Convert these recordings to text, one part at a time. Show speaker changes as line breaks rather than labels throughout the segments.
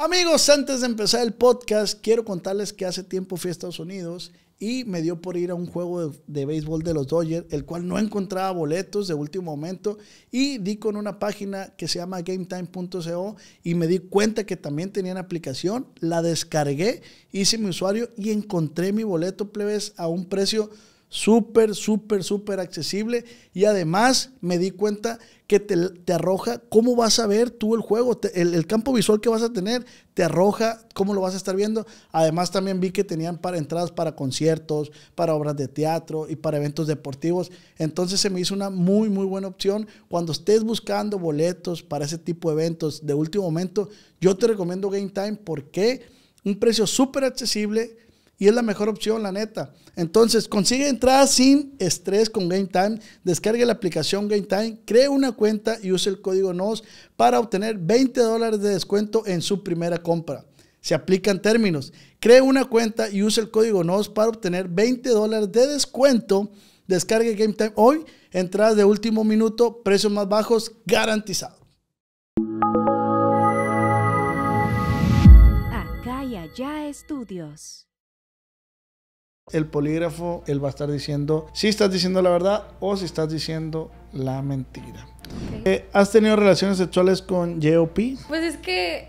Amigos, antes de empezar el podcast, quiero contarles que hace tiempo fui a Estados Unidos y me dio por ir a un juego de, béisbol de los Dodgers, el cual no encontraba boletos de último momento y di con una página que se llama gametime.co y me di cuenta que también tenían aplicación, la descargué, hice mi usuario y encontré mi boleto plebes a un precio Súper, súper, súper accesible. Y además me di cuenta que te, arroja cómo vas a ver tú el juego, el, el, campo visual que vas a tener, te arroja cómo lo vas a estar viendo. Además también vi que tenían para entradas para conciertos, para obras de teatro y para eventos deportivos. Entonces se me hizo una muy, muy buena opción. Cuando estés buscando boletos para ese tipo de eventos de último momento, yo te recomiendo Game Time porque un precio súper accesible y es la mejor opción, la neta. Entonces, consigue entradas sin estrés con Game Time. Descargue la aplicación Game Time, cree una cuenta y use el código NOS para obtener 20 dólares de descuento en su primera compra. Se aplican términos. Cree una cuenta y use el código NOS para obtener 20 de descuento. Descargue Game Time hoy. Entradas de último minuto, precios más bajos, garantizado. Acá y allá estudios el polígrafo, él va a estar diciendo si estás diciendo la verdad o si estás diciendo la mentira. Eh, ¿Has tenido relaciones sexuales con JOP?
Pues es que...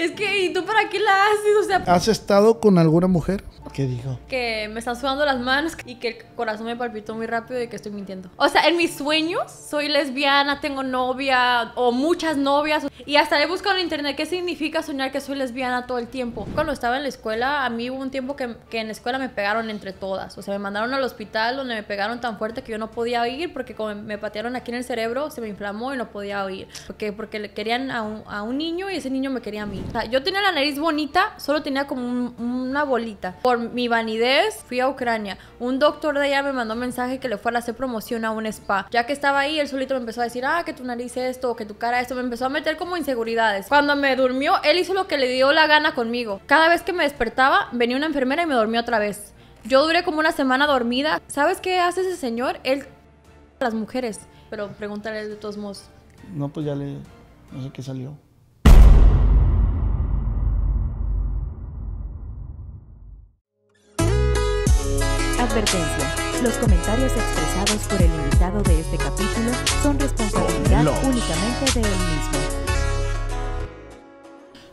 Es que, ¿y tú para qué la haces? O sea, ¿has
estado con alguna mujer? ¿Qué dijo?
Que me están sudando las manos y que el corazón me palpitó muy rápido y que estoy mintiendo. O sea, en mis sueños soy lesbiana, tengo novia o muchas novias y hasta he buscado en internet qué significa soñar que soy lesbiana todo el tiempo. Cuando estaba en la escuela, a mí hubo un tiempo que, en la escuela me pegaron entre todas. O sea, me mandaron al hospital donde me pegaron tan fuerte que yo no podía oír porque me patearon aquí en el cerebro, se me inflamó y no podía oír. Porque, porque le querían a un niño y ese niño me quería a mí yo tenía la nariz bonita, solo tenía como una bolita. Por mi vanidez, fui a Ucrania. Un doctor de allá me mandó un mensaje que le fue a hacer promoción a un spa. Ya que estaba ahí, él solito me empezó a decir, ah, que tu nariz es esto, que tu cara esto. Me empezó a meter como inseguridades. Cuando me durmió, él hizo lo que le dio la gana conmigo. Cada vez que me despertaba, venía una enfermera y me dormía otra vez. Yo duré como una semana dormida. ¿Sabes qué hace ese señor? Él las mujeres. Pero pregúntale de todos modos.
No, pues ya le... No sé qué salió.
Advertencia. Los comentarios expresados por el
invitado de este capítulo son responsabilidad únicamente de él mismo.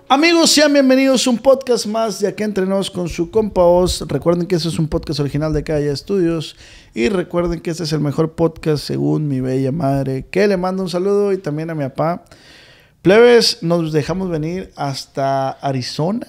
Amigos, sean bienvenidos a un podcast más de Aquí Entrenos con su compa Oz. Recuerden que este es un podcast original de Calle Estudios. Y recuerden que este es el mejor podcast según mi bella madre, que le mando un saludo y también a mi papá. Plebes, nos dejamos venir hasta Arizona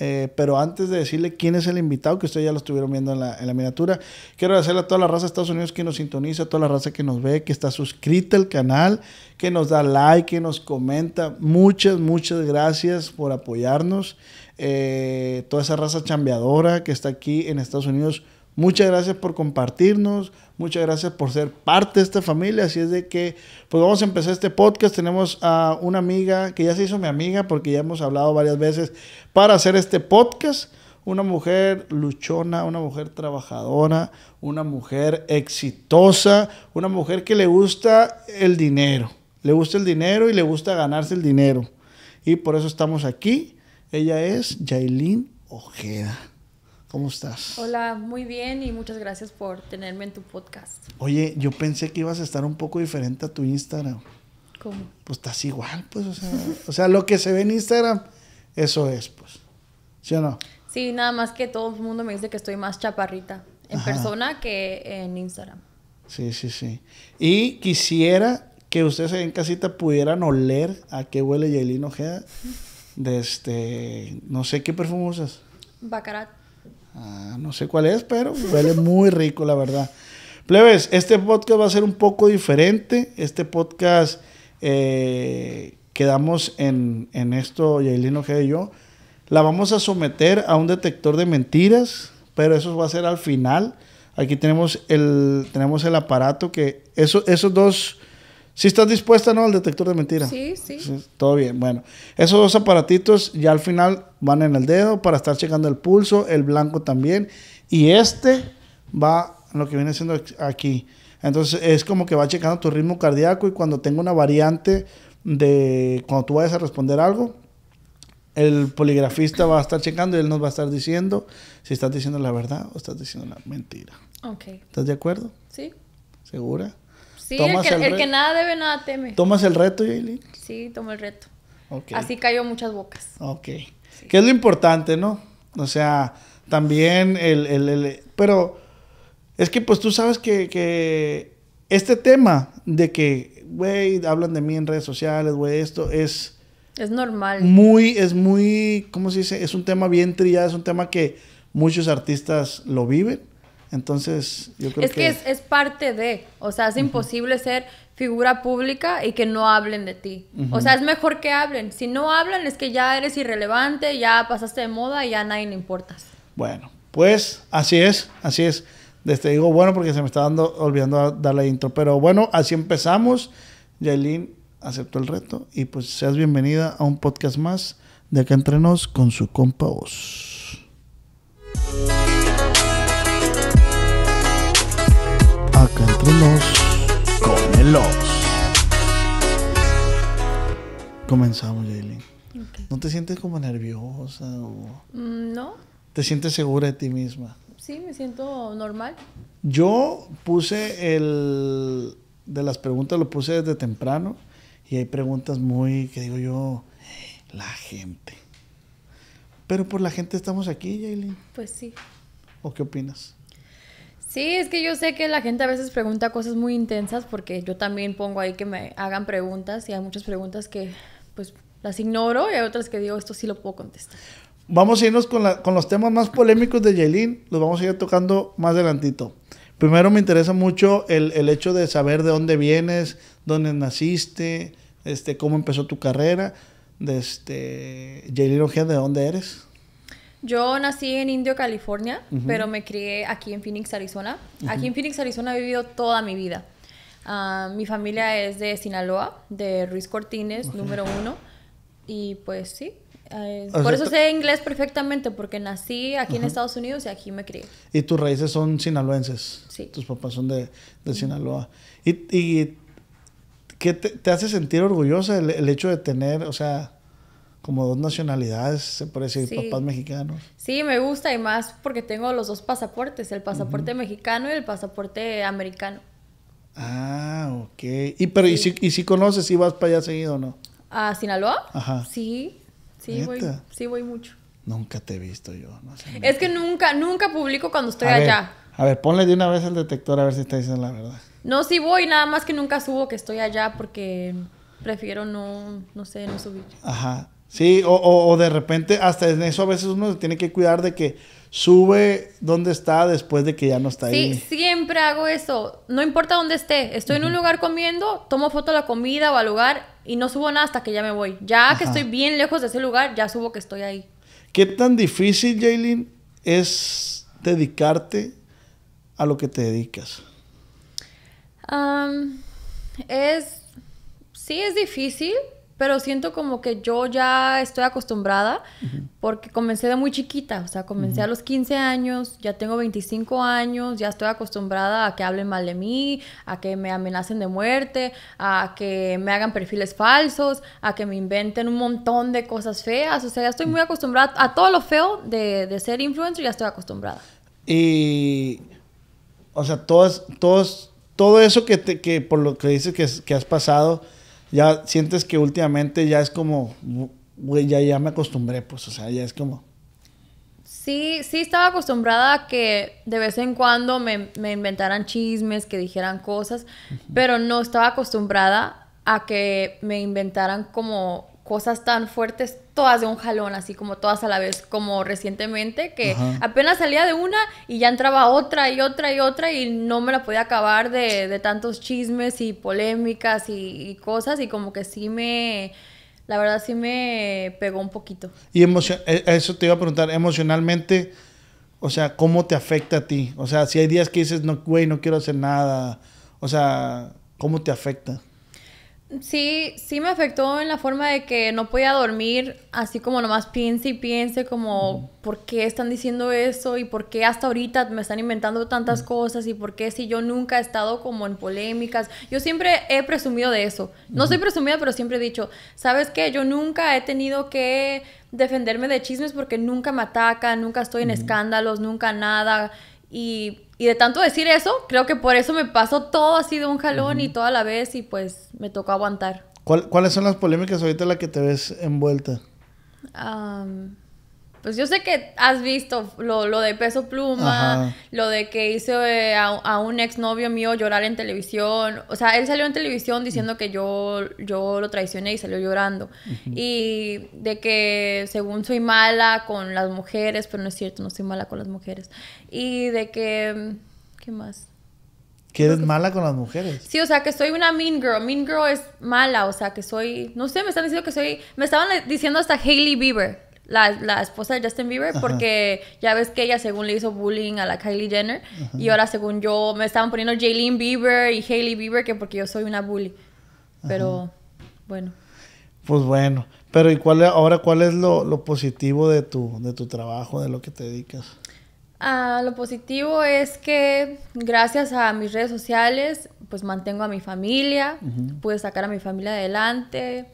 eh, pero antes de decirle quién es el invitado, que ustedes ya lo estuvieron viendo en la, miniatura, quiero agradecerle a toda la raza de Estados Unidos que nos sintoniza, a toda la raza que nos ve, que está suscrita al canal, que nos da like, que nos comenta. Muchas, muchas gracias por apoyarnos. Eh, toda esa raza chambeadora que está aquí en Estados Unidos Muchas gracias por compartirnos, muchas gracias por ser parte de esta familia. Así es de que, pues vamos a empezar este podcast. Tenemos a una amiga que ya se hizo mi amiga porque ya hemos hablado varias veces para hacer este podcast. Una mujer luchona, una mujer trabajadora, una mujer exitosa, una mujer que le gusta el dinero. Le gusta el dinero y le gusta ganarse el dinero. Y por eso estamos aquí. Ella es Jailin Ojeda. ¿Cómo estás?
Hola, muy bien y muchas gracias por tenerme en tu podcast.
Oye, yo pensé que ibas a estar un poco diferente a tu Instagram. ¿Cómo? Pues estás igual, pues, o sea, o sea lo que se ve en Instagram, eso es, pues. ¿Sí o no?
Sí, nada más que todo el mundo me dice que estoy más chaparrita en persona que en Instagram.
Sí, sí, sí. Y quisiera que ustedes en casita pudieran oler a qué huele Yelino Ojeda. De este, no sé qué perfume usas. Bacarat. Ah, no sé cuál es, pero huele muy rico, la verdad. Plebes, este podcast va a ser un poco diferente. Este podcast eh, quedamos en, esto, Yailin Ojeda y yo. La vamos a someter a un detector de mentiras, pero eso va a ser al final. Aquí tenemos el, tenemos el aparato que eso, esos dos si estás dispuesta, ¿no? Al detector de mentiras. Sí, sí, Todo bien. Bueno, esos dos aparatitos ya al final van en el dedo para estar checando el pulso, el blanco también. Y este va lo que viene siendo aquí. Entonces es como que va checando tu ritmo cardíaco y cuando tenga una variante de cuando tú vayas a responder algo, el poligrafista va a estar checando y él nos va a estar diciendo si estás diciendo la verdad o estás diciendo la mentira. Ok. ¿Estás de acuerdo? Sí. ¿Segura? Sí, el que,
nada debe, nada teme. ¿Tomas
el reto, Yailin?
Sí, tomo el reto. Así cayó muchas bocas.
Ok. Que es lo importante, ¿no? O sea, también el, el... pero es que pues tú sabes que, que este tema de que, güey, hablan de mí en redes sociales, güey, esto es...
Es normal. Muy,
es muy, ¿cómo se dice? Es un tema bien trillado, es un tema que muchos artistas lo viven. Entonces, yo creo es que... es,
parte de, o sea, es imposible ser figura pública y que no hablen de ti. O sea, es mejor que hablen. Si no hablan es que ya eres irrelevante, ya pasaste de moda y ya a nadie le importas.
Bueno, pues así es, así es. Desde digo bueno porque se me está dando, olvidando darle intro. Pero bueno, así empezamos. Yailin aceptó el reto y pues seas bienvenida a un podcast más de acá entrenos con su compa Oz. Comenzamos, Jaylin. ¿No te sientes como nerviosa?
Mm, no.
¿Te sientes segura de ti misma?
Sí, me siento normal.
Yo puse el. De las preguntas lo puse desde temprano. Y hay preguntas muy. que digo yo. La gente. Pero por la gente estamos aquí, Jaylin. Pues sí. ¿O qué opinas?
Sí, es que yo sé que la gente a veces pregunta cosas muy intensas porque yo también pongo ahí que me hagan preguntas y hay muchas preguntas que pues las ignoro y hay otras que digo, esto sí lo puedo contestar.
Vamos a irnos con, la, con los temas más polémicos de Yailin, los vamos a ir tocando más adelantito. Primero me interesa mucho el, hecho de saber de dónde vienes, dónde naciste, este, cómo empezó tu carrera. De este, ¿de dónde eres?
Yo nací en Indio, California, pero me crié aquí en Phoenix, Arizona. Aquí en Phoenix, Arizona he vivido toda mi vida. Ah, mi familia es de Sinaloa, de Ruiz Cortines, número uno. Y pues sí, por eso sé inglés perfectamente, porque nací aquí en Estados Unidos y aquí me crié.
¿Y tus raíces son sinaloenses? Sí. Tus papás son de, Sinaloa. ¿Y, qué te, hace sentir orgullosa el, hecho de tener, o sea, como dos nacionalidades, se puede decir, papás mexicanos.
Sí, me gusta y más porque tengo los dos pasaportes, el pasaporte mexicano y el pasaporte americano.
Ah, ok. ¿Y, pero, ¿y, si, conoces, si vas para allá seguido o no?
¿A Sinaloa? Ajá. Sí, sí, voy, sí voy mucho.
Nunca te he visto yo.
es que nunca, nunca publico cuando estoy allá.
a ver, ponle de una vez el detector a ver si te dicen la verdad.
No, sí voy, nada más que nunca subo que estoy allá porque prefiero no, no sé, no subir.
Ajá. Sí, o, de repente, hasta en eso a veces uno se tiene que cuidar de que sube donde está después de que ya no está ahí. Sí,
siempre hago eso. No importa dónde esté. Estoy en un lugar comiendo, tomo foto de la comida o al lugar y no subo nada hasta que ya me voy. Ya que estoy bien lejos de ese lugar, ya subo que estoy ahí.
¿Qué tan difícil, Jaylin, es dedicarte a lo que te dedicas?
es. Sí, es difícil pero siento como que yo ya estoy acostumbrada porque comencé de muy chiquita, o sea, comencé a los 15 años, ya tengo 25 años, ya estoy acostumbrada a que hablen mal de mí, a que me amenacen de muerte, a que me hagan perfiles falsos, a que me inventen un montón de cosas feas, o sea, ya estoy muy acostumbrada a todo lo feo de, ser influencer, ya estoy acostumbrada.
Y, o sea, todos, todos, todo eso que, te, que por lo que dices que, que has pasado, ya sientes que últimamente ya es como, güey, ya, ya me acostumbré, pues, o sea, ya es como...
Sí, sí estaba acostumbrada a que de vez en cuando me, me inventaran chismes, que dijeran cosas, pero no estaba acostumbrada a que me inventaran como cosas tan fuertes todas de un jalón, así como todas a la vez, como recientemente, que apenas salía de una y ya entraba otra y otra y otra y no me la podía acabar de, tantos chismes y polémicas y, cosas y como que sí me la verdad sí me pegó un poquito.
Y e, eso te iba a preguntar, emocionalmente, o sea, ¿cómo te afecta a ti? O sea, si hay días que dices, no, güey, no quiero hacer nada, o sea, ¿cómo te afecta?
Sí, sí me afectó en la forma de que no podía dormir, así como nomás piense y piense como por qué están diciendo eso y por qué hasta ahorita me están inventando tantas cosas y por qué si yo nunca he estado como en polémicas. Yo siempre he presumido de eso. No soy presumida, pero siempre he dicho, ¿sabes qué? Yo nunca he tenido que defenderme de chismes porque nunca me atacan, nunca estoy en escándalos, nunca nada. Y, de tanto decir eso, creo que por eso me pasó todo así de un jalón y toda la vez y pues me tocó aguantar.
¿Cuáles son las polémicas ahorita en las que te ves envuelta?
Pues yo sé que has visto lo, de peso pluma, lo de que hizo eh, a, a, un exnovio mío llorar en televisión. O sea, él salió en televisión diciendo que yo, yo lo traicioné y salió llorando. Y de que según soy mala con las mujeres, pero no es cierto, no soy mala con las mujeres. Y de que... Mm, ¿Qué más?
Que eres mala con las mujeres.
Sí, o sea, que soy una mean girl. Mean girl es mala, o sea, que soy... No sé, me están diciendo que soy... Me estaban diciendo hasta Hailey Bieber la, la, esposa de Justin Bieber, porque ya ves que ella según le hizo bullying a la Kylie Jenner y ahora según yo me estaban poniendo Jaylene Bieber y Hailey Bieber que porque yo soy una bully. Pero bueno.
Pues bueno, pero ¿y cuál ahora cuál es lo, positivo de tu de tu trabajo, de lo que te dedicas?
Ah, lo positivo es que gracias a mis redes sociales pues mantengo a mi familia, pude sacar a mi familia adelante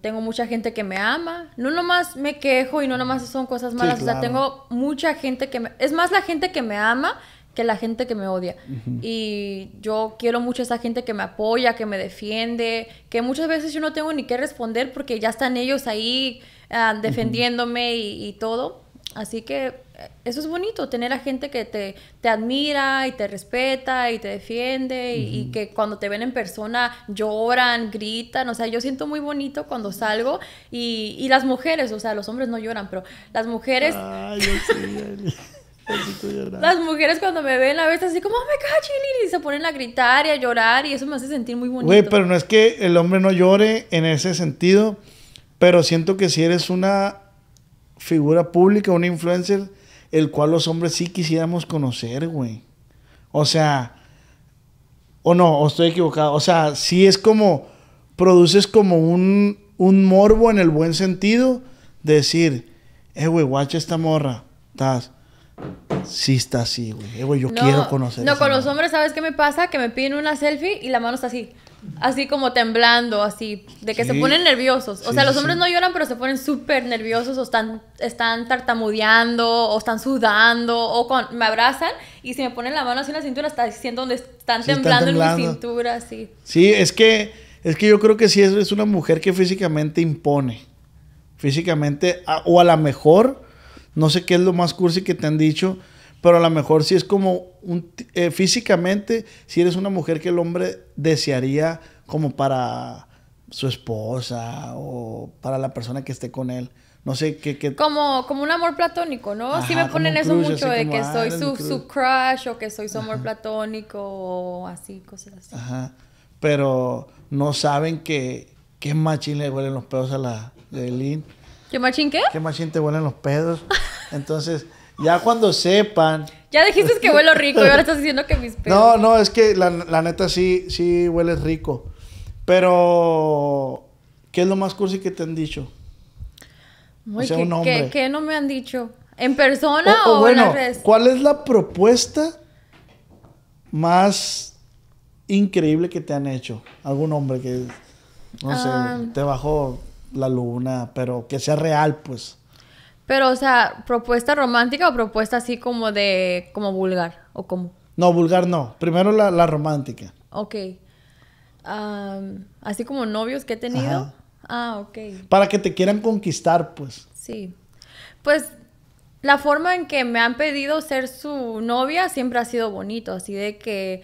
tengo mucha gente que me ama. No nomás me quejo y no nomás son cosas malas. O sea, tengo mucha gente que me... Es más la gente que me ama que la gente que me odia. Y yo quiero mucho a esa gente que me apoya, que me defiende, que muchas veces yo no tengo ni qué responder porque ya están ellos ahí defendiéndome y, todo. Así que eh, eso es bonito, tener a gente que te, admira y te respeta y te defiende y, que cuando te ven en persona lloran, gritan, o sea, yo siento muy bonito cuando salgo y, las mujeres, o sea, los hombres no lloran, pero las mujeres... Ah, yo Las mujeres cuando me ven a veces así como, me my y se ponen a gritar y a llorar y eso me hace sentir muy bonito. Güey,
pero no es que el hombre no llore en ese sentido, pero siento que si eres una figura pública, un influencer, el cual los hombres sí quisiéramos conocer, güey. O sea, o no, o estoy equivocado. O sea, sí es como, produces como un, morbo en el buen sentido, de decir, eh, güey, guacha esta morra, estás. Sí está así, güey. Eh, yo quiero conocer. No, con
los hombres, ¿sabes qué me pasa? Que me piden una selfie y la mano está así así como temblando, así, de que se ponen nerviosos. O sea, los hombres no lloran, pero se ponen súper nerviosos o están, están tartamudeando o están sudando o me abrazan y si me ponen la mano así en la cintura, está diciendo donde están temblando, en mi cintura, así.
Sí, es que, es que yo creo que sí es, una mujer que físicamente impone. Físicamente, o a lo mejor, no sé qué es lo más cursi que te han dicho, pero a lo mejor si es como un, eh, físicamente, si eres una mujer que el hombre desearía como para su esposa o para la persona que esté con él. No sé qué.
Como, como un amor platónico, ¿no? sí me ponen eso mucho de que ah, soy su, su, crush o que soy su amor platónico o así, cosas así.
Ajá. Pero no saben que, qué machín le huelen los pedos a la Eileen. ¿Qué machín qué? ¿Qué machín te huelen los pedos? Entonces. Ya cuando sepan.
Ya dijiste que huelo rico y ahora estás diciendo que mis
No, no, es que la, neta sí, sí hueles rico. Pero, ¿qué es lo más cursi que te han dicho?
Uy, ¿qué, ¿qué, no me han dicho? ¿En persona o, bueno,
¿Cuál es la propuesta más increíble que te han hecho? Algún hombre que, no sé, ah. te bajó la luna, pero que sea real, pues.
Pero, o sea, propuesta romántica o propuesta así como de, como vulgar, o como.
No, vulgar no. Primero la, romántica.
Ok. así como novios que he tenido. Ah, ok.
Para que te quieran conquistar, pues.
Sí. Pues la forma en que me han pedido ser su novia siempre ha sido bonito, así de que,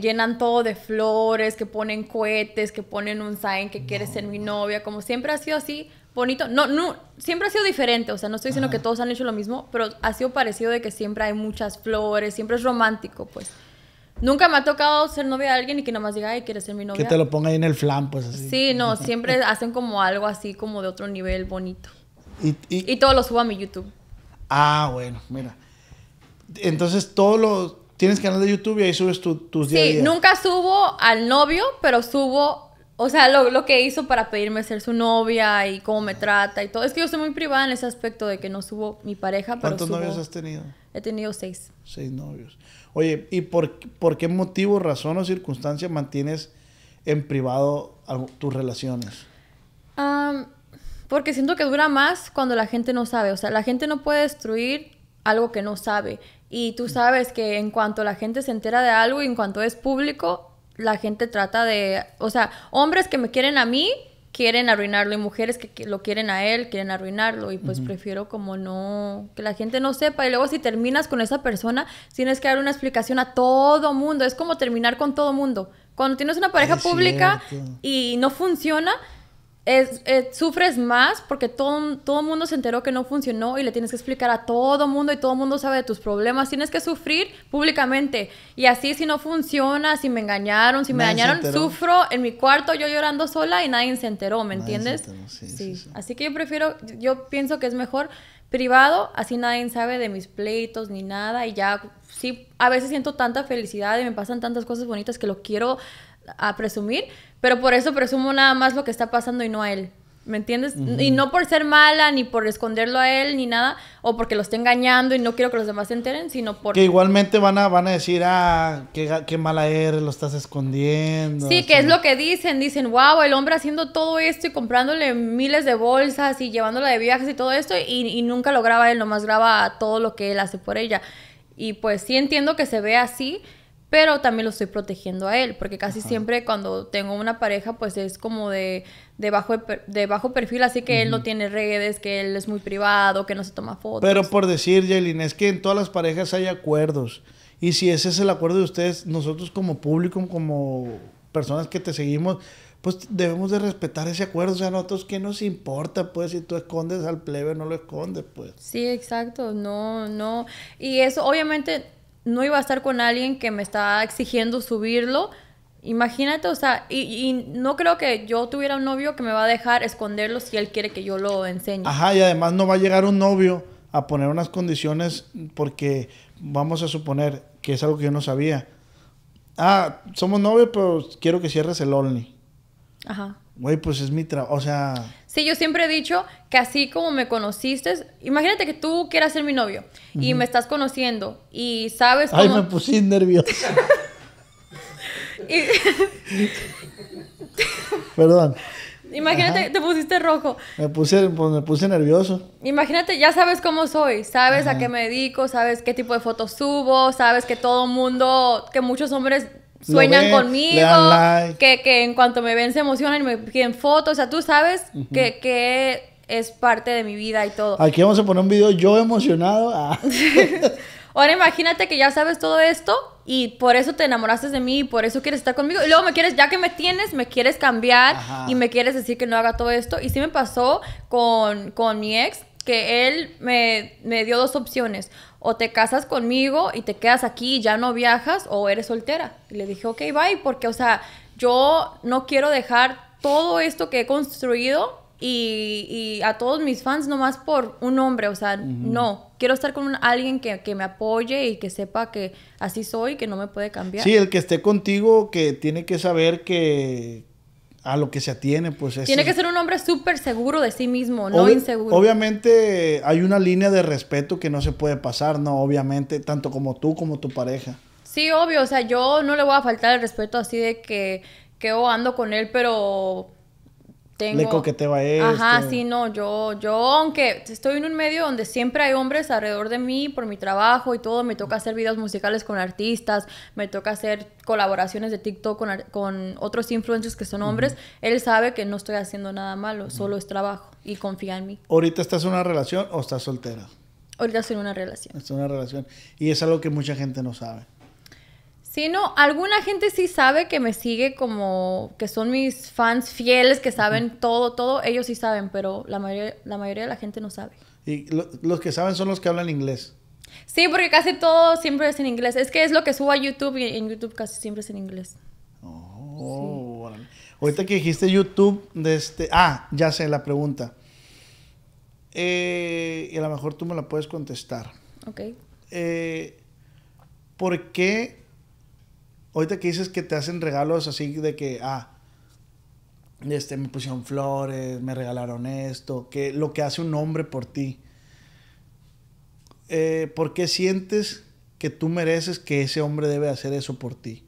llenan todo de flores, que ponen cohetes, que ponen un sign que quieres ser mi novia, como siempre ha sido así bonito. No, no, siempre ha sido diferente, o sea, no estoy diciendo que todos han hecho lo mismo, pero ha sido parecido de que siempre hay muchas flores, siempre es romántico, pues. Nunca me ha tocado ser novia de alguien y que nomás diga, ay, quieres ser mi novia. Que te lo
ponga ahí en el flan, pues así. Sí,
no, siempre hacen como algo así, como de otro nivel bonito. Y, todo lo subo a mi YouTube.
Ah, bueno, mira. Entonces, todo lo. Tienes canal de YouTube y ahí subes tus días. Sí, nunca
subo al novio, pero subo o sea, lo, que hizo para pedirme ser su novia y cómo me trata y todo. Es que yo soy muy privada en ese aspecto de que no subo mi pareja, pero ¿Cuántos novios has tenido? He tenido seis.
Seis novios. Oye, ¿y por, por qué motivo, razón o circunstancia mantienes en privado tus relaciones?
porque siento que dura más cuando la gente no sabe. O sea, la gente no puede destruir algo que no sabe. Y tú mm. sabes que en cuanto la gente se entera de algo y en cuanto es público, la gente trata de, o sea, hombres que me quieren a mí quieren arruinarlo y mujeres que, lo quieren a él quieren arruinarlo y pues prefiero como no que la gente no sepa y luego si terminas con esa persona tienes que dar una explicación a todo mundo es como terminar con todo mundo cuando tienes una pareja pública y no funciona eh, sufres más porque todo, todo mundo se enteró que no funcionó y le tienes que explicar a todo mundo y todo mundo sabe de tus problemas. Tienes que sufrir públicamente. Y así si no funciona, si me engañaron, si me dañaron, sufro en mi cuarto yo llorando sola y nadie se enteró, ¿me entiendes? Sí, así que yo prefiero, yo pienso que es mejor privado, así nadie sabe de mis pleitos ni nada y ya sí, a veces siento tanta felicidad y me pasan tantas cosas bonitas que lo quiero a presumir, pero por eso presumo nada más lo que está pasando y no a él. ¿Me entiendes? Y no por ser mala, ni por esconderlo a él, ni nada, o porque lo esté engañando y no quiero que los demás se enteren, sino porque Que
igualmente van a, van a decir, ah, qué, qué mala eres, lo estás escondiendo. Sí, que
es lo que dicen, dicen, wow, el hombre haciendo todo esto y comprándole miles de bolsas y llevándola de viajes y todo esto, y, y nunca lo graba él, nomás graba todo lo que él hace por ella. Y pues sí entiendo que se ve así, pero también lo estoy protegiendo a él, porque casi siempre cuando tengo una pareja, pues es como de, de, bajo, de bajo perfil, así que él no tiene redes, que él es muy privado, que no se toma fotos. Pero
por decir, Yailin, es que en todas las parejas hay acuerdos, y si ese es el acuerdo de ustedes, nosotros como público, como personas que te seguimos, pues debemos de respetar ese acuerdo. O sea, nosotros, ¿qué nos importa? Pues si tú escondes al plebe, no lo escondes, pues.
Sí, exacto, no, no. Y eso, obviamente, no iba a estar con alguien que me está exigiendo subirlo. Imagínate, o sea, y, no creo que yo tuviera un novio que me va a dejar esconderlo si él quiere que yo lo enseñe. Ajá,
y además no va a llegar un novio a poner unas condiciones porque vamos a suponer que es algo que yo no sabía. Ah, somos novios, pero quiero que cierres el Only. Ajá. Güey, pues es mi trabajo, o sea...
Sí, yo siempre he dicho que así como me conociste, imagínate que tú quieras ser mi novio y me estás conociendo y sabes cómo... Ay, me
puse nervioso! Perdón.
Imagínate, te pusiste rojo.
Pues, me puse, nervioso.
Imagínate, ya sabes cómo soy, sabes a qué me dedico, sabes qué tipo de fotos subo, sabes que todo mundo, que muchos hombres sueñan conmigo, que, en cuanto me ven se emocionan y me piden fotos, o sea, tú sabes que, es parte de mi vida y todo. Aquí vamos a
poner un video yo emocionado. Ah.
Ahora imagínate que ya sabes todo esto y por eso te enamoraste de mí y por eso quieres estar conmigo. Y luego me quieres, ya que me tienes, me quieres cambiar y me quieres decir que no haga todo esto. Y sí me pasó con, mi ex, que él me, me dio dos opciones o te casas conmigo y te quedas aquí y ya no viajas o eres soltera. Y le dije, ok, bye, porque, o sea, yo no quiero dejar todo esto que he construido y, a todos mis fans nomás por un hombre, o sea, no. Quiero estar con alguien que, que, me apoye y que sepa que así soy, que no me puede cambiar. Sí, el
que esté contigo, que tiene que saber que, a lo que se atiene, pues es... Tiene que
ser un hombre súper seguro de sí mismo, no inseguro.
Obviamente hay una línea de respeto que no se puede pasar, ¿no? Obviamente, tanto como tú como tu pareja.
Sí, obvio, o sea, yo no le voy a faltar el respeto así de que, que oh, ando con él, pero le coqueteo
a Ajá, este. sí,
no, yo, yo, aunque estoy en un medio donde siempre hay hombres alrededor de mí por mi trabajo y todo, me toca hacer videos musicales con artistas, me toca hacer colaboraciones de TikTok con, otros influencers que son hombres, él sabe que no estoy haciendo nada malo, solo es trabajo y confía en mí.
¿Ahorita estás en una relación o estás soltera? Ahorita estoy en una relación. Estás en una relación. Y es algo que mucha gente no sabe.
Sí, no, alguna gente sí sabe que me sigue como que son mis fans fieles, que saben todo, todo, ellos sí saben, pero la mayoría, la mayoría de la gente no sabe.
Y los que saben son los que hablan inglés.
Sí, porque casi todo siempre es en inglés. Es que es lo que subo a YouTube y en YouTube casi siempre es en
inglés. Oh, Ahorita que dijiste YouTube, de este... Ah, ya sé la pregunta. Eh, y a lo mejor tú me la puedes contestar. Ok. Eh, ¿Por qué Ahorita que dices que te hacen regalos así de que, ah, este, me pusieron flores, me regalaron esto, que lo que hace un hombre por ti. Eh, ¿Por qué sientes que tú mereces que ese hombre debe hacer eso por ti?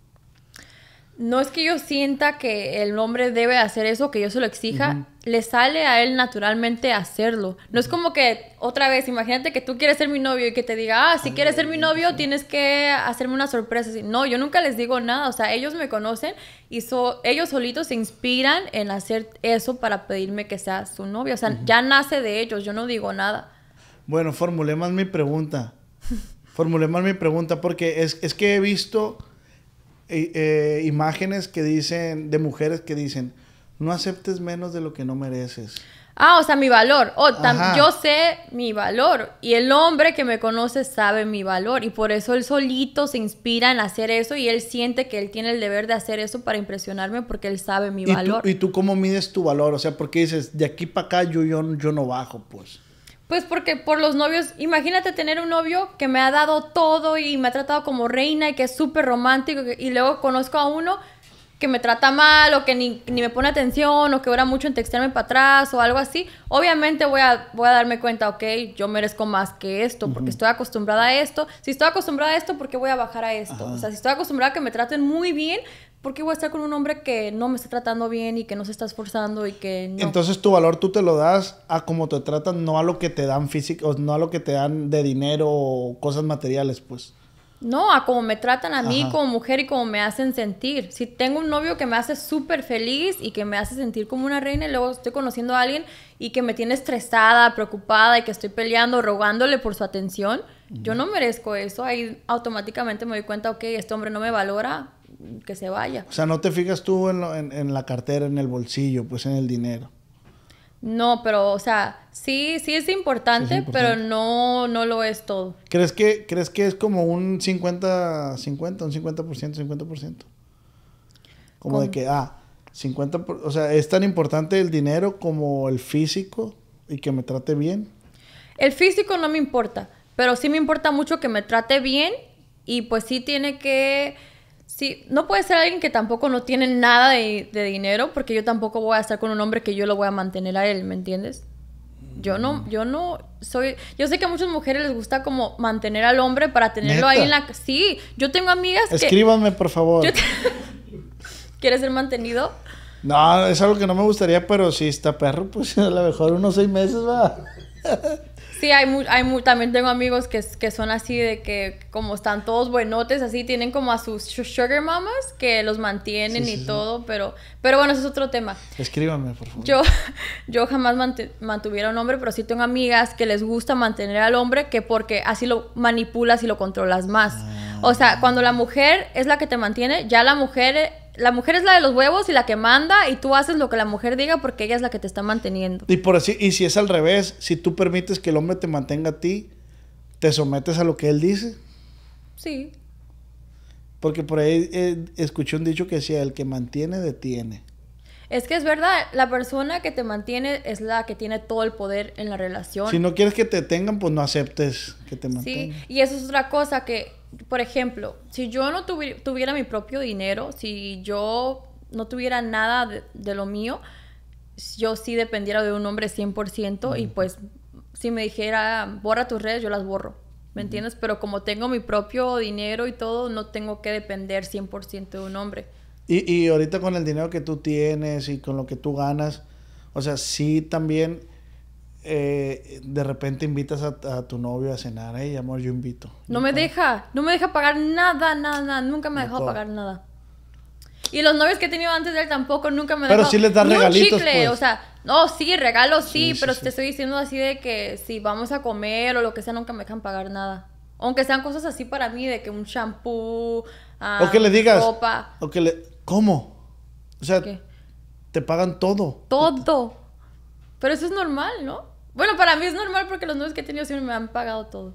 no es que yo sienta que el hombre debe hacer eso, que yo se lo exija, le sale a él naturalmente hacerlo. No es como que, otra vez, imagínate que tú quieres ser mi novio y que te diga, ah, si ah, quieres ser mi novio, tienes que hacerme una sorpresa. No, yo nunca les digo nada, o sea, ellos me conocen y so, ellos solitos se inspiran en hacer eso para pedirme que sea su novio. O sea, ya nace de ellos, yo no digo nada.
Bueno, formule más mi pregunta. Formule más mi pregunta porque es, es que he visto eh, imágenes que dicen, de mujeres que dicen, no aceptes menos de lo que no mereces.
Ah, o sea, mi valor. Oh, yo sé mi valor. Y el hombre que me conoce sabe mi valor. Y por eso él solito se inspira en hacer eso. Y él siente que él tiene el deber de hacer eso para impresionarme porque él sabe mi valor. ¿Y
tú cómo mides tu valor? O sea, porque dices, de aquí para acá yo, yo, yo no bajo, pues.
Pues porque por los novios, imagínate tener un novio que me ha dado todo y me ha tratado como reina y que es súper romántico y luego conozco a uno que me trata mal o que ni, ni me pone atención o que ora mucho en textearme para atrás o algo así, obviamente voy a, voy a darme cuenta, ok, yo merezco más que esto porque estoy acostumbrada a esto. Si estoy acostumbrada a esto, ¿por qué voy a bajar a esto? O sea, si estoy acostumbrada a que me traten muy bien, ¿por qué voy a estar con un hombre que no me está tratando bien y que no se está esforzando y que
Entonces tu valor tú te lo das a cómo te tratan, no a lo que te dan físico, no a lo que te dan de dinero o cosas materiales, pues.
No, a cómo me tratan a mí como mujer y cómo me hacen sentir. Si tengo un novio que me hace súper feliz y que me hace sentir como una reina y luego estoy conociendo a alguien y que me tiene estresada, preocupada y que estoy peleando, rogándole por su atención, yo no merezco eso. Ahí automáticamente me doy cuenta, ok, este hombre no me valora, que se vaya.
O sea, no te fijas tú en, la cartera, en el bolsillo, pues en el dinero.
No, pero, o sea, sí, sí es importante, pero no, no lo es todo.
¿Crees que, ¿Crees que es como un 50, 50, un 50%, 50%? Como de que, ah, 50, o sea, es tan importante el dinero como el físico y que me trate bien.
El físico no me importa. Pero sí me importa mucho que me trate bien y pues sí tiene que... Sí, no puede ser alguien que tampoco no tiene nada de, dinero porque yo tampoco voy a estar con un hombre que yo lo voy a mantener a él, ¿me entiendes? Yo no, mm. yo no soy. Yo sé que a muchas mujeres les gusta como mantener al hombre para tenerlo ahí en la. Sí, yo tengo amigas que. Escríbanme, por favor. ¿Quieres ser mantenido?
No, es algo que no me gustaría, pero si está perro, pues a lo mejor unos seis meses va.
Sí, hay, hay también tengo amigos que, que, son así de que como están todos buenotes, así tienen como a sus sugar mamas que los mantienen y todo, pero pero bueno, eso es otro tema.
Escríbame, por favor. Yo,
yo jamás mantuviera mantuviera un hombre, pero sí tengo amigas que les gusta mantener al hombre que porque así lo manipulas y lo controlas más. Ah. O sea, cuando la mujer es la que te mantiene, ya la mujer la mujer es la de los huevos y la que manda y tú haces lo que la mujer diga porque ella es la que te está manteniendo.
Y por así, y si es al revés, si tú permites que el hombre te mantenga a ti, te sometes a lo que él dice. Sí. Porque por ahí eh, escuché un dicho que decía, el que mantiene, detiene.
Es que es verdad, la persona que te mantiene es la que tiene todo el poder en la relación. Si no
quieres que te tengan, pues no aceptes que te mantengan.
Sí, y eso es otra cosa que por ejemplo, si yo no tuviera mi propio dinero, si yo no tuviera nada de, lo mío, yo sí dependiera de un hombre 100% y pues si me dijera, borra tus redes, yo las borro. ¿Me entiendes? Pero como tengo mi propio dinero y todo, no tengo que depender 100% de un hombre.
Y, y, ahorita con el dinero que tú tienes y con lo que tú ganas, o sea, sí también eh, de repente invitas a, tu novio a cenar, y amor, yo invito.
No me deja, no me deja pagar nada, nada, nunca me ha dejado pagar nada. Y los novios que he tenido antes de él tampoco nunca me Pero sí les da regalitos. chicle, pues. o sea, no, sí, regalo sí, pero te estoy diciendo así de que si vamos a comer o lo que sea, nunca me dejan pagar nada. Aunque sean cosas así para mí, de que un shampoo, ah, o que le digas, ropa.
O que le. ¿Cómo? O sea, te pagan todo.
Todo. Pero eso es normal, ¿no? Bueno, para mí es normal porque los novios que he tenido siempre me han pagado todo.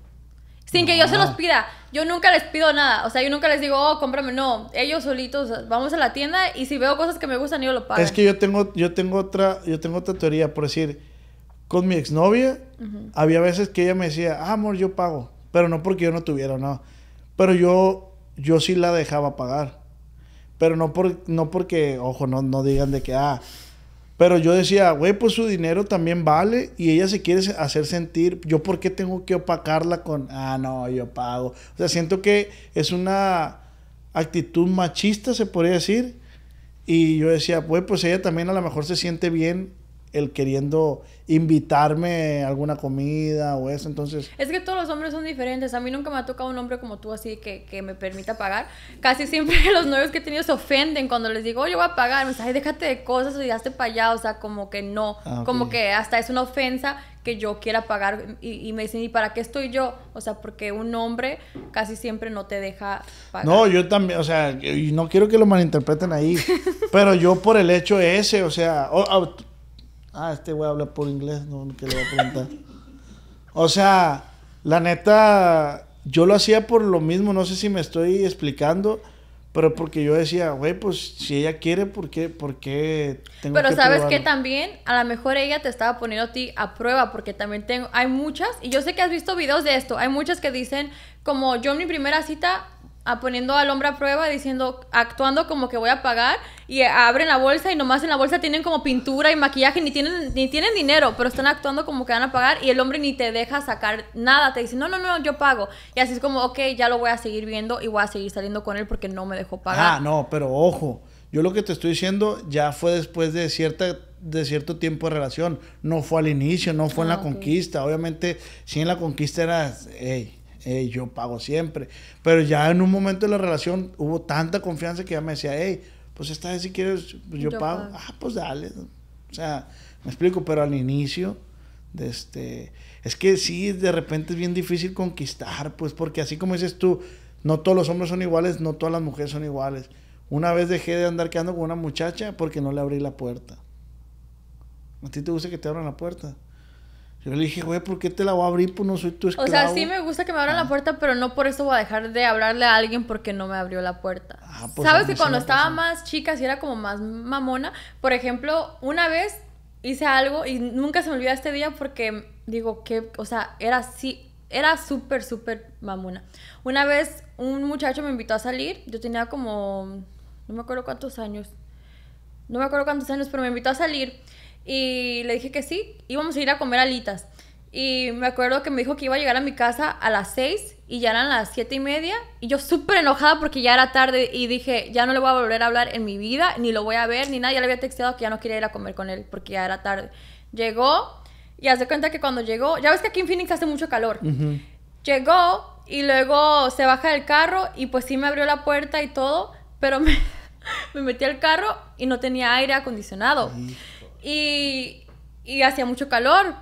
Sin que yo se los pida. Yo nunca les pido nada. O sea, yo nunca les digo, oh, cómprame. No, ellos solitos vamos a la tienda y si veo cosas que me gustan, yo lo pago. Es que
yo tengo, yo tengo otra, yo tengo otra teoría, por decir, con mi exnovia, había veces que ella me decía, ah, amor, yo pago. Pero no porque yo no tuviera, no. Pero yo, yo sí la dejaba pagar. Pero no, por, no porque, ojo, no, no digan de que, ah, pero yo decía, güey, pues su dinero también vale y ella se quiere hacer sentir, yo por qué tengo que opacarla con, ah, no, yo pago. O sea, siento que es una actitud machista, se podría decir. Y yo decía, güey, pues ella también a lo mejor se siente bien el queriendo invitarme a alguna comida o eso, entonces...
Es que todos los hombres son diferentes, a mí nunca me ha tocado un hombre como tú así que, que me permita pagar, casi siempre los novios que he tenido se ofenden cuando les digo, yo voy a pagar, me dicen, ay, déjate de cosas o ya para allá, o sea, como que no, ah, como que hasta es una ofensa que yo quiera pagar y, me dicen, ¿y para qué estoy yo? O sea, porque un hombre casi siempre no te deja pagar. No,
yo también, o sea, y no quiero que lo malinterpreten ahí, pero yo por el hecho ese, o sea, ah, este güey habla por inglés, no, que le voy a preguntar. o sea, la neta, yo lo hacía por lo mismo, no sé si me estoy explicando. Pero porque yo decía, güey, pues si ella quiere, ¿por qué, por qué Pero sabes que
también, a lo mejor ella te estaba poniendo a ti a prueba, porque también tengo, hay muchas, y yo sé que has visto videos de esto, hay muchas que dicen, como yo en mi primera cita a poniendo al hombre a prueba, diciendo, actuando como que voy a pagar, y abren la bolsa y nomás en la bolsa tienen como pintura y maquillaje, ni tienen, ni tienen dinero, pero están actuando como que van a pagar y el hombre ni te deja sacar nada, te dice, no, no, no, yo pago. Y así es como, ok, ya lo voy a seguir viendo y voy a seguir saliendo con él porque no me dejó pagar. Ah,
no, pero ojo, yo lo que te estoy diciendo ya fue después de cierta de cierto tiempo de relación, no fue al inicio, no fue en la ah, conquista, obviamente si en la conquista era, yo pago siempre. Pero ya en un momento de la relación hubo tanta confianza que ya me decía, hey, pues esta vez si quieres, pues yo, pago. Ah, pues dale. O sea, me explico, pero al inicio, de este, es que sí, de repente es bien difícil conquistar, pues porque así como dices tú, no todos los hombres son iguales, no todas las mujeres son iguales. Una vez dejé de andar quedando con una muchacha porque no le abrí la puerta. ¿A ti te gusta que te abran la puerta? Yo le dije, güey, ¿por qué te la voy a abrir? Pues no soy tu esclavo. O sea, sí
me gusta que me abran la ah. puerta, pero no por eso voy a dejar de hablarle a alguien porque no me abrió la puerta. Ah,
pues Sabes que cuando estaba
más chica, sí era como más mamona. Por ejemplo, una vez hice algo y nunca se me olvida este día porque digo que, o sea, era así, era súper, súper mamona. Una vez un muchacho me invitó a salir, yo tenía como, no me acuerdo cuántos años, no me acuerdo cuántos años, pero me invitó a salir. Y le dije que sí, íbamos a ir a comer alitas. Y me acuerdo que me dijo que iba a llegar a mi casa a las 6 y ya eran las 7 y media. Y yo súper enojada porque ya era tarde y dije, ya no le voy a volver a hablar en mi vida, ni lo voy a ver, ni nada. Ya le había texteado que ya no quería ir a comer con él porque ya era tarde. Llegó y hace cuenta que cuando llegó, ya ves que aquí en Phoenix hace mucho calor. Llegó y luego se baja del carro y pues sí me abrió la puerta y todo, pero me, metí al carro y no tenía aire acondicionado y, y hacía mucho calor.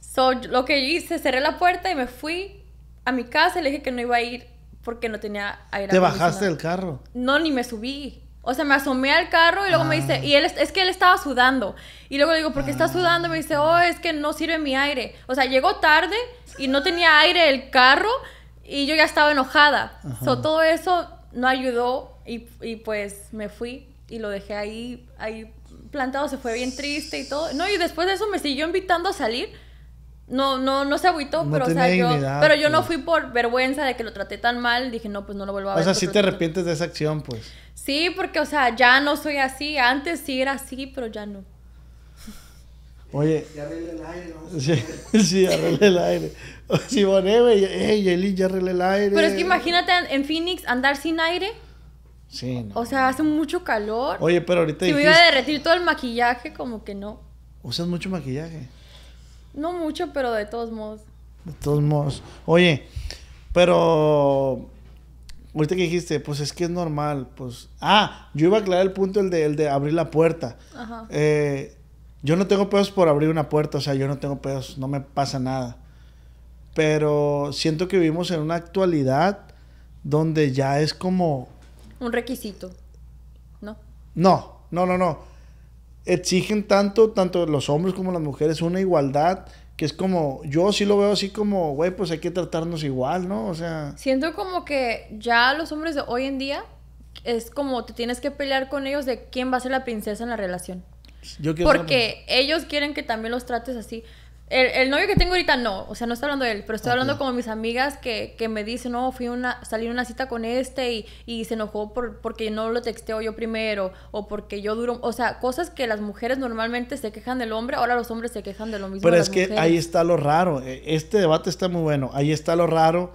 So, lo que hice, cerré la puerta y me fui a mi casa le dije que no iba a ir porque no tenía aire ¿Te bajaste del carro? No, ni me subí. O sea, me asomé al carro y luego me dice, ah. y él es que él estaba sudando. Y luego le digo, ¿por qué está ah. sudando? Me dice, oh, es que no sirve mi aire. O sea, llegó tarde y no tenía aire el carro y yo ya estaba enojada. So, todo eso no ayudó y, pues me fui y lo dejé ahí, ahí plantado, se fue bien triste y todo. No, y después de eso me siguió invitando a salir. No, no, no se agüitó, pero o sea, yo, pero yo no pues. fui por vergüenza de que lo traté tan mal, dije, no, pues no lo vuelvo a ver. O sea, si te
arrepientes de esa acción, pues.
Sí, porque, o sea, ya no soy así, antes sí era así, pero ya no.
Oye. Ya arreglé el aire, Sí, arreglé el aire. ey, Eli, ya arreglé el aire. Pero es que imagínate
en Phoenix andar sin aire. Sí, O sea, hace mucho calor.
Oye, pero ahorita. Si iba a
derretir todo el maquillaje, como que no.
¿Usas mucho maquillaje?
No mucho, pero de todos modos.
De todos modos. Oye, pero. Ahorita que dijiste, pues es que es normal, pues... Ah, yo iba a aclarar el punto, el de, de abrir la puerta. Ajá. Eh, yo no tengo pedos por abrir una puerta, o sea, yo no tengo pedos, no me pasa nada. Pero siento que vivimos en una actualidad donde ya es como
un requisito, ¿no?
No, no, no, no. Exigen tanto, tanto los hombres como las mujeres, una igualdad que es como, yo sí lo veo así como, güey, pues hay que tratarnos igual, ¿no? O sea...
Siento como que ya los hombres de hoy en día es como te tienes que pelear con ellos de quién va a ser la princesa en la relación. Yo Porque ellos quieren que también los trates así. El, novio que tengo ahorita no, o sea, no estoy hablando de él, pero estoy hablando como mis amigas que, me dicen, no, fui una, salir una cita con este y, se enojó porque no lo texteo yo primero o porque yo duro, o sea, cosas que las mujeres normalmente se quejan del hombre, ahora los hombres se quejan de lo mismo. Pero es que ahí está
lo raro, e, este debate está muy bueno, ahí está lo raro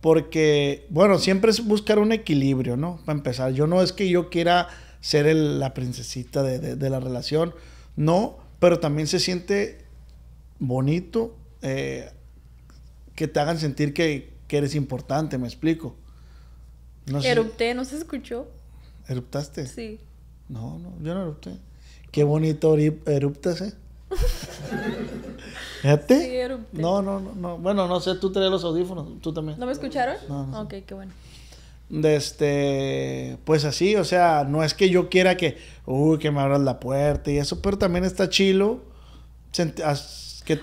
porque, bueno, siempre es buscar un equilibrio, ¿no? Para empezar, yo no es que yo quiera ser la princesita de la relación, no, pero también se siente bonito eh, que te hagan sentir que, eres importante, me explico. No erupté,
¿no se escuchó?
¿Eruptaste? Sí. No, no, yo no erupté. Qué bonito eruptase. ¿eh? Sí, erupté. No, no, no, Bueno, no sé, tú traes los audífonos, tú también. ¿No me
escucharon? No, Ok, qué bueno.
este, pues así, o sea, no es que yo quiera que, uy, que me abras la puerta y eso, pero también está chilo.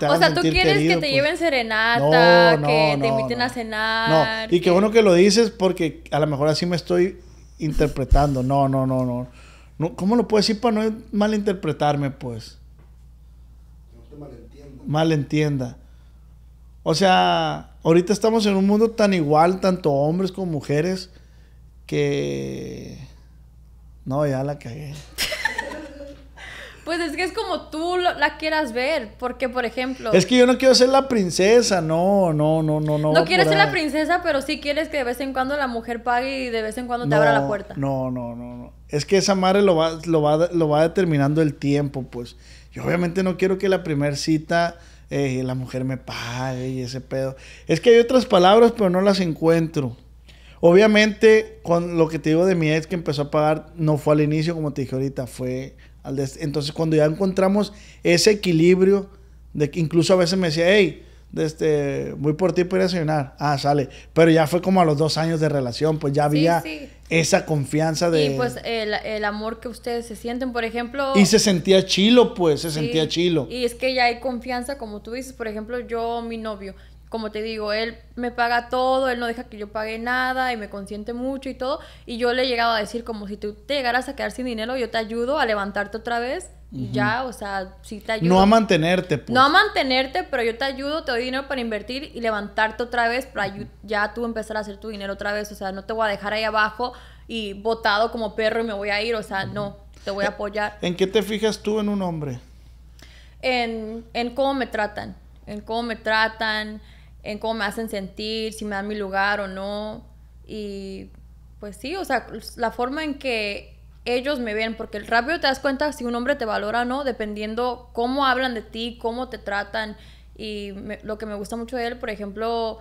O sea, tú quieres que te pues?
lleven serenata, que te inviten a cenar. No. Y qué bueno que lo
dices porque a lo mejor así me estoy interpretando. No, no, no, no. ¿Cómo lo puedes decir para no malinterpretarme, pues? No te malentienda. Malentienda. O sea, ahorita estamos en un mundo tan igual, tanto hombres como mujeres, que... No, ya la cagué.
Pues es que es como tú la quieras ver, porque por ejemplo... Es que yo
no quiero ser la princesa, no, no, no, no, no. No quieres ser la
princesa, pero sí quieres que de vez en cuando la mujer pague y de vez en cuando te abra la puerta.
No, no, no, no. Es que esa madre lo va, lo va, determinando el tiempo, pues. Yo obviamente no quiero que la primer cita eh, la mujer me pague y ese pedo. Es que hay otras palabras, pero no las encuentro. Obviamente, con lo que te digo de mi ex que empezó a pagar, no fue al inicio, como te dije ahorita, fue entonces, cuando ya encontramos ese equilibrio, de que incluso a veces me decía, hey, este, voy por ti para cenar Ah, sale. Pero ya fue como a los dos años de relación, pues ya había esa confianza de... Y pues
el, el, amor que ustedes se sienten, por ejemplo... Y se
sentía chilo, pues, se sentía chilo. Y
es que ya hay confianza, como tú dices, por ejemplo, yo, mi novio, como te digo, él me paga todo, él no deja que yo pague nada y me consiente mucho y todo. Y yo le he llegado a decir como si tú te llegaras a quedar sin dinero, yo te ayudo a levantarte otra vez. Ya, o sea, sí te ayudo. No a
mantenerte, pues. No
a mantenerte, pero yo te ayudo, te doy dinero para invertir y levantarte otra vez para ya tú empezar a hacer tu dinero otra vez. O sea, no te voy a dejar ahí abajo y botado como perro y me voy a ir. O sea, no, te voy a eh, apoyar.
¿En qué te fijas tú en un hombre?
En, en cómo me tratan, en cómo me tratan, en cómo me hacen sentir, si me dan mi lugar o no. Y pues sí, o sea, la forma en que ellos me ven, porque rápido te das cuenta si un hombre te valora o no, dependiendo cómo hablan de ti, cómo te tratan. Y lo que me gusta mucho de él, por ejemplo,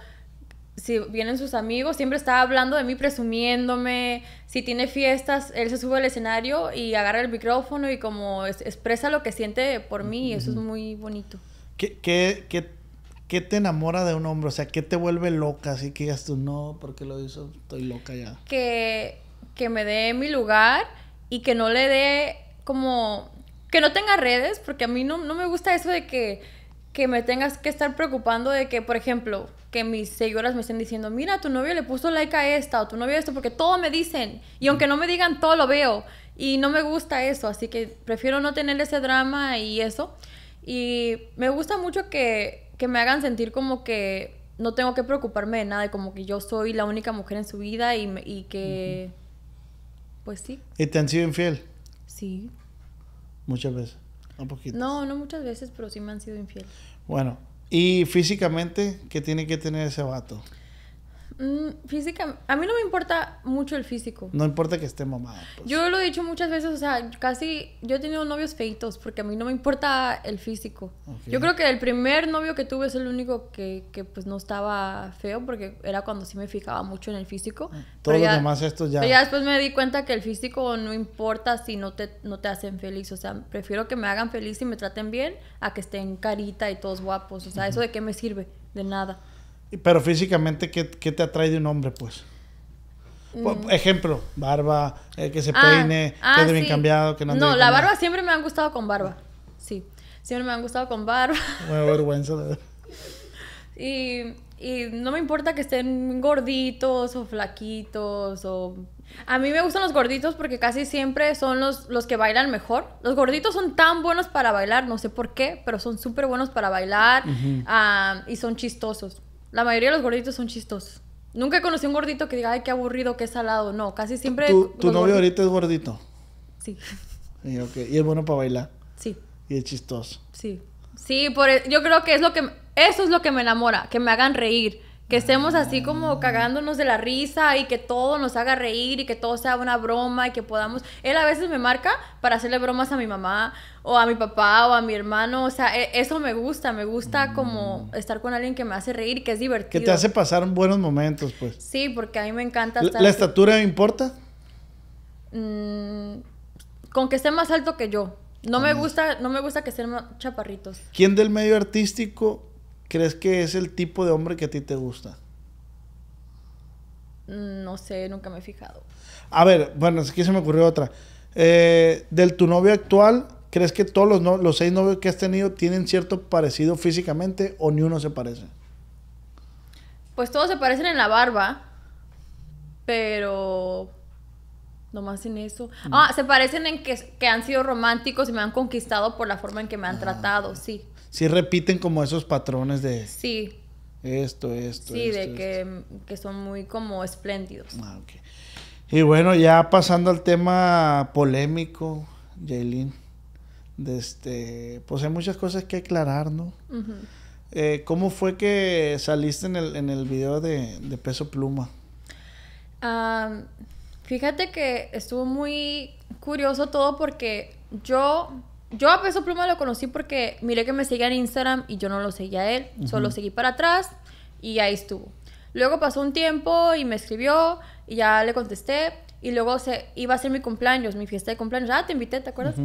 si vienen sus amigos, siempre está hablando de mí, presumiéndome. Si tiene fiestas, él se sube al escenario y agarra el micrófono y como expresa lo que siente por mí. Y eso es muy bonito.
¿Qué, qué, qué ¿Qué te enamora de un hombre? O sea, ¿qué te vuelve loca? Así que digas tú, no, porque lo hizo? Estoy loca ya.
Que, que me dé mi lugar y que no le dé como... Que no tenga redes, porque a mí no, me gusta eso de que, que me tengas que estar preocupando de que, por ejemplo, que mis seguidoras me estén diciendo, mira, tu novio le puso like a esta o tu novio a esto, porque todo me dicen. Y aunque no me digan, todo lo veo. Y no me gusta eso, así que prefiero no tener ese drama y eso. Y me gusta mucho que que me hagan sentir como que no tengo que preocuparme de nada, como que yo soy la única mujer en su vida y, y que... Pues sí.
¿Y te han sido infiel? Sí. Muchas veces. Un poquito. No,
no muchas veces, pero sí me han sido infiel.
Bueno, ¿y físicamente qué tiene que tener ese vato?
Mm, física, a mí no me importa mucho el físico. No
importa que esté mamada. Pues.
Yo lo he dicho muchas veces, o sea, casi yo he tenido novios feitos porque a mí no me importa el físico. Yo creo que el primer novio que tuve es el único que, pues no estaba feo porque era cuando sí me fijaba mucho en el físico. Ah, Todo lo demás esto ya. ya después me di cuenta que el físico no importa si no te, no te hacen feliz, o sea, prefiero que me hagan feliz y me traten bien a que estén carita y todos guapos, o sea, eso de qué me sirve, de nada.
Pero físicamente, ¿qué, te atrae de un hombre, pues? Mm. Ejemplo, barba, eh, que se ah, peine, que ah, esté bien cambiado, que no No, la barba
siempre me han gustado con barba. Sí, siempre me han gustado con barba.
Me da vergüenza
Y, no me importa que estén gorditos o flaquitos o... A mí me gustan los gorditos porque casi siempre son los, los que bailan mejor. Los gorditos son tan buenos para bailar, no sé por qué, pero son súper buenos para bailar ah, y son chistosos. La mayoría de los gorditos son chistosos. Nunca conocí conocido un gordito que diga, ay, qué aburrido, qué salado. No, casi siempre. ¿Tu, novio ahorita es gordito? Sí.
Y, es bueno para bailar. Sí. Y es chistoso.
Sí. Sí, por, e, yo creo que es lo que. Eso es lo que me enamora, que me hagan reír que estemos así como cagándonos de la risa y que todo nos haga reír y que todo sea una broma y que podamos... Él a veces me marca para hacerle bromas a mi mamá o a mi papá o a mi hermano, o sea, e, eso me gusta, me gusta mm. como estar con alguien que me hace reír, que es divertido. Que te hace
pasar buenos momentos, pues.
Sí, porque a mí me encanta estar... ¿La, estatura me importa? Mm, con que esté más alto que yo. No ah. me gusta, no me gusta que estén chaparritos.
¿Quién del medio artístico crees que es el tipo de hombre que a ti te gusta?
Mm, no sé, nunca me he fijado.
A ver, bueno, aquí se me ocurrió otra. Eh, del tu novio actual, ¿crees que todos los, los seis novios que has tenido tienen cierto parecido físicamente o ni uno se parece?
Pues todos se parecen en la barba, pero nomás en eso. Mm. Ah, se parecen en que, que, han sido románticos y me han conquistado por la forma en que me han ah, tratado, sí
sí repiten como esos patrones de... Sí. Esto, esto. Sí, de
que, son muy como espléndidos. Ah, ok.
Y bueno, ya pasando al tema polémico, Jaylin. Este, pues hay muchas cosas que aclarar, ¿no? Eh, ¿Cómo fue que saliste en el, en video de, Peso Pluma?
fíjate que estuvo muy curioso todo porque yo yo a Peso Pluma lo conocí porque miré que me seguía en Instagram y yo no lo seguía a él, solo seguí para atrás y ahí estuvo. Luego pasó un tiempo y me escribió y ya le contesté y luego se iba a ser mi cumpleaños, mi fiesta de cumpleaños. Ah, te invité, ¿te acuerdas?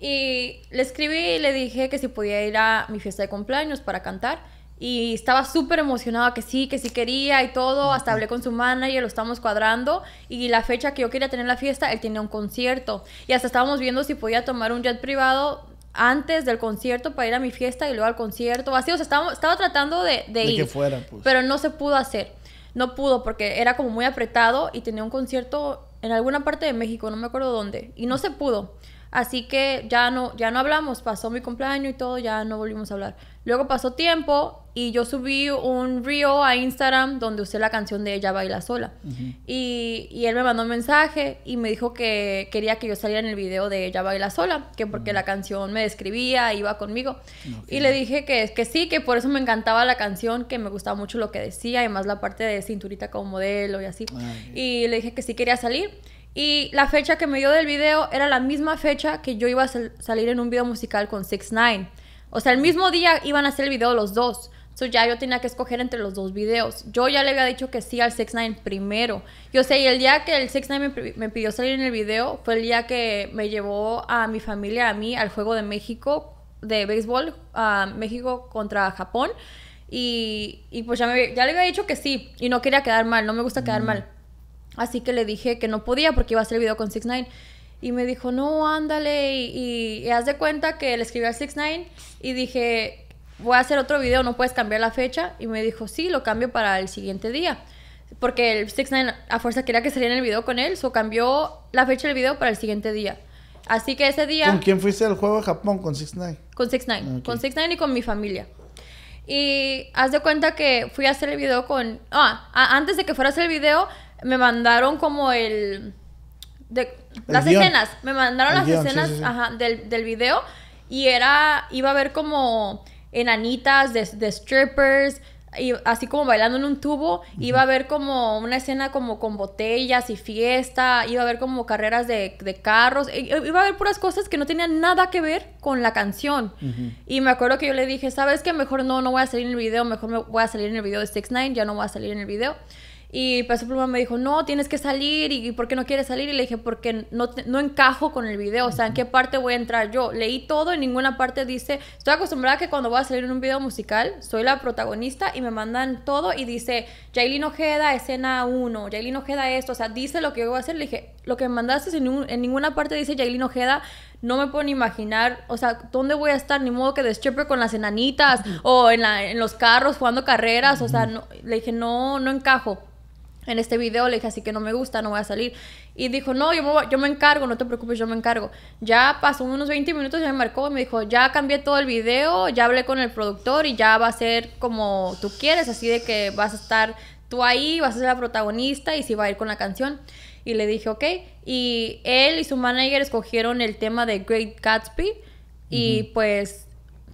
Y le escribí y le dije que si podía ir a mi fiesta de cumpleaños para cantar y estaba súper emocionada que sí, que sí quería y todo. Hasta hablé con su manager, lo estamos cuadrando. Y la fecha que yo quería tener la fiesta, él tenía un concierto. Y hasta estábamos viendo si podía tomar un jet privado antes del concierto para ir a mi fiesta y luego al concierto. Así, o sea, estaba, tratando de, de, ir. Pues. Pero no se pudo hacer. No pudo porque era como muy apretado y tenía un concierto en alguna parte de México, no me acuerdo dónde. Y no se pudo. Así que ya no, ya no hablamos, pasó mi cumpleaños y todo, ya no volvimos a hablar. Luego pasó tiempo y yo subí un reel a Instagram donde usé la canción de Ella Baila Sola. y, él me mandó un mensaje y me dijo que quería que yo saliera en el video de Ella Baila Sola, que porque la canción me describía, iba conmigo. y le dije que, que sí, que por eso me encantaba la canción, que me gustaba mucho lo que decía y más la parte de cinturita como modelo y así. Y le dije que sí quería salir. Y la fecha que me dio del video era la misma fecha que yo iba a salir en un video musical con 6 9 O sea, el mismo día iban a hacer el video los dos. Entonces ya yo tenía que escoger entre los dos videos. Yo ya le había dicho que sí al 6 9 primero. Yo sé, y el día que el 6 9 me, pidió salir en el video fue el día que me llevó a mi familia, a mí, al Juego de México de béisbol, a México contra Japón. Y, pues ya, ya le había dicho que sí. Y no quería quedar mal, no me gusta quedar mm. mal. Así que le dije que no podía porque iba a hacer el video con 6 9 y me dijo, no, ándale, y, y, haz de cuenta que le escribí a 6 9 y dije, voy a hacer otro video, no puedes cambiar la fecha. Y me dijo, sí, lo cambio para el siguiente día. Porque el 6 9 a fuerza quería que saliera en el video con él, so cambió la fecha del video para el siguiente día. Así que ese día... ¿Con quién
fuiste al juego de Japón? ¿Con 6 9
Con 6 9 ah, okay. Con 6 9 y con mi familia. Y haz de cuenta que fui a hacer el video con... Ah, antes de que fuera a hacer el video, me mandaron como el... De, las escenas, me mandaron las escenas del, video y era, iba a ver como enanitas de, strippers, y así como bailando en un tubo, iba a haber como una escena como con botellas y fiesta, iba a haber como carreras de, carros, iba a haber puras cosas que no tenían nada que ver con la canción. Y me acuerdo que yo le dije, ¿sabes qué? Mejor no, no voy a salir en el video, mejor me voy a salir en el video de 6 nine ya no voy a salir en el video. Y Peso Pluma me dijo, no, tienes que salir, ¿y por qué no quieres salir? Y le dije, porque no, no encajo con el video, o sea, ¿en qué parte voy a entrar yo? Leí todo, en ninguna parte dice, estoy acostumbrada que cuando voy a salir en un video musical, soy la protagonista y me mandan todo y dice, Jailin Ojeda, escena 1, Jailin Ojeda esto, o sea, dice lo que yo voy a hacer. Le dije, lo que me mandaste en, en ninguna parte dice Jailin Ojeda, no me puedo ni imaginar, o sea, ¿dónde voy a estar? Ni modo que deschepe con las enanitas o en, la, en los carros jugando carreras, o sea, no, le dije, no, no encajo en este video, le dije así que no me gusta, no voy a salir. Y dijo, no, yo me, encargo, no te preocupes, yo me encargo. Ya pasó unos 20 minutos y me marcó y me dijo, ya cambié todo el video, ya hablé con el productor y ya va a ser como tú quieres, así de que vas a estar tú ahí, vas a ser la protagonista y si va a ir con la canción. Y le dije, ok. Y él y su manager escogieron el tema de Great Gatsby y pues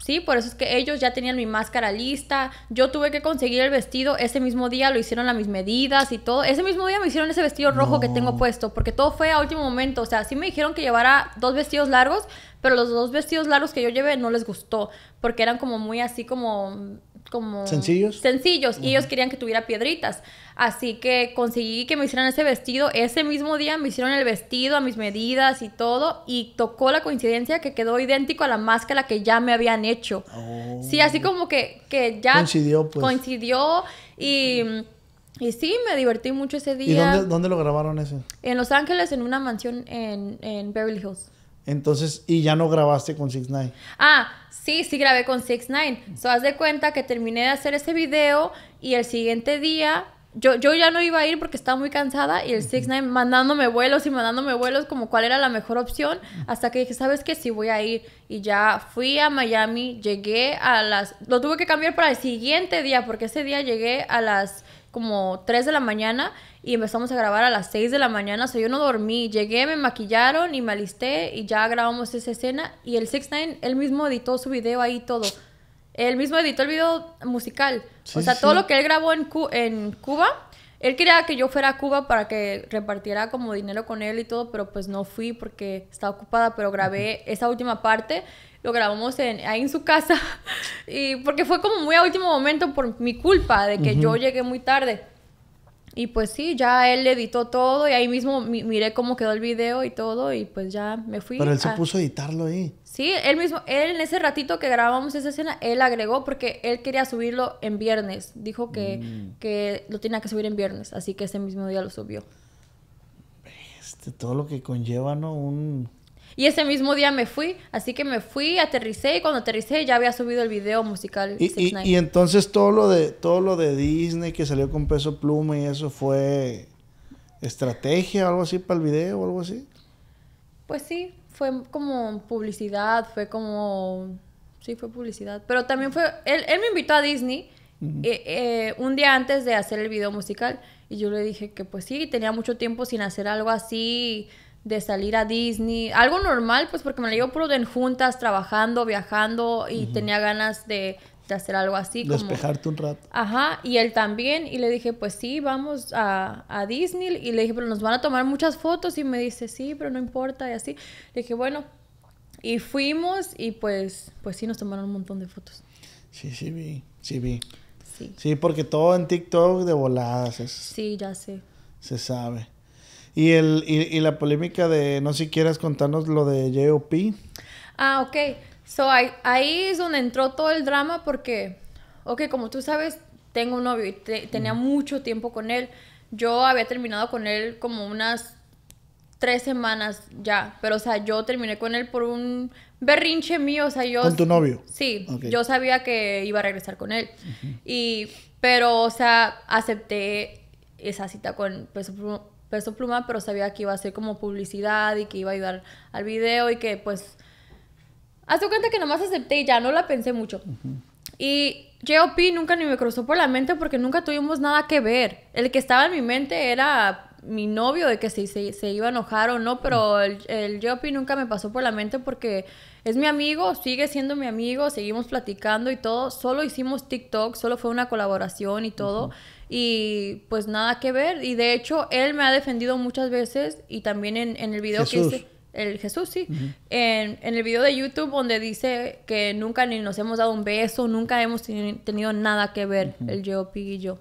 ¿sí? Por eso es que ellos ya tenían mi máscara lista. Yo tuve que conseguir el vestido ese mismo día, lo hicieron a mis medidas y todo. Ese mismo día me hicieron ese vestido rojo que tengo puesto, porque todo fue a último momento. O sea, sí me dijeron que llevara dos vestidos largos, pero los dos vestidos largos que yo llevé no les gustó, porque eran como muy así como como... Sencillos. Sencillos. Y ellos querían que tuviera piedritas. Así que conseguí que me hicieran ese vestido. Ese mismo día me hicieron el vestido a mis medidas y todo. Y tocó la coincidencia que quedó idéntico a la máscara que ya me habían hecho. Sí, oh. así como que, que ya... Coincidió, pues. Coincidió y... Y sí, me divertí mucho ese día.
dónde, lo grabaron ese?
En Los Ángeles, en una mansión en, en Beverly Hills.
Entonces, y ya no grabaste con 6 9
Ah, sí, sí grabé con 6 9 So, haz de cuenta que terminé de hacer ese video y el siguiente día yo, yo ya no iba a ir porque estaba muy cansada y el 6 mandándome vuelos y mandándome vuelos como cuál era la mejor opción hasta que dije, ¿sabes qué? Sí voy a ir y ya fui a Miami, llegué a las... Lo tuve que cambiar para el siguiente día porque ese día llegué a las como 3 de la mañana y empezamos a grabar a las 6 de la mañana. O sea, yo no dormí. Llegué, me maquillaron y me alisté y ya grabamos esa escena. Y el 6 9 él mismo editó su video ahí todo. Él mismo editó el video musical. o sea, todo lo que él grabó en, en Cuba. Él quería que yo fuera a Cuba para que repartiera como dinero con él y todo, pero pues no fui porque estaba ocupada, pero grabé esa última parte lo grabamos en, ahí en su casa. Y porque fue como muy a último momento por mi culpa de que yo llegué muy tarde. Y pues sí, ya él editó todo y ahí mismo miré cómo quedó el video y todo y pues ya me fui. Pero él se puso a
editarlo ahí.
Sí, él mismo, él en ese ratito que grabamos esa escena, él agregó porque él quería subirlo en viernes. Dijo que, mm. que lo tenía que subir en viernes, así que ese mismo día lo
subió. Este, todo lo que conlleva, ¿no? Un,
y ese mismo día me fui, así que me fui, aterricé y cuando aterricé ya había subido el video musical. Y,
entonces todo lo de todo lo de Disney que salió con peso pluma y eso fue estrategia o algo así para el video o algo así.
Pues sí, fue como publicidad, fue como sí fue publicidad, pero también fue él, me invitó a Disney. Eh, eh, un día antes de hacer el video musical y yo le dije que pues sí, tenía mucho tiempo sin hacer algo así de salir a Disney, algo normal, pues porque me la llevo puro en juntas, trabajando, viajando y tenía ganas de, hacer algo así. Despejarte un rato. Ajá, y él también, y le dije, pues sí, vamos a, a, Disney, y le dije, pero nos van a tomar muchas fotos, y me dice, sí, pero no importa, y así. Le dije, bueno, y fuimos, y pues, pues sí, nos tomaron un montón de fotos.
Sí, sí vi, sí vi. Sí. Sí, porque todo en TikTok de voladas. Es... Sí, ya sé. Se sabe. Y, el, y, la polémica de, no si quieres contarnos lo de J.O.P.
Ah, ok. So, ahí, es donde entró todo el drama porque, ok, como tú sabes, tengo un novio y tenía mucho tiempo con él. Yo había terminado con él como unas tres semanas ya, pero o sea, yo terminé con él por un berrinche mío, o sea, yo... ¿Con tu novio? Sí, yo sabía que iba a regresar con él. Y, pero, o sea, acepté esa cita con, pues, peso pluma, pero sabía que iba a ser como publicidad y que iba a ayudar al video y que pues... hazte cuenta que nomás acepté y ya no la pensé mucho. Y JOP nunca ni me cruzó por la mente porque nunca tuvimos nada que ver. El que estaba en mi mente era mi novio de que si se, iba a enojar o no, pero el, el JOP nunca me pasó por la mente porque es mi amigo, sigue siendo mi amigo, seguimos platicando y todo. Solo hicimos TikTok, solo fue una colaboración y todo y pues nada que ver. Y de hecho, él me ha defendido muchas veces y también en, el video que hice. El Jesús, sí. en, el video de YouTube donde dice que nunca ni nos hemos dado un beso, nunca hemos tenido nada que ver el yo y yo.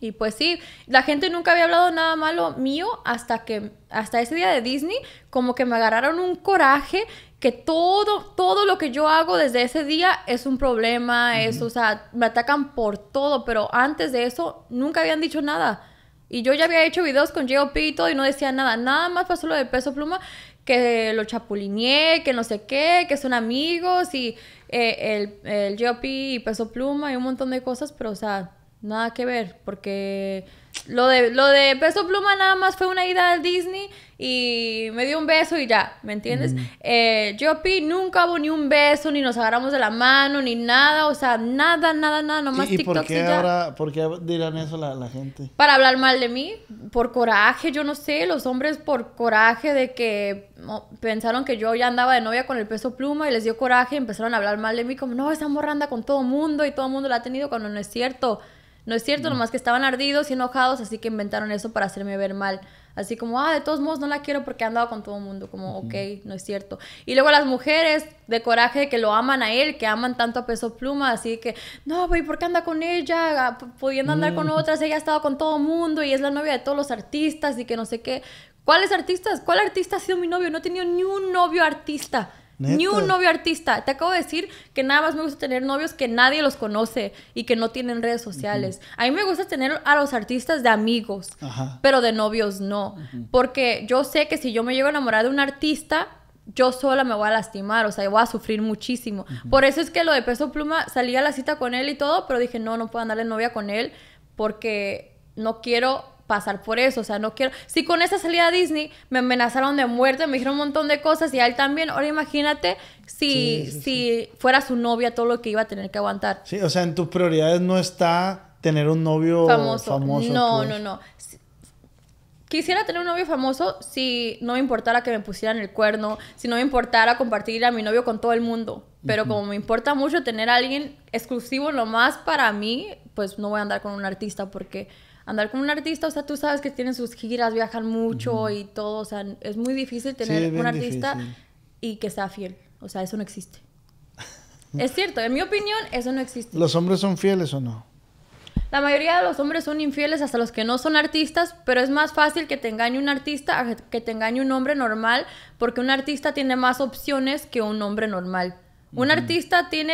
Y pues sí, la gente nunca había hablado nada malo mío hasta que, hasta ese día de Disney, como que me agarraron un coraje que todo, todo lo que yo hago desde ese día es un problema, es, o sea, me atacan por todo, pero antes de eso nunca habían dicho nada. Y yo ya había hecho videos con JOP y todo y no decía nada, nada más pasó lo de peso pluma, que lo chapulineé, que no sé qué, que son amigos y eh, el, el JOP y peso pluma y un montón de cosas, pero o sea Nada que ver, porque lo de, lo de peso Pluma nada más fue una ida al Disney y me dio un beso y ya, ¿me entiendes? Eh, yo, Pi, nunca hubo ni un beso, ni nos agarramos de la mano, ni nada, o sea, nada, nada, nada, nomás ¿Y, y por qué ahora,
por qué dirán eso la, gente?
Para hablar mal de mí, por coraje, yo no sé, los hombres por coraje de que pensaron que yo ya andaba de novia con el Peso Pluma y les dio coraje y empezaron a hablar mal de mí como, no, esa morra con todo mundo y todo mundo la ha tenido cuando no es cierto. No es cierto, nomás que estaban ardidos y enojados, así que inventaron eso para hacerme ver mal. Así como, ah, de todos modos no la quiero porque ha andado con todo el mundo. Como, ok, no es cierto. Y luego las mujeres de coraje que lo aman a él, que aman tanto a peso pluma, así que, no, güey, ¿por qué anda con ella? Ah, pudiendo andar con mm. otras, ella ha estado con todo el mundo y es la novia de todos los artistas y que no sé qué. ¿Cuáles artistas? ¿Cuál artista ha sido mi novio? No he tenido ni un novio artista. Ni un novio artista. Te acabo de decir que nada más me gusta tener novios que nadie los conoce y que no tienen redes sociales. A mí me gusta tener a los artistas de amigos, pero de novios no. Porque yo sé que si yo me llego a enamorar de un artista, yo sola me voy a lastimar, o sea, voy a sufrir muchísimo. Por eso es que lo de peso pluma, salí a la cita con él y todo, pero dije, no, no puedo andar de novia con él porque no quiero pasar por eso, o sea, no quiero, si con esa salida a Disney me amenazaron de muerte, me dijeron un montón de cosas y a él también, ahora imagínate si, si fuera su novia todo lo que iba a tener que aguantar. Sí,
o sea, en tus prioridades no está tener un novio famoso. Pues. no, no,
no, quisiera tener un novio famoso si no me importara que me pusieran el cuerno, si no me importara compartir a mi novio con todo el mundo. Pero como me importa mucho tener a alguien exclusivo lo más para mí, pues no voy a andar con un artista porque andar con un artista, o sea, tú sabes que tienen sus giras, viajan mucho y todo, o sea, es muy difícil tener un artista y que sea fiel, o sea, eso no existe. es cierto, en mi opinión, eso no existe.
¿Los hombres son fieles o no?
La mayoría de los hombres son infieles hasta los que no son artistas, pero es más fácil que te engañe un artista que te engañe un hombre normal, porque un artista tiene más opciones que un hombre normal. Un artista tiene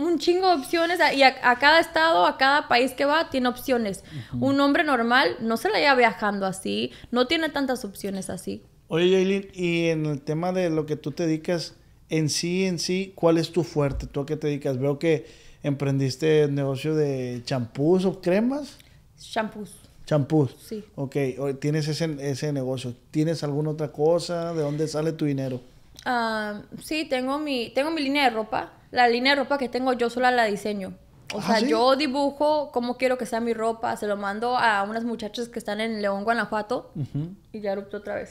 un chingo de opciones y a, cada estado, a cada país que va, tiene opciones. Un hombre normal no se la lleva viajando así, no tiene tantas opciones así.
Oye, Jaylin, y en el tema de lo que tú te dedicas, en sí, en sí, ¿cuál es tu fuerte? ¿Tú a qué te dedicas? Veo que emprendiste el negocio de champús o cremas. Champús. Champús. Sí. Ok, tienes ese, negocio. ¿Tienes alguna otra cosa? ¿De dónde sale tu dinero?
Ah, sí, tengo mi, tengo mi línea de ropa la línea de ropa que tengo yo sola la diseño. O ah, sea, yo dibujo cómo quiero que sea mi ropa, se lo mando a unas muchachas que están en León, Guanajuato, y ya eruptó otra vez.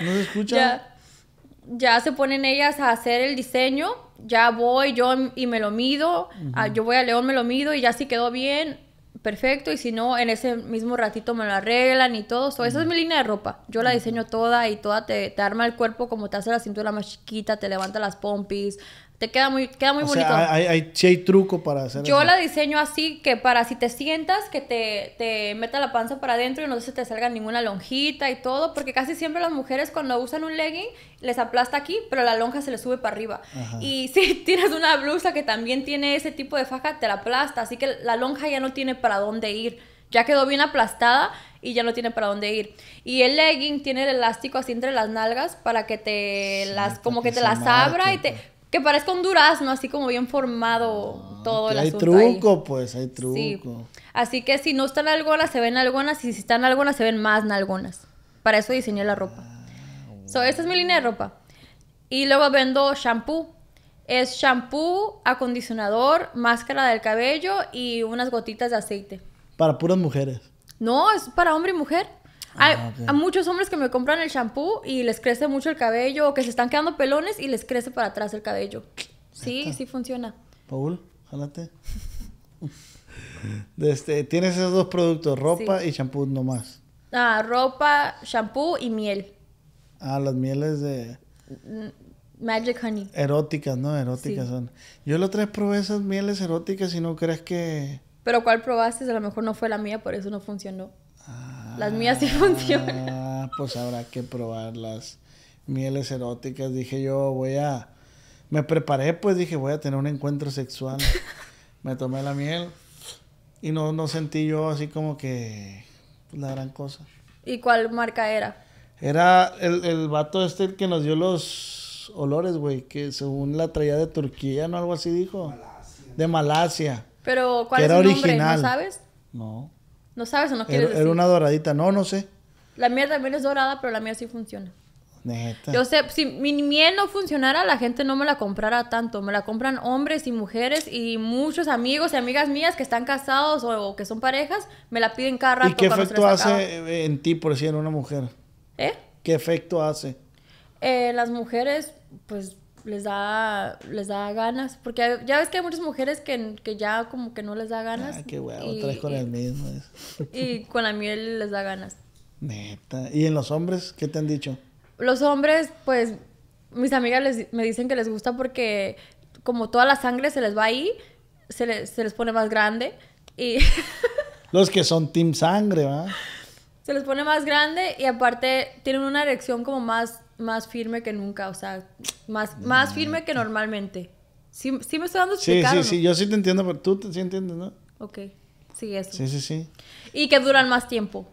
¿No se escucha?
Ya, se ponen ellas a hacer el diseño, ya voy yo y me lo mido, yo voy a León, me lo mido, y ya si quedó bien, perfecto, y si no, en ese mismo ratito me lo arreglan y todo. So, Esa es mi línea de ropa, yo la diseño toda y toda te, te arma el cuerpo como te hace la cintura más chiquita, te levanta las pompis, te queda muy, queda muy bonito. hay,
hay, truco para hacer Yo
la diseño así que para si te sientas, que te, meta la panza para adentro y no se te salga ninguna lonjita y todo, porque casi siempre las mujeres cuando usan un legging les aplasta aquí, pero la lonja se le sube para arriba. Y si tienes una blusa que también tiene ese tipo de faja, te la aplasta, así que la lonja ya no tiene para dónde ir. Ya quedó bien aplastada y ya no tiene para dónde ir. Y el legging tiene el elástico así entre las nalgas para que te las, como que, te las abra y te... Pues. Que parezca un durazno, así como bien formado ah, todo el asunto. Hay truco,
pues, hay truco.
Así que si no están algunas, se ven algunas. Y si están algunas, se ven más nalgonas. Para eso diseñé la ropa. Ah, so, esta es mi línea de ropa. Y luego vendo shampoo. Es shampoo, acondicionador, máscara del cabello y unas gotitas de aceite.
Para puras mujeres.
No, es para hombre y mujer. Hay ah, a muchos hombres que me compran el shampoo y les crece mucho el cabello, o que se están quedando pelones y les crece para atrás el cabello. Sí, sí funciona.
Paul, jálate. este, tienes esos dos productos, ropa y shampoo nomás.
Ah, ropa, shampoo y miel.
Ah, las mieles de...
Mm, magic Honey.
Eróticas, ¿no? Eróticas son. Yo la tres probé esas mieles eróticas y no crees que...
Pero ¿cuál probaste? A lo mejor no fue la mía, por eso no funcionó
las mías sí funcionan. Ah, pues habrá que probar las mieles eróticas. Dije yo, voy a. Me preparé, pues dije, voy a tener un encuentro sexual. me tomé la miel y no, no sentí yo así como que pues, la gran cosa.
¿Y cuál marca era?
Era el, el vato este que nos dio los olores, güey, que según la traía de Turquía, ¿no? Algo así dijo. De Malasia.
Pero, ¿cuál es era nombre? ¿No sabes? No. No sabes o no quieres era, una
doradita, no, no sé.
La mía también es dorada, pero la mía sí funciona.
Neta. Yo
sé, si mi miel no funcionara, la gente no me la comprara tanto. Me la compran hombres y mujeres y muchos amigos y amigas mías que están casados o, que son parejas, me la piden cada rato. ¿Y qué efecto hace
en ti, por decir, en una mujer? ¿Eh? ¿Qué efecto hace?
Eh, las mujeres, pues les da, les da ganas. Porque ya ves que hay muchas mujeres que, ya como que no les da ganas. Ah, qué y, con el
mismo. Y
con la miel les da ganas.
Neta. ¿Y en los hombres qué te han dicho?
Los hombres, pues, mis amigas me dicen que les gusta porque como toda la sangre se les va ahí, se, se les pone más grande. Y...
los que son team sangre, ¿verdad?
Se les pone más grande y aparte tienen una erección como más más firme que nunca, o sea, más, mm, más firme que normalmente. ¿Sí, sí me estoy dando explicado, Sí, sí, sí,
yo sí te entiendo, pero tú sí entiendes, ¿no?
Ok, sí, eso. Sí, sí, sí. Y que duran más tiempo.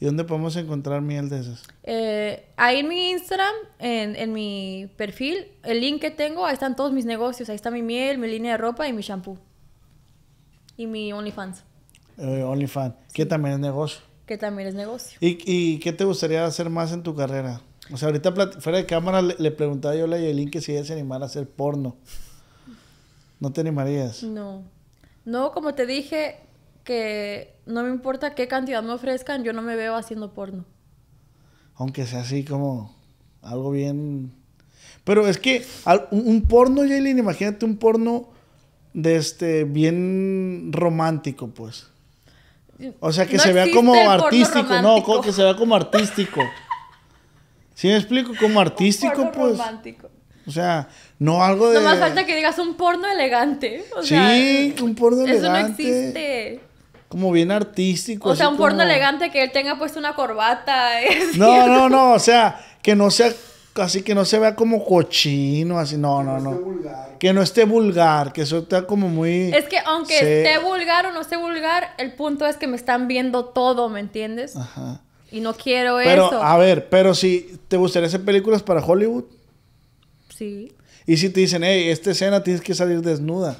¿Y dónde podemos encontrar miel de esas?
Eh, ahí en mi Instagram, en, mi perfil, el link que tengo, ahí están todos mis negocios, ahí está mi miel, mi línea de ropa y mi shampoo. Y mi OnlyFans.
Eh, OnlyFans, que también es negocio
que también es negocio.
¿Y, ¿Y, qué te gustaría hacer más en tu carrera? O sea, ahorita fuera de cámara le, preguntaba yo a la que si ella se animara a hacer porno. ¿No te animarías?
No. No, como te dije, que no me importa qué cantidad me ofrezcan, yo no me veo haciendo porno.
Aunque sea así como algo bien... Pero es que un porno, Yelín, imagínate un porno de este bien romántico, pues. O sea, que se vea como artístico, no, que se vea como artístico. ¿Sí me explico? Como artístico, pues. O sea, no algo de. No más falta
que digas un porno elegante. sí,
un porno elegante. Eso no
existe.
Como bien artístico. O sea, un porno
elegante que él tenga puesto una corbata. No, no,
no. O sea, que no sea así que no se vea como cochino, así, no, no, no. que no esté vulgar, que eso está como muy... Es que
aunque esté vulgar o no esté vulgar, el punto es que me están viendo todo, ¿me entiendes? Ajá. Y no quiero pero, eso. A
ver, pero si te gustaría hacer películas para Hollywood. Sí. Y si te dicen, hey, esta escena tienes que salir desnuda.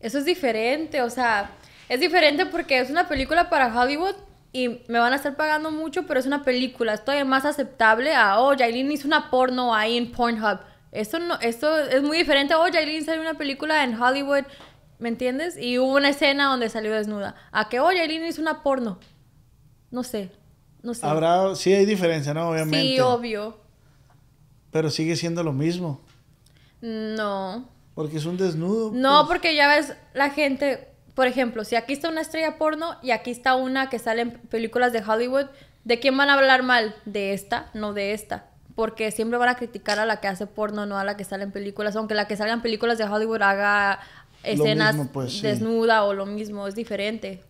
Eso es diferente, o sea, es diferente porque es una película para Hollywood, y me van a estar pagando mucho, pero es una película. Estoy más aceptable a, oh, Jailin hizo una porno ahí en Pornhub. eso no, es muy diferente. Oh, Jailin salió una película en Hollywood, ¿me entiendes? Y hubo una escena donde salió desnuda. A que, oh, Jailin hizo una porno. No sé, no sé. Habrá,
sí hay diferencia, ¿no? Obviamente. Sí, obvio. Pero sigue siendo lo mismo.
No.
Porque es un desnudo. No, pues.
porque ya ves, la gente, por ejemplo, si aquí está una estrella porno y aquí está una que sale en películas de Hollywood, ¿de quién van a hablar mal? De esta, no de esta. Porque siempre van a criticar a la que hace porno, no a la que sale en películas. Aunque la que sale en películas de Hollywood haga escenas pues, desnuda o lo mismo, es diferente.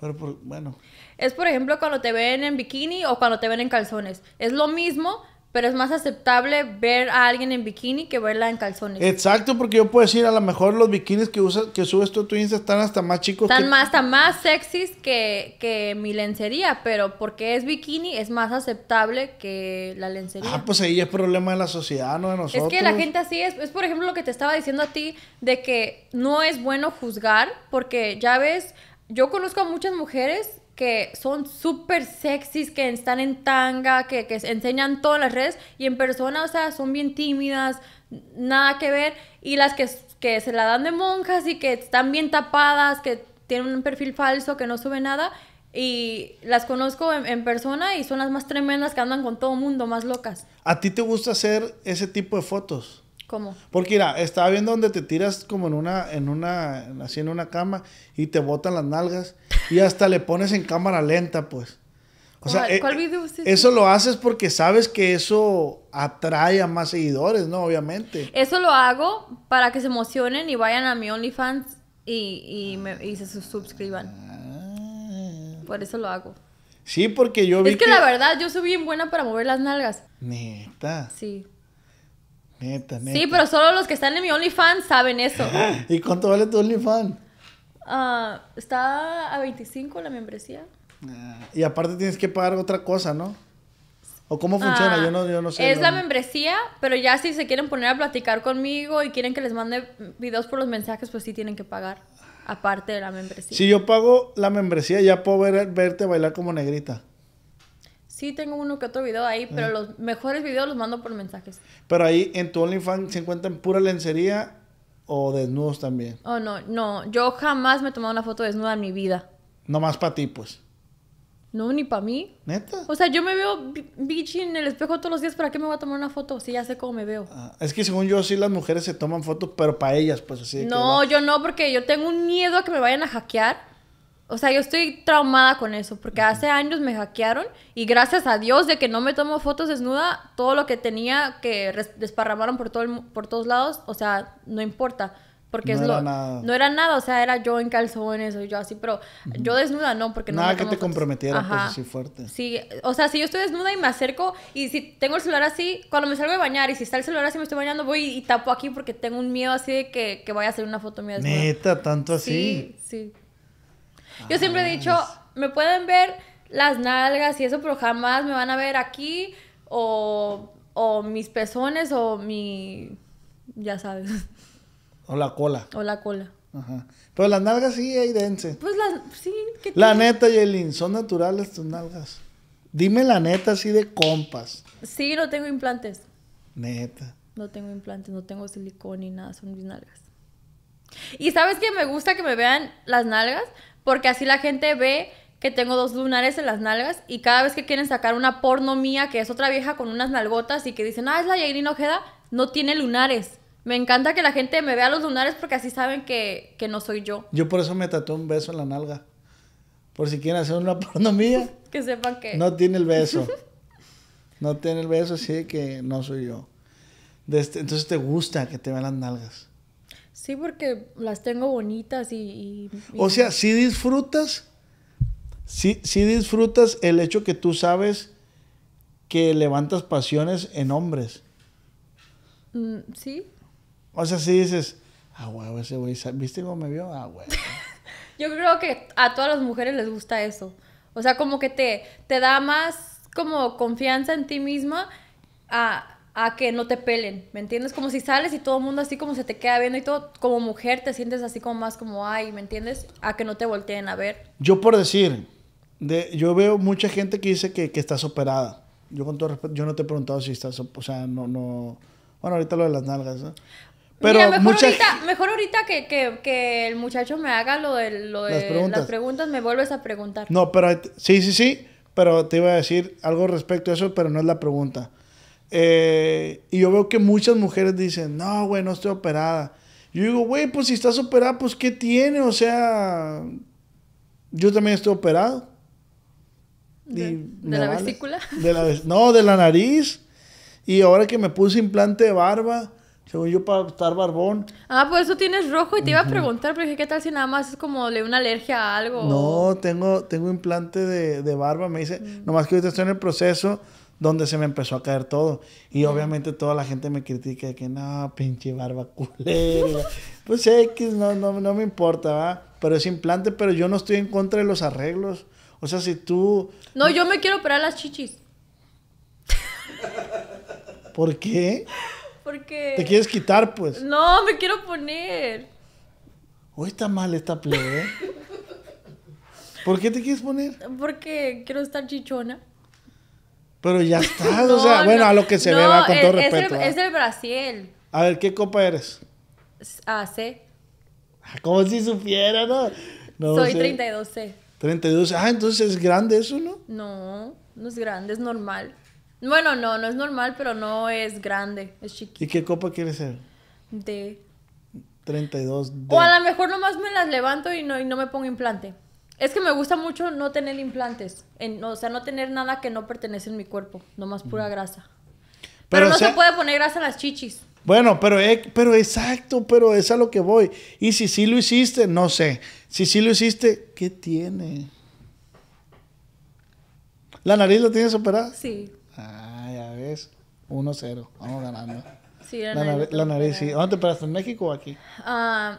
Pero por, bueno.
Es por ejemplo cuando te ven en bikini o cuando te ven en calzones. Es lo mismo, pero es más aceptable ver a alguien en bikini que verla en calzones.
Exacto, porque yo puedo decir, a lo mejor los bikinis que usas, que subes tú a tu Insta están hasta más chicos. Están más,
hasta más sexys que, que, mi lencería, pero porque es bikini es más aceptable que la lencería. Ah, pues
ahí es problema de la sociedad, no de nosotros. Es que la gente
así es, es por ejemplo lo que te estaba diciendo a ti, de que no es bueno juzgar, porque ya ves, yo conozco a muchas mujeres que son súper sexys, que están en tanga, que, enseñan todas las redes y en persona, o sea, son bien tímidas, nada que ver. Y las que, se la dan de monjas y que están bien tapadas, que tienen un perfil falso, que no sube nada, y las conozco en, en, persona y son las más tremendas que andan con todo mundo, más locas.
¿A ti te gusta hacer ese tipo de fotos? Porque mira, estaba viendo donde te tiras como en una, en una, así en una cama y te botan las nalgas y hasta le pones en cámara lenta, pues. O sea, ¿cuál
eh, eh, video eso
lo haces porque sabes que eso atrae a más seguidores, ¿no? Obviamente.
Eso lo hago para que se emocionen y vayan a mi OnlyFans y, y, me, y se suscriban. Ah. Por eso lo hago.
Sí, porque yo vi. Es que... la
verdad, yo soy bien buena para mover las nalgas.
Neta. Sí. Sí,
pero solo los que están en mi OnlyFans saben eso.
¿Y cuánto vale tu OnlyFans?
Ah, está a 25 la membresía.
Ah, y aparte tienes que pagar otra cosa, ¿no? ¿O cómo funciona? Ah, yo, no, yo no sé. Es la
membresía, pero ya si se quieren poner a platicar conmigo y quieren que les mande videos por los mensajes, pues sí tienen que pagar. Aparte de la membresía. Si
yo pago la membresía, ya puedo verte bailar como negrita.
Sí, tengo uno que otro video ahí, pero los mejores videos los mando por mensajes.
Pero ahí en tu OnlyFans se encuentran pura lencería o desnudos también.
Oh, no, no. Yo jamás me he tomado una foto desnuda en mi vida.
Nomás para ti, pues.
No, ni para mí. ¿Neta? O sea, yo me veo bichi en el espejo todos los días. ¿Para qué me voy a tomar una foto? Si ya sé cómo me veo.
Ah, es que según yo, sí, las mujeres se toman fotos, pero para ellas, pues así. no,
yo no, porque yo tengo un miedo a que me vayan a hackear. O sea, yo estoy traumada con eso, porque hace años me hackearon y gracias a Dios de que no me tomo fotos desnuda, todo lo que tenía que desparramaron por, todo por todos lados, o sea, no importa. Porque no es era lo, nada. No era nada, o sea, era yo en calzones o yo así, pero yo desnuda no, porque no. Nada que te comprometiera, pues así fuerte. o sea, si yo estoy desnuda y me acerco y si tengo el celular así, cuando me salgo de bañar y si está el celular así, me estoy bañando, voy y, tapo aquí porque tengo un miedo así de que, que vaya a hacer una foto mía desnuda. Neta,
tanto así.
Sí, sí. Yo siempre he ah, dicho, me pueden ver las nalgas y eso, pero jamás me van a ver aquí o, mis pezones o mi... ya sabes. O la cola. O la cola.
Ajá. Pero las nalgas sí, hay, dense.
Pues las, sí. ¿qué la neta,
Yelin, son naturales tus nalgas. Dime la neta así de compas.
Sí, no tengo implantes.
Neta.
No tengo implantes, no tengo silicón ni nada, son mis nalgas. Y sabes que me gusta que me vean las nalgas porque así la gente ve que tengo dos lunares en las nalgas y cada vez que quieren sacar una porno mía, que es otra vieja con unas nalgotas y que dicen, ah, es la Yairina Ojeda, no tiene lunares. Me encanta que la gente me vea los lunares porque así saben que, no soy yo.
Yo por eso me tatué un beso en la nalga. Por si quieren hacer una porno mía.
que sepan que... No
tiene el beso. no tiene el beso, así que no soy yo. Este, entonces te gusta que te vean las nalgas.
Sí, porque las tengo bonitas y... O sea, si
¿sí disfrutas, si, sí, disfrutas el hecho que tú sabes que levantas pasiones en hombres.
Mm, sí.
O sea, si dices, ah, huevo, ese güey, ¿viste cómo me vio? Ah, huevo.
Yo creo que a todas las mujeres les gusta eso. O sea, como que te, te da más como confianza en ti misma a ah, a que no te pelen, ¿me entiendes? Como si sales y todo el mundo así como se te queda viendo y todo, como mujer te sientes así como más como, ay, ¿me entiendes? A que no te volteen a ver.
Yo por decir, de, yo veo mucha gente que dice que, que estás operada. Yo con todo respeto, yo no te he preguntado si estás, o sea, no, no, bueno, ahorita lo de las nalgas, Pero mejor, ahorita,
mejor ahorita que, que, el muchacho me haga lo de, lo de las preguntas, me vuelves a preguntar.
No, pero sí, sí, sí, pero te iba a decir algo respecto a eso, pero no es la pregunta. Eh, y yo veo que muchas mujeres dicen, no, güey, no estoy operada. Yo digo, güey, pues si estás operada, pues ¿qué tiene? O sea, yo también estoy operado.
¿De, la vesícula?
no, de la nariz. Y ahora que me puse implante de barba, según yo, para estar barbón.
Ah, pues eso tienes rojo y te iba a preguntar, pero dije, ¿qué tal si nada más es como le una alergia a algo? No,
tengo, tengo implante de, de barba, me dice. Mm. Nomás que ahorita estoy en el proceso donde se me empezó a caer todo. Y obviamente toda la gente me critica de que no, pinche barba culera. pues X, no, no, no me importa, ¿va? Pero es implante, pero yo no estoy en contra de los arreglos. O sea, si tú...
No, yo me quiero operar las chichis.
¿Por qué?
Porque... ¿Te quieres
quitar, pues?
No, me quiero poner.
Hoy está mal esta plebe. ¿Por qué te quieres poner?
Porque quiero estar chichona.
Pero ya está, o sea, bueno, a lo que se ve va con e- todo respeto. Es, el,
del Brasil.
A ver, ¿qué copa eres? a ah, C. Ah, como si supiera, ¿no? Soy 32C. 32, ah, entonces es grande eso, ¿no?
No, no es grande, es normal. Bueno, no, no es normal, pero no es grande, es chiquito.
¿Y qué copa quieres ser? D. 32D. O a
lo mejor nomás me las levanto y no, y no me pongo implante. Es que me gusta mucho no tener implantes, o sea, no tener nada que no pertenece en mi cuerpo, nomás pura mm. grasa. Pero, no se puede poner grasa en las chichis.
Bueno, pero, eh, pero exacto, pero es a lo que voy. Y si sí lo hiciste, no sé. Si sí lo hiciste, ¿qué tiene? ¿La nariz la tienes operada? Sí. Ah, ya ves. 1-0. Vamos ganando.
Sí, la,
nariz. sí. ¿Dónde te operaste? ¿En México o aquí?
Ah,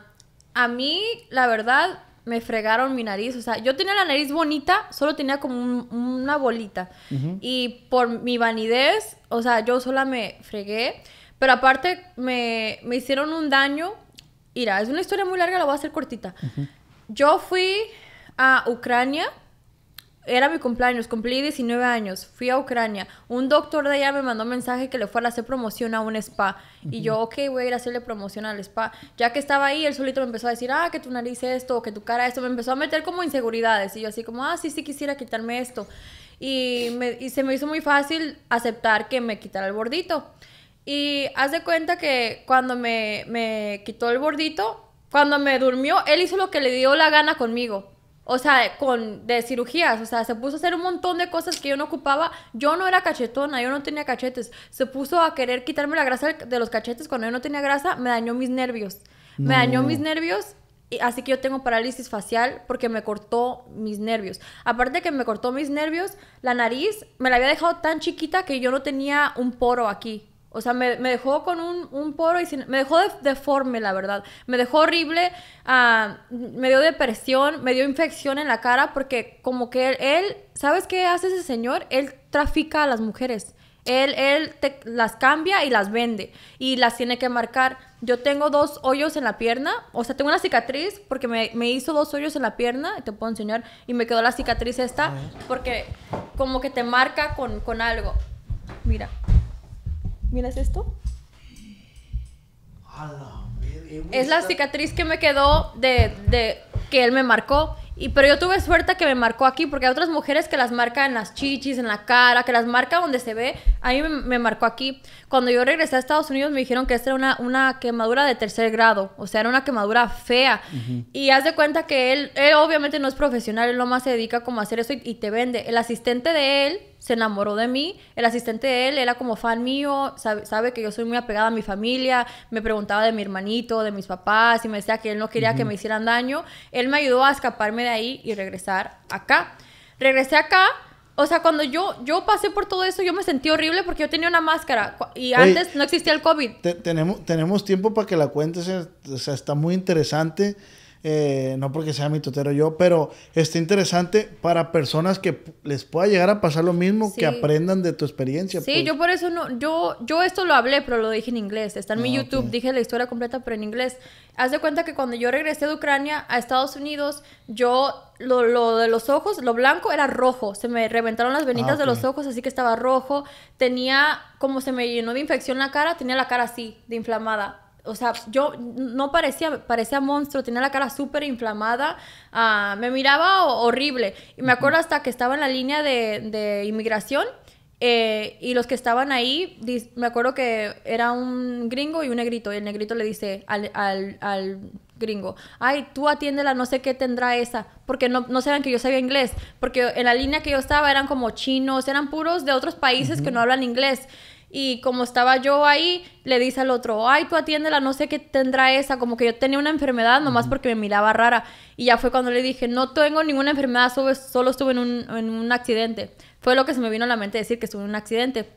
a mí, la verdad, me fregaron mi nariz. O sea, yo tenía la nariz bonita, solo tenía como una bolita. Y por mi vanidez, o sea, yo sola me fregué. Pero aparte, me, hicieron un daño. Mira, es una historia muy larga, la voy a hacer cortita. Yo fui a Ucrania era mi cumpleaños, cumplí 19 años, fui a Ucrania. Un doctor de allá me mandó mensaje que le fuera a hacer promoción a un spa. Y yo, ok, voy a ir a hacerle promoción al spa. Ya que estaba ahí, él solito me empezó a decir, ah, que tu nariz esto, que tu cara esto. Me empezó a meter como inseguridades. Y yo así como, ah, sí, sí quisiera quitarme esto. Y, se me hizo muy fácil aceptar que me quitara el bordito. Y haz de cuenta que cuando me, me quitó el bordito, cuando me durmió, él hizo lo que le dio la gana conmigo. O sea, con, de cirugías, o sea, se puso a hacer un montón de cosas que yo no ocupaba. Yo no era cachetona, yo no tenía cachetes. Se puso a querer quitarme la grasa de los cachetes cuando yo no tenía grasa, me dañó mis nervios. Me dañó mis nervios, y, así que yo tengo parálisis facial porque me cortó mis nervios. Aparte de que me cortó mis nervios, la nariz me la había dejado tan chiquita que yo no tenía un poro aquí. O sea, me, dejó con un, un poro y sin, me dejó deforme, la verdad. Me dejó horrible, ah, me dio depresión, me dio infección en la cara porque como que él, ¿sabes qué hace ese señor? Él trafica a las mujeres. Él, él las cambia y las vende y las tiene que marcar. Yo tengo dos hoyos en la pierna, o sea, tengo una cicatriz porque me, hizo dos hoyos en la pierna, te puedo enseñar, y me quedó la cicatriz esta porque como que te marca con, con algo. Mira. ¿Miras esto? Eh, es la cicatriz que me quedó de, que él me marcó. Y, pero yo tuve suerte que me marcó aquí, porque hay otras mujeres que las marcan en las chichis, en la cara, que las marca donde se ve. A mí me, marcó aquí. Cuando yo regresé a Estados Unidos me dijeron que esta era una, una quemadura de tercer grado, o sea, era una quemadura fea. Y haz de cuenta que él, él obviamente no es profesional, él nomás se dedica como a hacer eso y te vende. El asistente de él se enamoró de mí. El asistente de él era como fan mío, sabe, que yo soy muy apegada a mi familia, me preguntaba de mi hermanito, de mis papás y me decía que él no quería que me hicieran daño. Él me ayudó a escaparme de ahí y regresar acá. Regresé acá. O sea, cuando yo, yo pasé por todo eso, yo me sentí horrible porque yo tenía una máscara y antes no existía
el COVID. tenemos, tenemos tiempo para que la cuentes, o sea, está muy interesante. Eh, no porque sea mi totero yo, pero está interesante para personas que les pueda llegar a pasar lo mismo, que aprendan de tu experiencia. Sí,
pues. yo por eso no, yo, yo esto lo hablé, pero lo dije en inglés. Está en mi ah, YouTube, dije la historia completa, pero en inglés. Haz de cuenta que cuando yo regresé de Ucrania a Estados Unidos, yo lo, lo de los ojos, lo blanco era rojo, se me reventaron las venitas ah, de los ojos, así que estaba rojo, tenía como se me llenó de infección la cara, tenía la cara así, de inflamada o sea, yo no parecía, parecía monstruo, tenía la cara súper inflamada, ah, me miraba horrible. Y me acuerdo hasta que estaba en la línea de, inmigración eh, y los que estaban ahí, me acuerdo que era un gringo y un negrito, y el negrito le dice al, al, gringo, ay, tú atiéndela, no sé qué tendrá esa, porque no, no que yo sabía inglés, porque en la línea que yo estaba eran como chinos, eran puros de otros países que no hablan inglés. Y como estaba yo ahí, le dice al otro, ay, tú atiéndela, no sé qué tendrá esa, como que yo tenía una enfermedad nomás porque me miraba rara. Y ya fue cuando le dije, no tengo ninguna enfermedad, solo, solo estuve en un, en un accidente. Fue lo que se me vino a la mente decir que estuve en un accidente.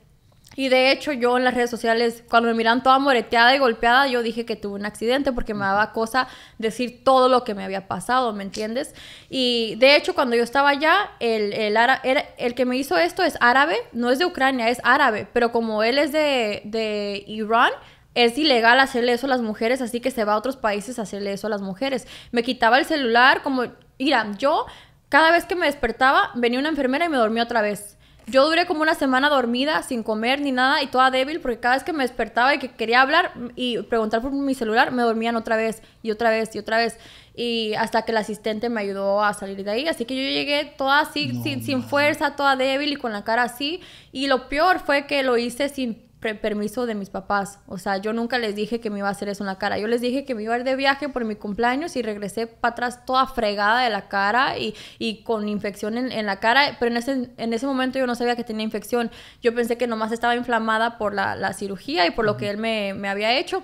Y de hecho yo en las redes sociales, cuando me miran toda moreteada y golpeada, yo dije que tuve un accidente porque me daba cosa decir todo lo que me había pasado, ¿me entiendes? Y de hecho cuando yo estaba allá, el, el, el que me hizo esto es árabe, no es de Ucrania, es árabe, pero como él es de, de Irán, es ilegal hacerle eso a las mujeres, así que se va a otros países a hacerle eso a las mujeres. Me quitaba el celular, como, mira, yo cada vez que me despertaba venía una enfermera y me dormía otra vez. Yo duré como una semana dormida, sin comer ni nada y toda débil, porque cada vez que me despertaba y que quería hablar y preguntar por mi celular, me dormían otra vez y otra vez y otra vez. Y hasta que el asistente me ayudó a salir de ahí. Así que yo llegué toda así, sin, sin fuerza, toda débil y con la cara así. Y lo peor fue que lo hice sin permiso de mis papás. O sea, yo nunca les dije que me iba a hacer eso en la cara. Yo les dije que me iba a ir de viaje por mi cumpleaños y regresé para atrás toda fregada de la cara y, con infección en, la cara. Pero en ese, momento yo no sabía que tenía infección. Yo pensé que nomás estaba inflamada por la, cirugía y por lo que él me, había hecho.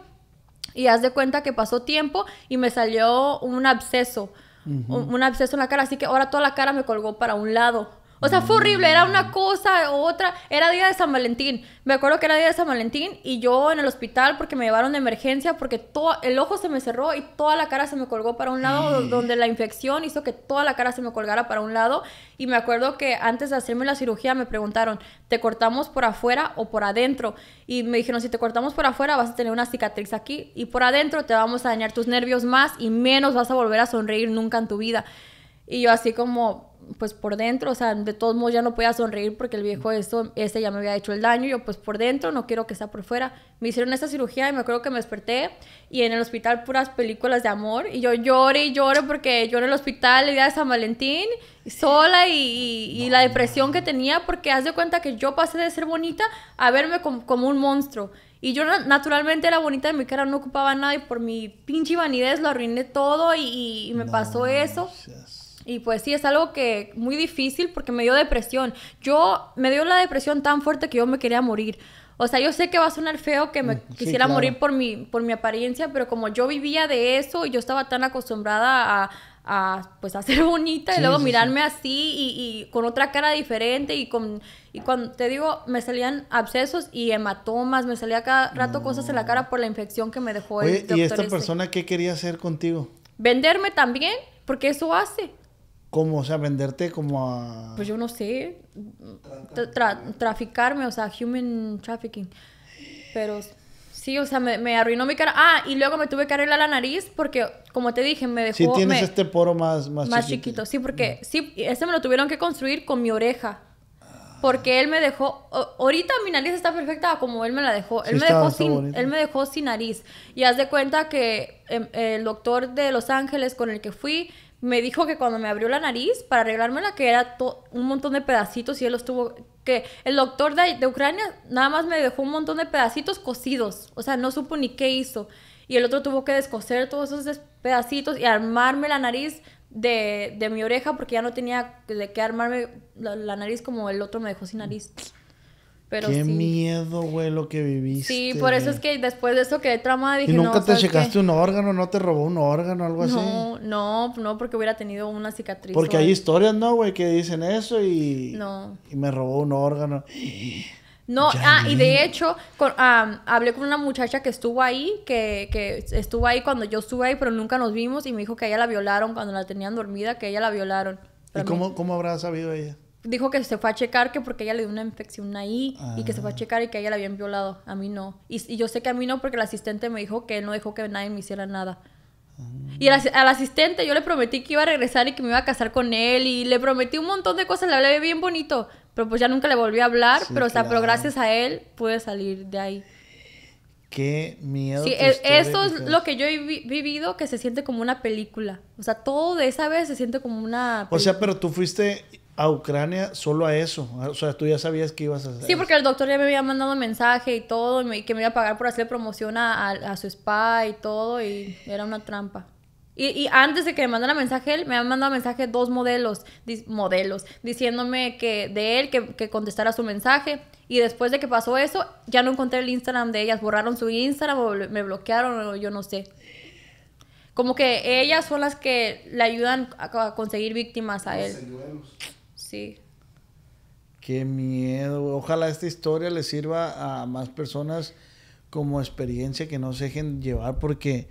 Y haz de cuenta que pasó tiempo y me salió un absceso. un absceso en la cara, así que ahora toda la cara me colgó para un lado. O sea, fue horrible, era una cosa, otra, era día de San Valentín. Me acuerdo que era día de San Valentín y yo en el hospital porque me llevaron de emergencia porque todo el ojo se me cerró y toda la cara se me colgó para un lado, donde la infección hizo que toda la cara se me colgara para un lado y me acuerdo que antes de hacerme la cirugía me preguntaron, ¿te cortamos por afuera o por adentro? Y me dijeron, si te cortamos por afuera vas a tener una cicatriz aquí y por adentro te vamos a dañar tus nervios más y menos vas a volver a sonreír nunca en tu vida. Y yo así como pues por dentro, o sea, de todos modos ya no podía sonreír porque el viejo esto, este ya me había hecho el daño, yo pues por dentro no quiero que sea por fuera. Me hicieron esta cirugía y me acuerdo que me desperté y en el hospital puras películas de amor y yo lloré y lloré porque yo en el hospital el día de San Valentín sola y, la depresión que tenía porque haz de cuenta que yo pasé de ser bonita a verme como, un monstruo. Y yo naturalmente era bonita de mi cara, no ocupaba nada y por mi pinche vanidez lo arruiné todo y, me pasó eso. Y pues sí, es algo que muy difícil porque me dio depresión. Yo me dio la depresión tan fuerte que yo me quería morir. O sea, yo sé que va a sonar feo que me mm, quisiera morir por mi, por mi apariencia, pero como yo vivía de eso y yo estaba tan acostumbrada a, pues a ser bonita y luego mirarme así y, con otra cara diferente y con y cuando te digo me salían abscesos y hematomas me salía cada rato cosas en la cara por la infección que me dejó el y esta
persona qué quería hacer contigo
venderme también porque eso hace
¿Cómo, o sea, venderte como a...?
Pues yo no sé, traficarme, o sea, human trafficking. Pero sí, o sea, me, arruinó mi cara. Ah, y luego me tuve que arreglar la nariz porque, como te dije, me dejó... Sí tienes este
poro más, más, chiquito.
Sí, porque sí, ese me lo tuvieron que construir con mi oreja. Porque él me dejó, ahorita mi nariz está perfecta como él me la dejó. él, me dejó sin, él me dejó sin nariz. Y haz de cuenta que em, el doctor de Los Ángeles con el que fui me dijo que cuando me abrió la nariz, para arreglármela, que era un montón de pedacitos y él los tuvo que el doctor de, Ucrania nada más me dejó un montón de pedacitos cosidos, o sea, no supo ni qué hizo. Y el otro tuvo que descoser todos esos pedacitos y armarme la nariz de, de mi oreja porque ya no tenía de qué armarme la nariz como el otro me dejó sin nariz. Qué miedo,
güey, lo que viviste. Sí, por eso es
que después de eso que trama, Dije, ¿Y nunca te checaste
un órgano? ¿No te robó un órgano o algo así? No,
no, no, porque hubiera tenido una cicatriz. Porque hay
historias, ¿no, güey? Que dicen eso y. No. Y me robó un órgano.
No, ah, y de hecho, hablé con una muchacha que estuvo ahí, que, estuvo ahí cuando yo estuve ahí, pero nunca nos vimos y me dijo que ella la violaron cuando la tenían dormida, que ella la violaron.
¿Y cómo, cómo habrá sabido ella?
dijo que se fue a checar que porque ella le dio una infección ahí y que se fue a ah. checar y que ella la habían violado. A mí no. Y, y, yo sé que a mí no porque el asistente me dijo que él no dejó que nadie me hiciera nada. Y ah. al, asistente yo le prometí que iba a regresar y que me iba a casar con él y le prometí un montón de cosas, le hablé bien bonito, pero pues ya nunca le volví a hablar, pero o sea, pero gracias a él pude salir de ahí.
Qué miedo. Sí, e-, eso es lo
que yo he vivido, que se siente como una película. O sea, todo de esa vez se siente como una... O sea,
pero tú fuiste a Ucrania solo a eso. O sea, tú ya sabías que ibas a hacer. Sí, porque
el doctor ya me había mandado mensaje y todo, y que me iba a pagar por hacer promoción a, su spa y todo, y era una trampa. Y, y antes de que me mandara mensaje él, me han mandado mensaje dos modelos, modelos, diciéndome que de él, que, que contestara su mensaje. Y después de que pasó eso, ya no encontré el Instagram de ellas. Borraron su Instagram o me bloquearon o yo no sé como que ellas son las que le ayudan a conseguir víctimas a él. Sí.
Qué miedo. Ojalá esta historia le sirva a más personas como experiencia que no se dejen llevar porque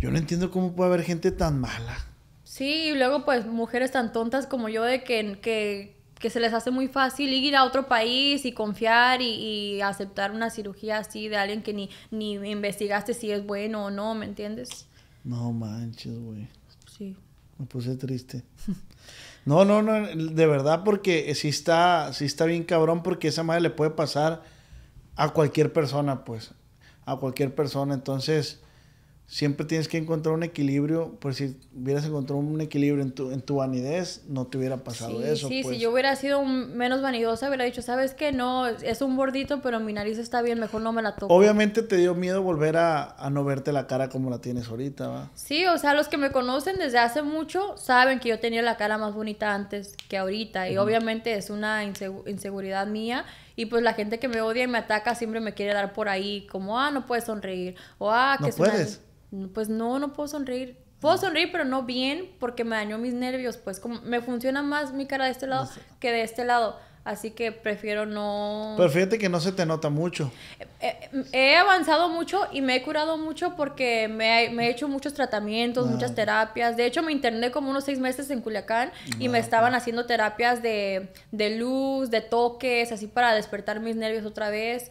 yo no entiendo cómo puede haber gente tan mala.
Sí, y luego pues mujeres tan tontas como yo de que, que, que se les hace muy fácil ir a otro país y confiar y, aceptar una cirugía así de alguien que ni, ni investigaste si es bueno o no, ¿me entiendes?
No manches, güey. Sí. Me puse triste. No, no, no, de verdad, porque sí está, sí está bien cabrón, porque esa madre le puede pasar a cualquier persona, pues. A cualquier persona. Entonces, siempre tienes que encontrar un equilibrio, por si hubieras encontrado un equilibrio en tu, en vanidez, no te hubiera pasado eso. Sí, si pues. yo
hubiera sido menos vanidosa, hubiera dicho, sabes que no, es un bordito, pero mi nariz está bien, mejor no me la toco. Obviamente
te dio miedo volver a, no verte la cara como la tienes ahorita, ¿va?
Sí, o sea, los que me conocen desde hace mucho saben que yo tenía la cara más bonita antes que ahorita, y obviamente es una inseguridad mía. Y pues la gente que me odia y me ataca siempre me quiere dar por ahí, como, ah, no puedes sonreír, o ah, que no puedes pues no, no puedo sonreír. Puedo sonreír, pero no bien, porque me dañó mis nervios, pues como me funciona más mi cara de este lado que de este lado. Así que prefiero no... Pero
fíjate que no se te nota mucho. Eh,
eh, he avanzado mucho y me he curado mucho porque me, he hecho muchos tratamientos, muchas terapias. De hecho, me interné como unos seis meses en Culiacán y me estaban haciendo terapias de, de luz, de toques, así para despertar mis nervios otra vez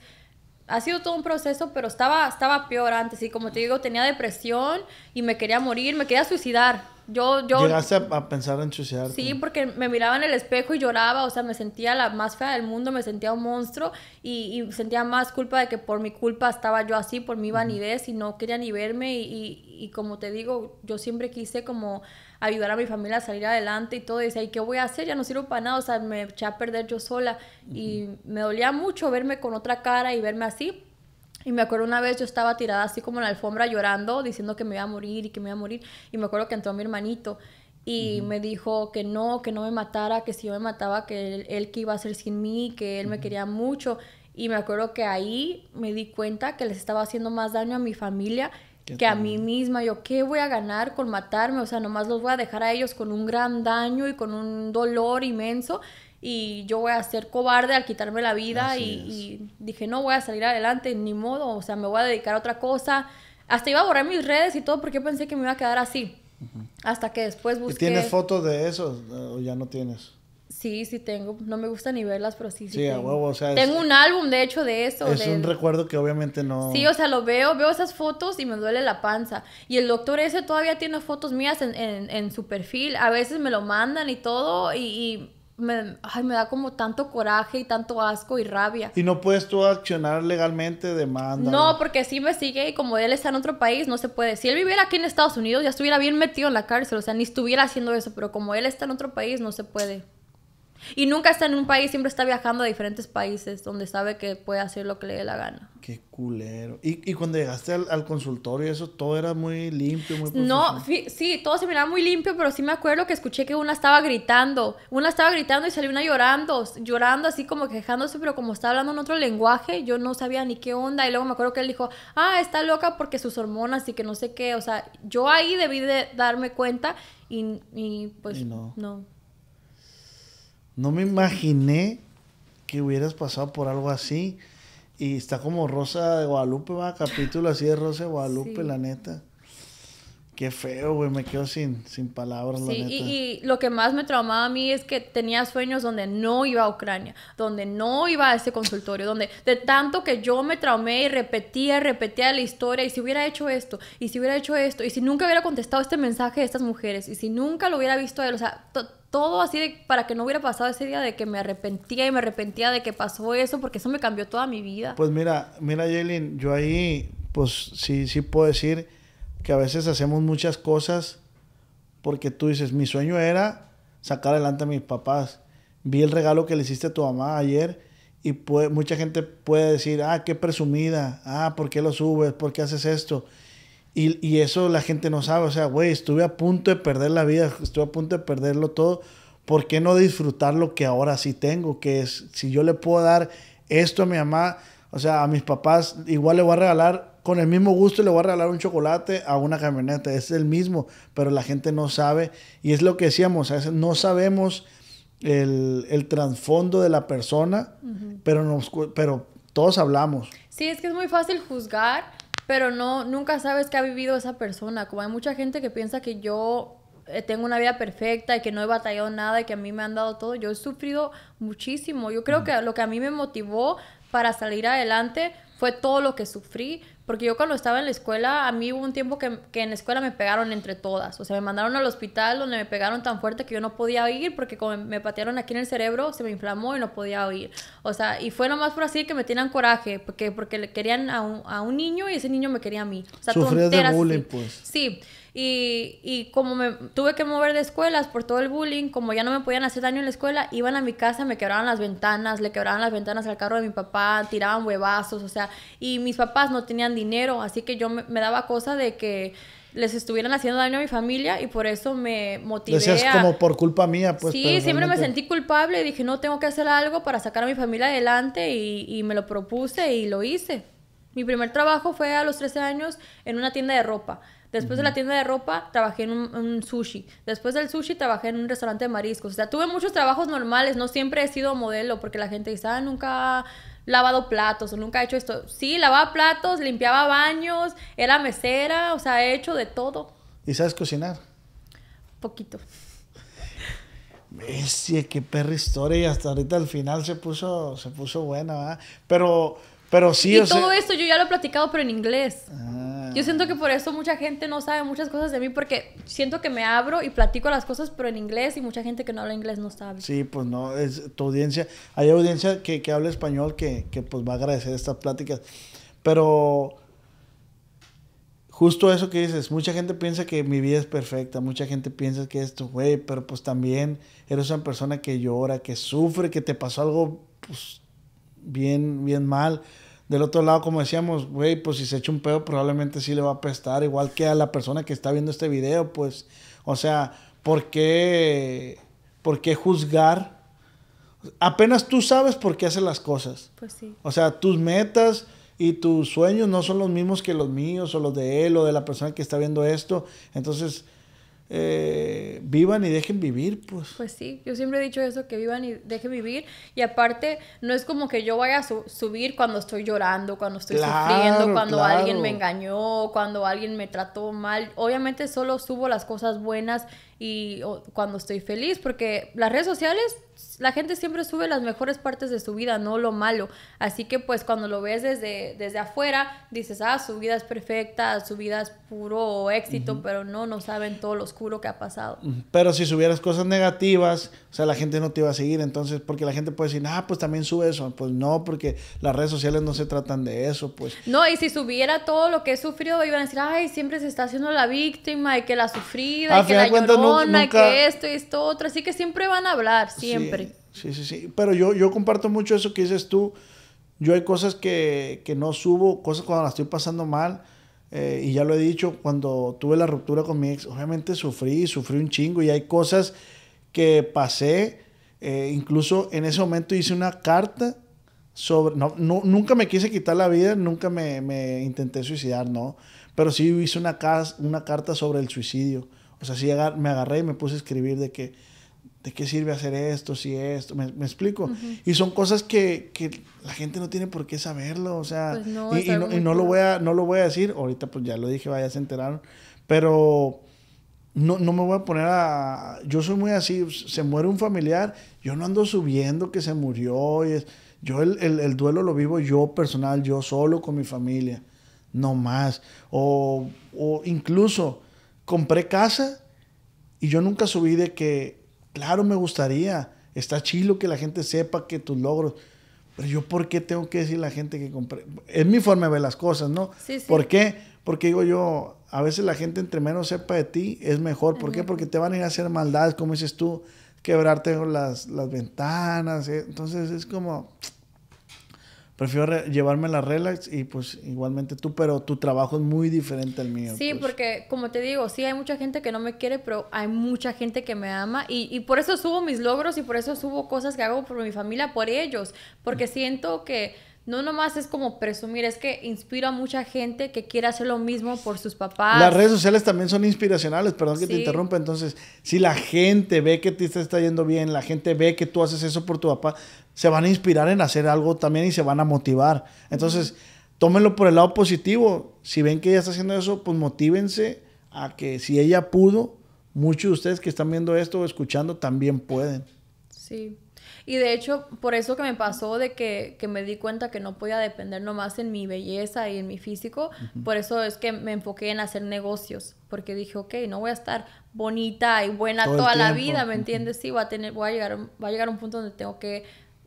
ha sido todo un proceso, pero estaba, estaba peor antes. Y como te digo, tenía depresión y me quería morir, me quería suicidar. Yo, yo... Llegaste
a, pensar en suicidarte. Sí,
porque me miraba en el espejo y lloraba, o sea, me sentía la más fea del mundo, me sentía un monstruo y, sentía más culpa de que por mi culpa estaba yo así, por mi vanidez y no quería ni verme y, y, y como te digo, yo siempre quise como ayudar a mi familia a salir adelante y todo. Y decía, ¿y qué voy a hacer? Ya no sirvo para nada, o sea, me eché a perder yo sola. Y me dolía mucho verme con otra cara y verme así. Y me acuerdo una vez yo estaba tirada así como en la alfombra llorando, diciendo que me iba a morir y que me iba a morir. Y me acuerdo que entró mi hermanito y me dijo que no, que no me matara, que si yo me mataba, que él, que iba a ser sin mí, que él me quería mucho. Y me acuerdo que ahí me di cuenta que les estaba haciendo más daño a mi familia que a mí misma. Yo, ¿qué voy a ganar con matarme? O sea, nomás los voy a dejar a ellos con un gran daño y con un dolor inmenso. Y yo voy a ser cobarde al quitarme la vida. Y, dije, no, voy a salir adelante, ni modo. O sea, me voy a dedicar a otra cosa. Hasta iba a borrar mis redes y todo porque pensé que me iba a quedar así. Hasta que después busqué... ¿Y ¿Tienes fotos
de eso eh, o ya no tienes?
Sí, sí tengo. No me gusta ni verlas, pero sí, sí. Sí, a huevo, o sea. Tengo un álbum, de hecho, de eso. Es un
recuerdo que obviamente no. Sí, o
sea, lo veo, veo esas fotos y me duele la panza. Y el doctor ese todavía tiene fotos mías en, en, en su perfil. A veces me lo mandan y todo, y, me, ay, me da como tanto coraje y tanto asco y rabia.
¿Y no puedes tú accionar legalmente demanda?
No, porque si me sigue y como él está en otro país, no se puede. Si él viviera aquí en Estados Unidos, ya estuviera bien metido en la cárcel, o sea, ni estuviera haciendo eso, pero como él está en otro país, no se puede. Y nunca está en un país, siempre está viajando a diferentes países donde sabe que puede hacer lo que le dé la gana.
Qué culero. ¿Y, y cuando llegaste al, al, consultorio, eso todo era muy limpio, No,
sí, todo se miraba muy limpio, pero sí me acuerdo que escuché que una estaba gritando. Una estaba gritando y salió una llorando, llorando así como quejándose, pero como estaba hablando en otro lenguaje, yo no sabía ni qué onda. Y luego me acuerdo que él dijo, ah, está loca porque sus hormonas y que no sé qué. O sea, yo ahí debí de darme cuenta y, y pues no
no me imaginé que hubieras pasado por algo así. Y está como Rosa de Guadalupe, va, capítulo así de Rosa de Guadalupe, la neta. Qué feo, güey, me quedo sin, sin palabras, la neta. Y,
lo que más me traumaba a mí es que tenía sueños donde no iba a Ucrania, donde no iba a ese consultorio, donde de tanto que yo me traumé y repetía, repetía la historia, y si hubiera hecho esto, y si hubiera hecho esto, y si nunca hubiera contestado este mensaje de estas mujeres, y si nunca lo hubiera visto a él, o sea, todo así para que no hubiera pasado ese día de que me arrepentía y me arrepentía de que pasó eso, porque eso me cambió toda mi vida.
Pues mira, mira Jalen, yo ahí pues sí, sí puedo decir que a veces hacemos muchas cosas porque tú dices, mi sueño era sacar adelante a mis papás. Vi el regalo que le hiciste a tu mamá ayer y pues mucha gente puede decir, ah, qué presumida, ah, ¿por qué lo subes? ¿Por qué haces esto? Y, eso la gente no sabe, o sea, güey, estuve a punto de perder la vida, estuve a punto de perderlo todo, ¿por qué no disfrutar lo que ahora sí tengo? Que es, si yo le puedo dar esto a mi mamá, o sea, a mis papás, igual le voy a regalar, con el mismo gusto le voy a regalar un chocolate a una camioneta, es el mismo, pero la gente no sabe. Y es lo que decíamos, no sabemos el, el trasfondo de la persona, pero, nos, pero todos hablamos.
Sí, es que es muy fácil juzgar pero no, nunca sabes qué ha vivido esa persona. Como hay mucha gente que piensa que yo eh, tengo una vida perfecta y que no he batallado nada y que a mí me han dado todo. Yo he sufrido muchísimo. Yo creo que lo que a mí me motivó para salir adelante fue todo lo que sufrí, porque yo cuando estaba en la escuela, a mí hubo un tiempo que, en la escuela me pegaron entre todas. O sea, me mandaron al hospital donde me pegaron tan fuerte que yo no podía oír porque me patearon aquí en el cerebro, se me inflamó y no podía oír. O sea, y fue nomás por así que me tenían coraje porque, porque le querían a un, a un niño y ese niño me quería a mí. O sea, de Sí. Pues. Y, y, como me tuve que mover de escuelas por todo el bullying, como ya no me podían hacer daño en la escuela, iban a mi casa, me quebraban las ventanas, le quebraban las ventanas al carro de mi papá, tiraban huevazos, o sea, y mis papás no tenían dinero, así que yo me, daba cosa de que les estuvieran haciendo daño a mi familia y por eso me motivé Decías como
por culpa mía, pues. Sí, siempre me sentí
culpable y dije, no, tengo que hacer algo para sacar a mi familia adelante y, y me lo propuse y lo hice. Mi primer trabajo fue a los 13 años en una tienda de ropa. Después de la tienda de ropa, trabajé en un, sushi. Después del sushi, trabajé en un restaurante de mariscos. O sea, tuve muchos trabajos normales. No siempre he sido modelo porque la gente dice, ah, nunca ha lavado platos o nunca ha hecho esto. Sí, lavaba platos, limpiaba baños, era mesera, o sea, he hecho de todo.
¿Y sabes cocinar? Poquito. Bestia, qué perra historia. Y hasta ahorita al final se puso, se puso buena, ¿verdad? Pero pero sí, y todo
esto yo ya lo he platicado, pero en inglés.
Ah. Yo
siento que por eso mucha gente no sabe muchas cosas de mí, porque siento que me abro y platico las cosas, pero en inglés, y mucha gente que no habla inglés no sabe.
Sí, pues no, es tu audiencia. Hay audiencia que, que habla español que, que pues va a agradecer estas pláticas. Pero justo eso que dices, mucha gente piensa que mi vida es perfecta, mucha gente piensa que esto, güey, pero pues también eres una persona que llora, que sufre, que te pasó algo pues, bien, bien mal. Del otro lado, como decíamos, güey, pues si se echa un pedo, probablemente sí le va a prestar, igual que a la persona que está viendo este video, pues, o sea, ¿por qué, por qué juzgar? Apenas tú sabes por qué hace las cosas. Pues sí. O sea, tus metas y tus sueños no son los mismos que los míos o los de él o de la persona que está viendo esto. Entonces, eh, vivan y dejen vivir, pues.
Pues sí, yo siempre he dicho eso, que vivan y dejen vivir. Y aparte, no es como que yo vaya a subir cuando estoy llorando, cuando
estoy sufriendo, cuando alguien me
engañó, cuando alguien me trató mal. Obviamente solo subo las cosas buenas y cuando estoy feliz, porque las redes sociales, la gente siempre sube las mejores partes de su vida, no lo malo. Así que pues cuando lo ves desde, desde afuera, dices, ah, su vida es perfecta, su vida es puro éxito, pero no, no saben todo lo oscuro que ha pasado.
Pero si subieras cosas negativas, o sea, la gente no te iba a seguir, entonces, porque la gente puede decir, ah, pues también sube eso. Pues no, porque las redes sociales no se tratan de eso, pues.
No, y si subiera todo lo que he sufrido, iban a decir, ay, siempre se está haciendo la víctima y que la sufrida. y que la no que esto y esto otro. Así que siempre van a hablar, siempre.
Sí, sí, sí. Pero yo, yo comparto mucho eso que dices tú. Yo hay cosas que, que no subo, cosas cuando las estoy pasando mal. Eh, y ya lo he dicho, cuando tuve la ruptura con mi ex, obviamente sufrí, sufrí un chingo. Y hay cosas que pasé. Eh, incluso en ese momento hice una carta sobre... No, no, nunca me quise quitar la vida, nunca me, me intenté suicidar, no. Pero sí hice una, una carta sobre el suicidio. O sea, sí me agarré y me puse a escribir de que, de qué sirve hacer esto, si esto, me, explico. Y son cosas que, la gente no tiene por qué saberlo, o sea, pues y, no, no, lo voy a, no lo voy a decir, ahorita pues ya lo dije, vaya, se enteraron, pero no, me voy a poner a, yo soy muy así, se muere un familiar, yo no ando subiendo que se murió, y yo el, duelo lo vivo yo personal, yo solo con mi familia, no más, o, o incluso compré casa y yo nunca subí de que, claro, me gustaría, está chilo que la gente sepa que tus logros, pero yo por qué tengo que decir a la gente que compré, es mi forma de ver las cosas, ¿no? Sí, sí. ¿Por qué? Porque digo yo, a veces la gente entre menos sepa de ti es mejor, ¿por qué? Porque te van a ir a hacer maldades, como dices tú, quebrarte las, las ventanas, ¿eh? entonces es como prefiero llevarme la relax y pues igualmente tú, pero tu trabajo es muy diferente al mío. Sí, pues.
porque como te digo, sí hay mucha gente que no me quiere, pero hay mucha gente que me ama y, y por eso subo mis logros y por eso subo cosas que hago por mi familia, por ellos, porque siento que no nomás es como presumir, es que inspira a mucha gente que quiere hacer lo mismo por sus papás. Las redes sociales
también son inspiracionales, perdón que te interrumpa. Entonces, si la gente ve que te está yendo bien, la gente ve que tú haces eso por tu papá, se van a inspirar en hacer algo también y se van a motivar. Entonces, tómenlo por el lado positivo. Si ven que ella está haciendo eso, pues motívense a que si ella pudo, muchos de ustedes que están viendo esto o escuchando también pueden.
Sí. Y de hecho, por eso que me pasó de que, que me di cuenta que no podía depender nomás en mi belleza y en mi físico, por eso es que me enfoqué en hacer negocios, porque dije, ok, no voy a estar bonita y buena toda la vida, ¿me entiendes? Sí, a, tener, voy a, llegar, va a llegar un punto donde tengo que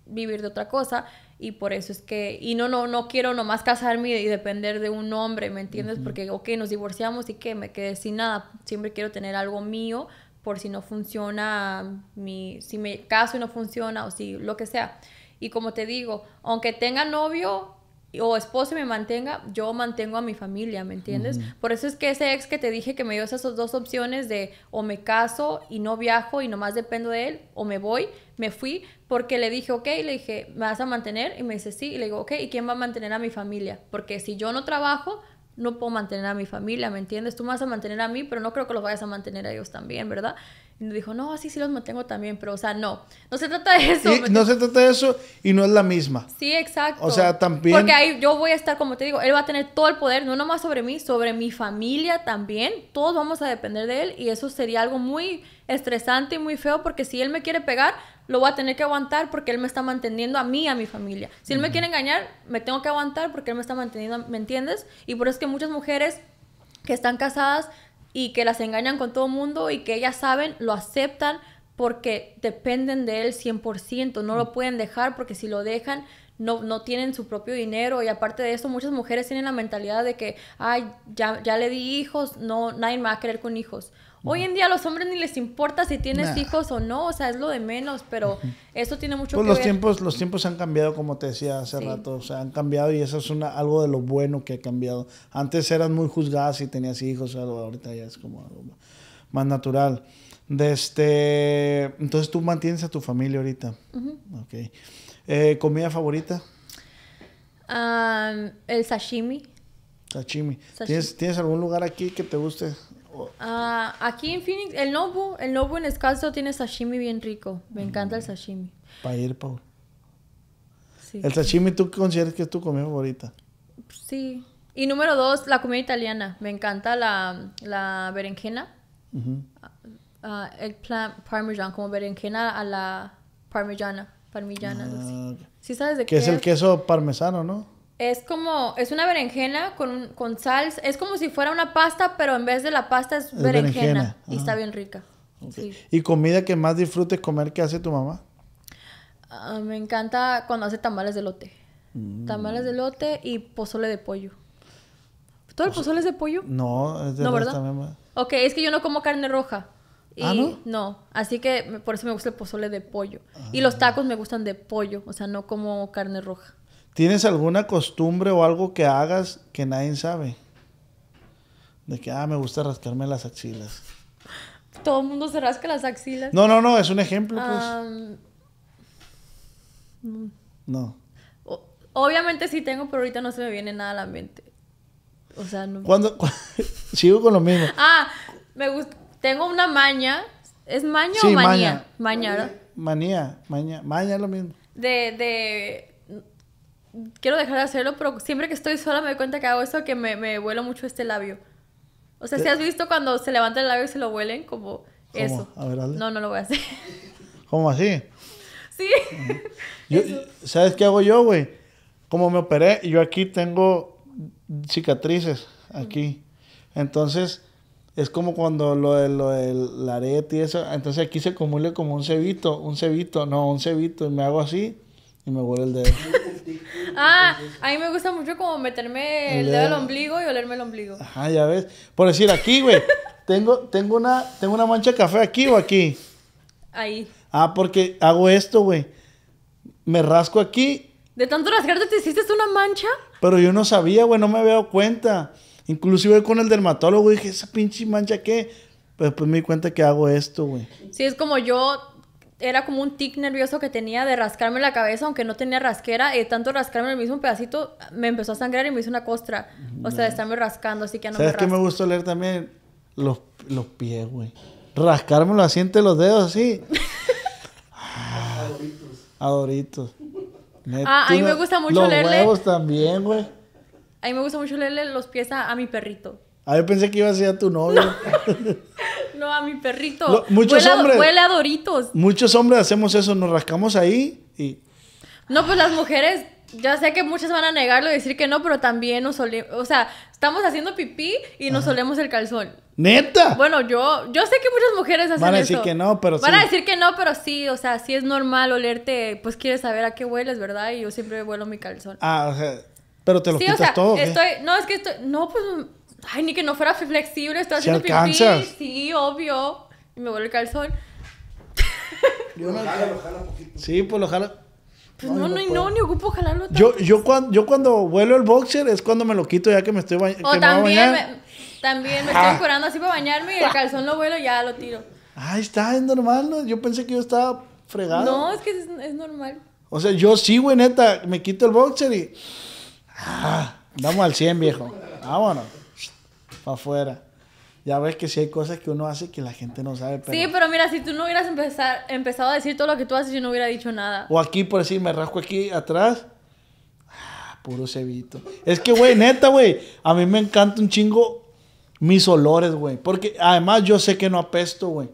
vivir de otra cosa y por eso es que y no no no quiero nomás casarme y depender de un hombre, ¿me entiendes? Porque ok, nos divorciamos y que me quedé sin nada, siempre quiero tener algo mío por si no funciona, mi, si me caso y no funciona o si lo que sea. Y como te digo, aunque tenga novio o esposo y me mantenga, yo mantengo a mi familia, ¿me entiendes? Por eso es que ese ex que te dije que me dio esas dos opciones de o me caso y no viajo y nomás dependo de él, o me voy, me fui, porque le dije, ok, le dije, ¿me vas a mantener? Y me dice, sí, y le digo, ok, ¿y quién va a mantener a mi familia? Porque si yo no trabajo, no puedo mantener a mi familia, ¿me entiendes? Tú me vas a mantener a mí, pero no creo que los vayas a mantener a ellos también, ¿verdad? Y me dijo, no, así sí los mantengo también, pero o sea, no, no se trata de eso. no
se trata de eso y no es la misma.
Sí, exacto. O
sea, también... Porque ahí
yo voy a estar, como te digo, él va a tener todo el poder, no nomás sobre mí, sobre mi familia también, todos vamos a depender de él y eso sería algo muy estresante y muy feo porque si él me quiere pegar, lo voy a tener que aguantar porque él me está manteniendo a mí, a mi familia. Si él me quiere engañar, me tengo que aguantar porque él me está manteniendo, ¿me entiendes? Y por eso es que muchas mujeres que están casadas y que las engañan con todo el mundo y que ellas saben, lo aceptan porque dependen de él 100%, no lo pueden dejar porque si lo dejan no, no tienen su propio dinero y aparte de eso muchas mujeres tienen la mentalidad de que, ay, ya, ya le di hijos, no, nadie me va a querer con hijos. Hoy en día a los hombres ni les importa si tienes hijos o no, o sea, es lo de menos, pero eso tiene mucho pues que los Tiempos,
los tiempos han cambiado, como te decía hace rato, o sea, han cambiado y eso es una, algo de lo bueno que ha cambiado. Antes eras muy juzgadas si tenías hijos o algo, ahorita ya es como algo más natural. este, entonces tú mantienes a tu familia ahorita. Eh, ¿Comida favorita?
Ah, el sashimi.
Sashimi. ¿Tienes, ¿Tienes algún lugar aquí que te guste?
Ah, aquí en Phoenix, el Nobu, el Nobu en Escalzo tiene sashimi bien rico. Me mm. encanta el sashimi. Para ir, ¿El sashimi
tú consideras que es tu comida favorita?
Sí. Y número dos, la comida italiana. Me encanta la, la berenjena. Ah, ah, el parmesan, como berenjena a la parmigiana. Parmigiana, ¿Sí sabes de qué? Que es el
queso parmesano, ¿no?
Es como, es una berenjena con, con salsa, es como si fuera una pasta, pero en vez de la pasta es, berenjena, y está bien rica.
¿Y comida que más disfrutes comer que hace tu mamá?
Ah, me encanta cuando hace tamales de lote. Mm. Tamales de lote y pozole de pollo. ¿Todo el pozole es de pollo?
No, es de no, ¿verdad?
Ok, es que yo no como carne roja. ¿Ah, y no? así que por eso me gusta el pozole de pollo. Y ah. los tacos me gustan de pollo, o sea, no como carne roja.
¿Tienes alguna costumbre o algo que hagas que nadie sabe? De que, ah, me gusta rascarme las axilas.
Todo el mundo se rasca las axilas. No, no, no, es un ejemplo, pues. no. obviamente sí tengo, pero ahorita no se me viene nada a la mente. O sea, no.
¿Cuándo? sigo con lo mismo.
Ah, me gusta. Tengo una maña. ¿Es maña o manía? Maña. Maña,
Manía, maña, maña, es lo mismo.
De, de quiero dejar de hacerlo, pero siempre que estoy sola me doy cuenta que hago eso, que me, me vuelo mucho este labio.
O sea, si has visto
cuando se levanta el labio y se lo huelen, como eso. No, no lo voy a hacer. ¿Cómo así? Sí.
¿Sabes qué hago yo, güey? Como me operé, yo aquí tengo cicatrices, aquí. Entonces, es como cuando lo del lo de la arete y eso. Entonces aquí se acumula como un cebito, un cebito, no, un cebito. Y me hago así y me huele el dedo.
ah, a mí me gusta mucho como meterme el, dedo al ombligo y olerme el ombligo.
Ajá, ya ves. Por decir, aquí, güey, tengo, tengo, una, tengo una mancha de café aquí o aquí. Ahí. Ah, porque hago esto, güey. Me rasco aquí.
¿De tanto rascarte te hiciste una mancha?
Pero yo no sabía, güey, no me había dado cuenta. Inclusive con el dermatólogo dije, esa pinche mancha qué. Pero después me di cuenta que hago esto, güey.
Sí, es como yo era como un tic nervioso que tenía de rascarme la cabeza, aunque no tenía rasquera, y eh, tanto rascarme el mismo pedacito, me empezó a sangrar y me hizo una costra. O sea, de estarme rascando, así que no ¿Sabes me qué me
gusta leer también? Los, pies, güey. Rascarme los entre los dedos así. Ah, adoritos. adoritos. ah, a mí me gusta mucho los leerle. Huevos también, güey.
A mí me gusta mucho leerle los pies a, mi perrito.
Ah, yo pensé que iba a ser a tu novio.
No, a mi perrito. Lo, muchos huele, hombres. Huele a Doritos.
Muchos hombres hacemos eso, nos rascamos ahí y.
No, pues las mujeres, ya sé que muchas van a negarlo y decir que no, pero también nos solemos. O sea, estamos haciendo pipí y nos olemos el calzón. ¿Neta? Bueno, yo, yo sé que muchas mujeres hacen eso. Van a decir que
no, pero sí. Van a decir
que no, pero sí, o sea, sí es normal olerte, pues quieres saber a qué hueles, ¿verdad? Y yo siempre vuelo mi calzón.
Ah, o sea, pero te lo sí, quitas o todo.
no, es que estoy, no, pues Ay, ni que no fuera flexible, estaba haciendo pipí. Sí, obvio. Y me vuelo el calzón.
Yo lo jala, lo poquito. Sí, pues lo jala. Pues no, no, no,
ni ocupo jalarlo tanto. Yo,
yo, cuando, yo cuando vuelo el boxer es cuando me lo quito ya que me estoy bañando. O también, me,
también me estoy ah. curando así para bañarme y el ah. calzón lo vuelo y ya lo tiro.
Ay, está, es normal, ¿no? Yo pensé que yo estaba fregado. No,
es que es, normal.
O sea, yo sí, güey, neta, me quito el boxer y... Ah, damos al 100, viejo. Vámonos para afuera. Ya ves que si hay cosas que uno hace que la gente no sabe. Pero... Sí,
pero mira, si tú no hubieras empezado a decir todo lo que tú haces, yo no hubiera dicho nada.
O aquí, por decir, me rasco aquí atrás. Ah, puro cebito. Es que, güey, neta, güey. A mí me encanta un chingo mis olores, güey. Porque además yo sé que no apesto, güey.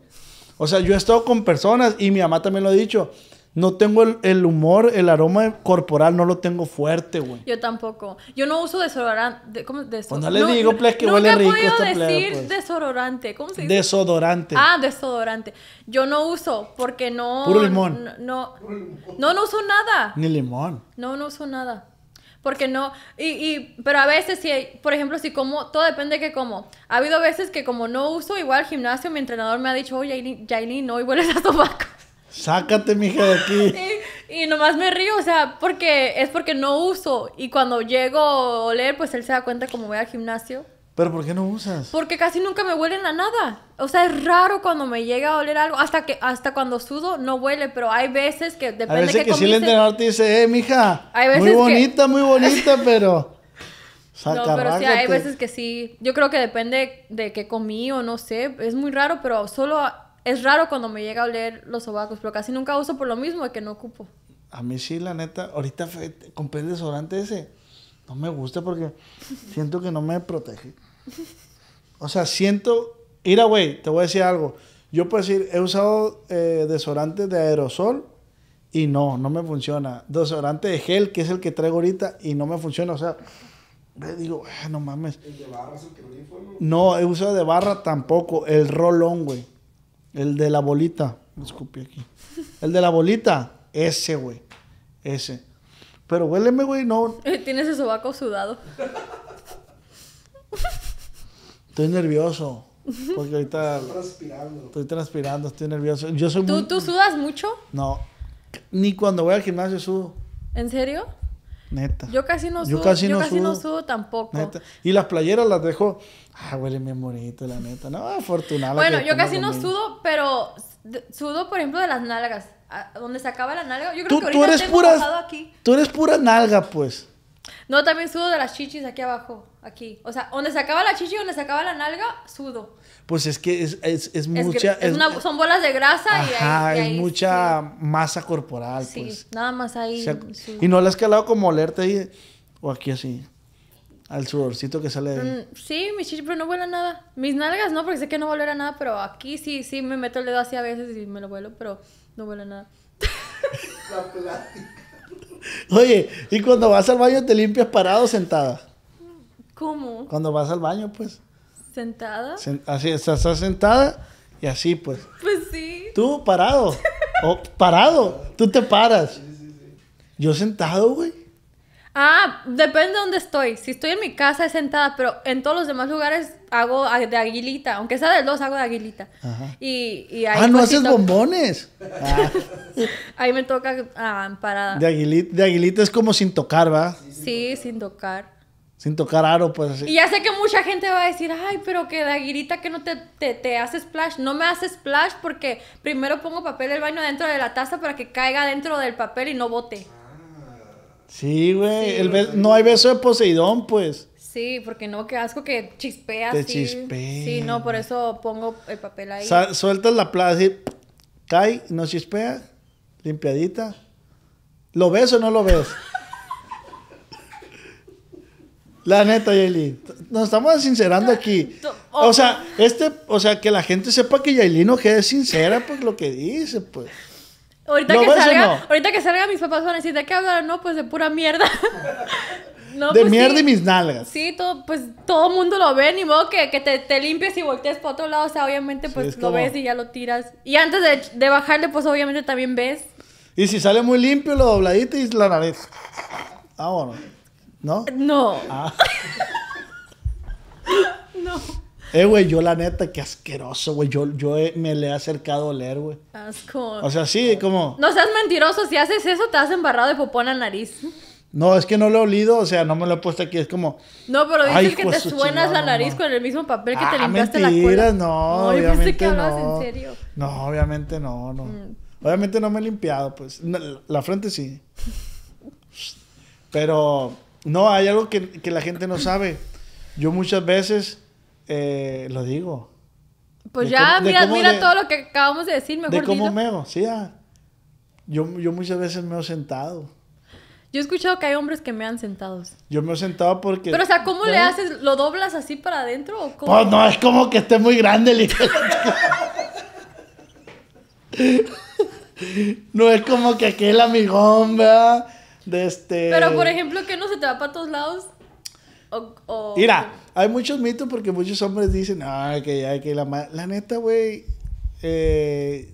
O sea, yo he estado con personas y mi mamá también lo ha dicho. No tengo el, humor, el aroma corporal, no lo tengo fuerte, güey.
Yo tampoco. Yo no uso desodorante. ¿Cómo? Desodorante. Pues no, le digo, pues, este decir pues. desodorante. ¿Cómo se dice?
Desodorante. Ah,
desodorante. Yo no uso porque no... Puro limón. No, no, no, uso nada.
Ni limón.
No, no uso nada. Porque no, y, y, pero a veces, si, por ejemplo, si como, todo depende de que como. Ha habido veces que como no uso igual gimnasio, mi entrenador me ha dicho, oye, Yailin, no, y hueles a tomar.
Sácate, mija, de aquí.
Y, nomás me río, o sea, porque es porque no uso. Y cuando llego a oler, pues él se da cuenta como voy al gimnasio.
¿Pero por qué no usas?
Porque casi nunca me huelen a nada. O sea, es raro cuando me llega a oler algo. Hasta que hasta cuando sudo no huele, pero hay veces que depende hay de que sí el entrenador
te dice, eh, mija, muy bonita, muy bonita, pero... no, pero sí, hay veces
que sí. Yo creo que depende de qué comí o no sé. Es muy raro, pero solo es raro cuando me llega a oler los sobacos, pero casi nunca uso por lo mismo de que no ocupo.
A mí sí, la neta. Ahorita compré el desodorante ese. No me gusta porque siento que no me protege. O sea, siento... Mira, güey, te voy a decir algo. Yo puedo decir, he usado eh, de aerosol y no, no me funciona. Desodorante de gel, que es el que traigo ahorita, y no me funciona. O sea, digo, ah, no mames. ¿El de barra es el que no, no, he usado de barra tampoco. El rolón, güey. El de la bolita. Me escupí aquí. El de la bolita. Ese, güey. Ese. Pero huéleme, güey, no.
Tienes el sobaco sudado.
Estoy nervioso. Porque ahorita. Estoy transpirando. Estoy transpirando, estoy nervioso. Yo soy ¿Tú, ¿Tú
sudas mucho?
No. Ni cuando voy al gimnasio sudo. ¿En serio? Neta.
Yo casi no sudo. Yo casi, no, no, sudo. tampoco.
Y las playeras las dejo Ah, huele mi bonito, la neta. No, afortunado. Bueno, yo casi no sudo,
pero sudo, por ejemplo, de las nalgas. Ah, donde se acaba la nalga. Yo creo que ahorita tú eres tengo aquí.
Tú eres pura nalga, pues.
No, también sudo de las chichis aquí abajo, aquí. O sea, donde se acaba la chichi, donde se acaba la nalga, sudo.
Pues es que es, mucha...
son bolas de grasa y, hay
mucha masa corporal, sí, pues.
nada más ahí. y no
la has calado como olerte ahí o aquí así. Al sudorcito que sale de mm,
sí, mis chichis, pero no vuelan nada. Mis nalgas no, porque sé que no volverá nada, pero aquí sí, sí me meto el dedo así a veces y me lo vuelo, pero no vuela nada.
Oye, ¿y cuando vas al baño te limpias parado o sentada? ¿Cómo? Cuando vas al baño, pues.
¿Sentada?
así, estás, sentada y así, pues.
Pues sí.
Tú parado. o parado. Tú te paras. Sí, sí, sí. Yo sentado, güey.
Ah, depende de dónde estoy. Si estoy en mi casa es sentada, pero en todos los demás lugares hago de aguilita. Aunque sea de dos, hago de aguilita. Y, y ahí ah, no haces
bombones.
ahí me toca ah, parada. De
aguilita, aguilita es como sin tocar, ¿va?
Sí, sin tocar.
Sin tocar aro, pues así. Y ya
sé que mucha gente va a decir, ay, pero que de aguilita que no te, te, te hace splash. No me hace splash porque primero pongo papel del baño dentro de la taza para que caiga dentro del papel y no bote.
Sí, güey. no hay beso de Poseidón, pues.
Sí, porque no, qué asco que chispea Te Sí, no, por eso pongo el papel ahí.
sueltas la plaza y cae, no chispea, limpiadita. ¿Lo ves o no lo ves? La neta, Yailin. Nos estamos sincerando aquí. O sea, este, o sea, que la gente sepa que Yailin no es sincera, por pues, lo que dice, pues.
Pues, ahorita, que salga, mis papás van a decir, ¿de qué hablar No, pues de pura mierda. de pues, mierda y mis nalgas. Sí, todo, pues todo mundo lo ve, ni modo que, te, te, limpies y voltees para otro lado. O sea, obviamente, pues lo ves y ya lo tiras. Y antes de, bajarle, pues obviamente también ves.
Y si sale muy limpio, lo dobladito y la nariz. Ah, bueno. ¿No? No. Ah. no. Eh, güey, yo la neta, qué asqueroso, güey. Yo, eh, me le he acercado a oler, güey.
Asco. O
sea, sí, como.
No seas mentiroso, si haces eso te has embarrado de popón a nariz.
No, es que no lo he olido, o sea, no me lo he puesto aquí, es como.
No, pero dices que te suenas la nariz con el mismo papel que te ah, limpiaste la cola. No, no, obviamente que no. en serio.
No, obviamente no, no. Mm. Obviamente no me he limpiado, pues. La, frente sí. Pero no, hay algo que, que la gente no sabe. Yo muchas veces eh, lo digo.
Pues ya, mira, todo lo que acabamos de decir, mejor De cómo
meo, sí, Yo, yo muchas veces me he sentado.
Yo he escuchado que hay hombres que me han sentado
Yo me he sentado porque. Pero, o sea, ¿cómo le haces?
¿Lo doblas así para adentro o cómo? Pues no, es
como que esté muy grande el No es como que aquel amigón, ¿verdad? De este. Pero, por
ejemplo, ¿Qué no se te va para todos lados.
O, o... Mira, hay muchos mitos porque muchos hombres dicen, que la La neta, güey, eh,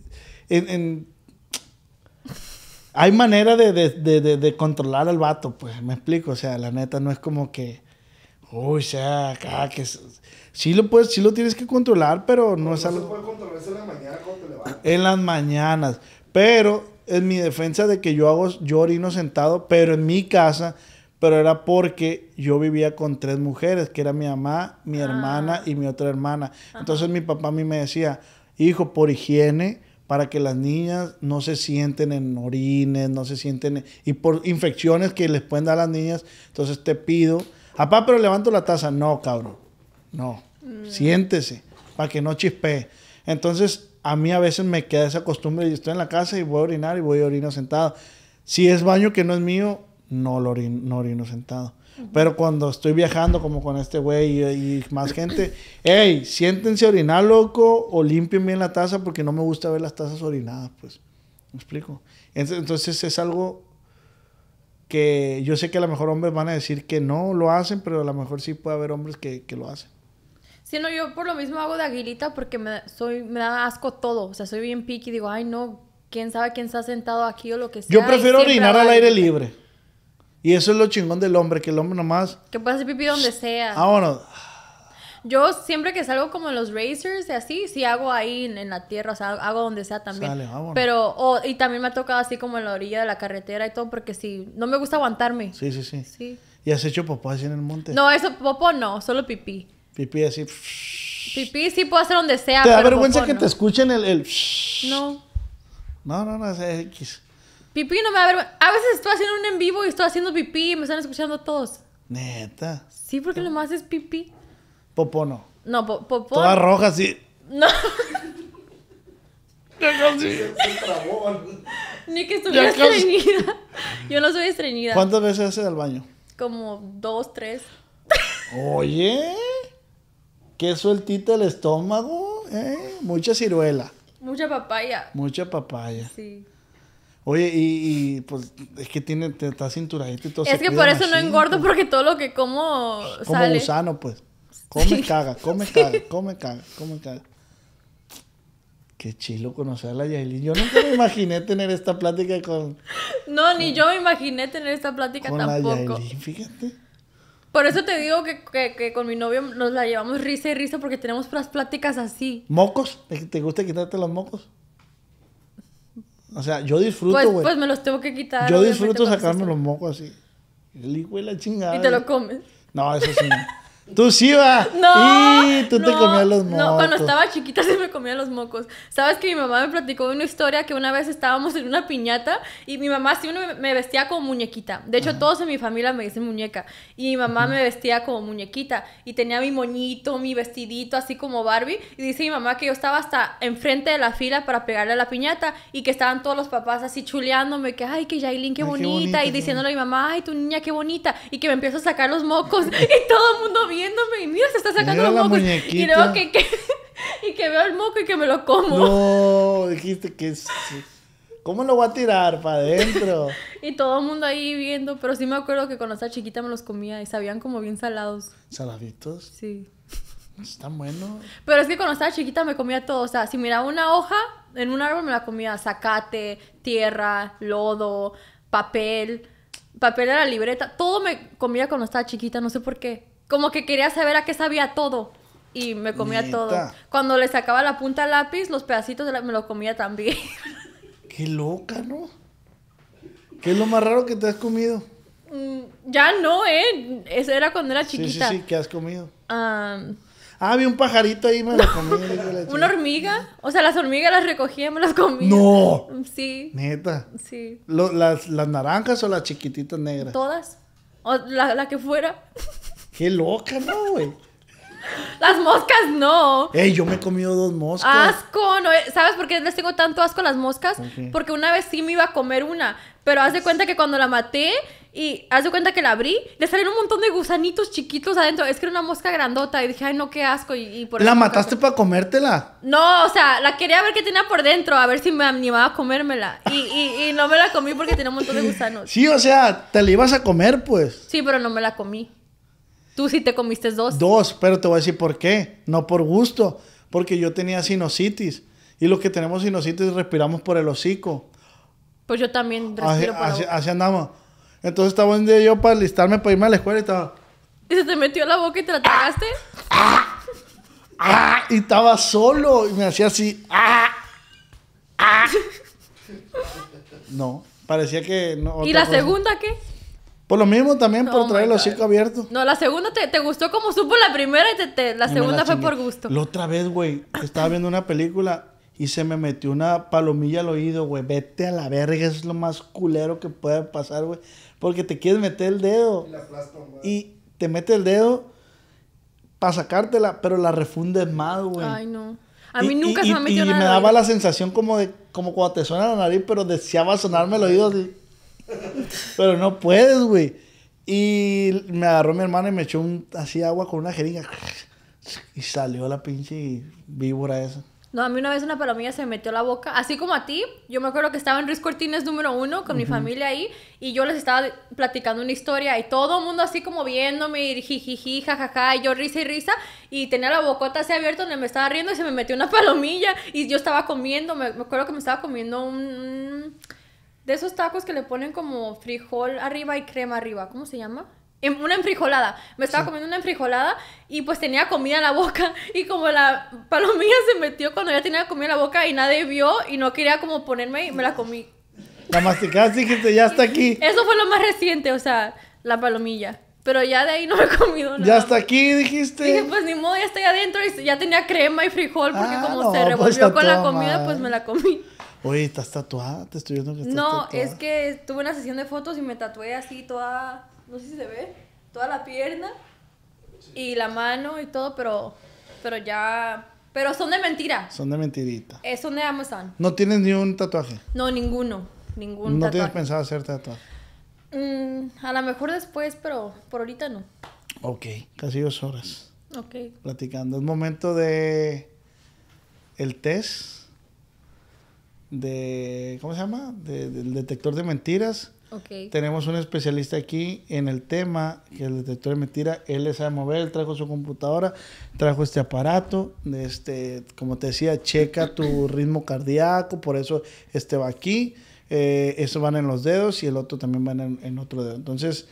hay manera de, controlar al vato, pues, me explico. O sea, la neta, no es como que, uy, o sea, que. Sí lo, puedes, sí lo tienes que controlar, pero no, es algo. No puede controlarse en la mañana cuando te levantas. En las mañanas. Pero en mi defensa de que yo hago, yo orino sentado, pero en mi casa pero era porque yo vivía con tres mujeres, que era mi mamá, mi ah. hermana y mi otra hermana. Entonces mi papá a mí me decía, hijo, por higiene, para que las niñas no se sienten en orines, no se sienten... Y por infecciones que les pueden dar a las niñas, entonces te pido, papá, pero levanto la taza. No, cabrón, no, mm. siéntese, para que no chispee. Entonces a mí a veces me queda esa costumbre, y estoy en la casa y voy a orinar y voy a orinar sentado. Si es baño que no es mío, no lo orino, no sentado. Pero cuando estoy viajando como con este güey y, más gente, hey, siéntense a orinar, loco, o limpien bien la taza porque no me gusta ver las tazas orinadas, pues. ¿Me explico? Entonces es algo que yo sé que a lo mejor hombres van a decir que no lo hacen, pero a lo mejor sí puede haber hombres que, lo hacen.
Sí, no, yo por lo mismo hago de aguilita porque me, soy, me da asco todo. O sea, soy bien piqui y digo, ay, no, quién sabe quién se ha sentado aquí o lo que sea. Yo prefiero orinar al aire
libre. Y eso es lo chingón del hombre, que el hombre nomás...
Que puede hacer pipí donde sea. Ah, bueno. Yo siempre que salgo como en los racers y así, sí hago ahí en, la tierra, o sea, hago donde sea también. Sale, pero, y también me ha tocado así como en la orilla de la carretera y todo, porque si no me gusta aguantarme. Sí, sí,
sí. Sí. ¿Y has hecho popó así en el monte? No,
eso popó no, solo pipí. Pipí así. Pipí sí puedo hacer donde sea. ¿Te da vergüenza que te
escuchen el, el... No. No, no, no, es X.
Pipí no me va a ver. A veces estoy haciendo un en vivo y estoy haciendo pipí y me están escuchando todos.
Neta.
Sí, porque lo más es pipí. Popó no. No, popó. Toda roja, sí. No. Ni que estuviera estreñida. Yo no soy estreñida. ¿Cuántas
veces haces al baño?
Como dos, tres.
Oye, qué sueltita el estómago, ¿eh? Mucha ciruela.
Mucha papaya.
Mucha papaya. Sí. Oye, y, pues es que tiene, está cinturadito y todo. Es que por eso no engordo, pues.
porque todo lo que como Como gusano,
pues. Come, caga, come, caga, come, caga, come, caga. Qué chilo conocer a la Yailin. Yo nunca me imaginé tener esta plática con...
No, ni yo me imaginé tener esta plática con tampoco. La Yailin, fíjate. Por eso te digo que, con mi novio nos la llevamos risa y risa porque tenemos las pláticas así.
¿Mocos? ¿Te gusta quitarte los mocos? O sea, yo disfruto, pues, güey. Pues,
me los tengo que quitar. Yo disfruto sacarme
los mocos así. El hijo
de la chingada. Y te lo comes.
No, eso sí. Tú sí va. No. Y tú te comías los mocos. No, cuando estaba
chiquita se me comía los mocos. Sabes que mi mamá me platicó una historia que una vez estábamos en una piñata y mi mamá sí me vestía como muñequita. De hecho, todos en mi familia me dicen muñeca. Y mi mamá me vestía como muñequita. Y tenía mi moñito, mi vestidito, así como Barbie. Y dice mi mamá que yo estaba hasta enfrente de la fila para pegarle a la piñata y que estaban todos los papás así chuleándome que, ay, que Yailin, qué, bonita. Qué bonita. Y diciéndole a mi mamá, ay, tu niña, qué bonita. Y que me empiezo a sacar los mocos y todo el mundo viéndome y mira, se está sacando el los Y luego que, y que veo el moco y que me lo como.
No, dijiste que es... ¿Cómo lo voy a tirar para adentro?
y todo el mundo ahí viendo, pero sí me acuerdo que cuando estaba chiquita me los comía y sabían como bien salados.
¿Saladitos? Sí. Están buenos.
Pero es que cuando estaba chiquita me comía todo. O sea, si miraba una hoja en un árbol me la comía zacate, tierra, lodo, papel, papel de la libreta. Todo me comía cuando estaba chiquita, no sé por qué. Como que quería saber a qué sabía todo. Y me comía todo. Cuando le sacaba la punta al lápiz, los pedacitos me los comía también.
Qué loca, ¿no? ¿Qué es lo más raro que te has comido?
Mm, ya no, ¿eh? Eso era cuando era chiquita. Sí, sí, sí,
¿qué has comido? Ah, vi un pajarito ahí, me lo comí.
¿Una hormiga? O sea, las hormigas las recogía y me las comía. ¡No! Sí. ¿Neta? Sí.
las, naranjas o las chiquititas negras?
Todas. O la, la que fuera.
Qué loca, ¿no, güey?
Las moscas no.
Ey, yo me he comido dos moscas.
Asco, no, eh, ¿sabes por qué les tengo tanto asco a las moscas? Porque una vez sí me iba a comer una, pero haz de cuenta que cuando la maté y haz de cuenta que la abrí, le salieron un montón de gusanitos chiquitos adentro. Es que era una mosca grandota y dije, ay, no, qué asco. Y, por ¿La mataste
para comértela?
No, o sea, la quería ver qué tenía por dentro, a ver si me animaba a comérmela. Y, y, y no me la comí porque tenía un montón de gusanos.
Sí, o sea, te la ibas a comer, pues.
Sí, pero no me la comí. Tú sí te comiste dos.
Dos, pero te voy a decir por qué. No por gusto, porque yo tenía sinusitis. Y los que tenemos sinusitis respiramos por el hocico.
Pues yo también respiro así, por así,
así andamos. Entonces estaba un día yo para listarme para irme a la escuela y estaba...
¿Y se te metió la boca y te la tragaste? ¡Ah! ¡Ah!
ah y estaba solo y me hacía así...
¡Ah! ah.
No, parecía que... No, ¿Y la segunda qué? Por lo mismo también, por oh traer los cinco abiertos.
No, la segunda te, te, gustó como supo la primera y te, la segunda fue por gusto. La
otra vez, güey, estaba viendo una película y se me metió una palomilla al oído, güey. Vete a la verga, es lo más culero que puede pasar, güey. Porque te quieres meter el dedo. Y, te mete el dedo para sacártela, pero la refundes más, güey. Ay,
no. A mí nunca se me metió metido nada. Y me daba
la sensación como de como cuando te suena la nariz, pero deseaba sonarme el oído así. Pero no puedes, güey. Y me agarró mi hermana y me echó un, así agua con una jeringa. Y salió la pinche víbora esa.
No, a mí una vez una palomilla se me metió la boca, así como a ti. Yo me acuerdo que estaba en Ruiz Cortines número uno con mi familia ahí y yo les estaba platicando una historia y todo el mundo así como viéndome y jajaja, y yo risa y risa y tenía la bocota así abierta donde me estaba riendo y se me metió una palomilla y yo estaba comiendo, me acuerdo que me estaba comiendo un de esos tacos que le ponen como frijol arriba y crema arriba. ¿Cómo se llama? en em, una enfrijolada. Me estaba comiendo una enfrijolada y pues tenía comida en la boca y como la palomilla se metió cuando ya tenía comida en la boca y nadie vio y no quería como ponerme y me la comí.
La masticaste dijiste, ya está aquí.
Eso fue lo más reciente, o sea, la palomilla. Pero ya de ahí no he comido
nada. Ya está aquí, dijiste. Dije,
pues ni modo, ya estoy adentro y ya tenía crema y frijol porque ah, como se pues, revolvió con la comida, pues me la comí.
Oye, ¿estás tatuada? Te estoy viendo que estás No, es
que tuve una sesión de fotos y me tatué así toda, no sé si se ve, toda la pierna y la mano y todo, pero, pero ya... Pero son de mentira.
Son de mentirita.
Es son de Amazon.
¿No tienes ni un tatuaje?
No, ninguno. Ningún ¿No tienes
pensado hacer tatuaje?
Mm, a lo mejor después, pero por ahorita no.
Ok, casi dos horas. Ok. Platicando. Es momento de el test de, ¿cómo se llama? del detector de mentiras. Tenemos un especialista aquí en el tema, que el detector de mentiras. Él le sabe mover, trajo su computadora, trajo este aparato. Este, como te decía, checa tu ritmo cardíaco, por eso este va aquí. Eh, eso van en los dedos y el otro también van en, otro dedo. Entonces,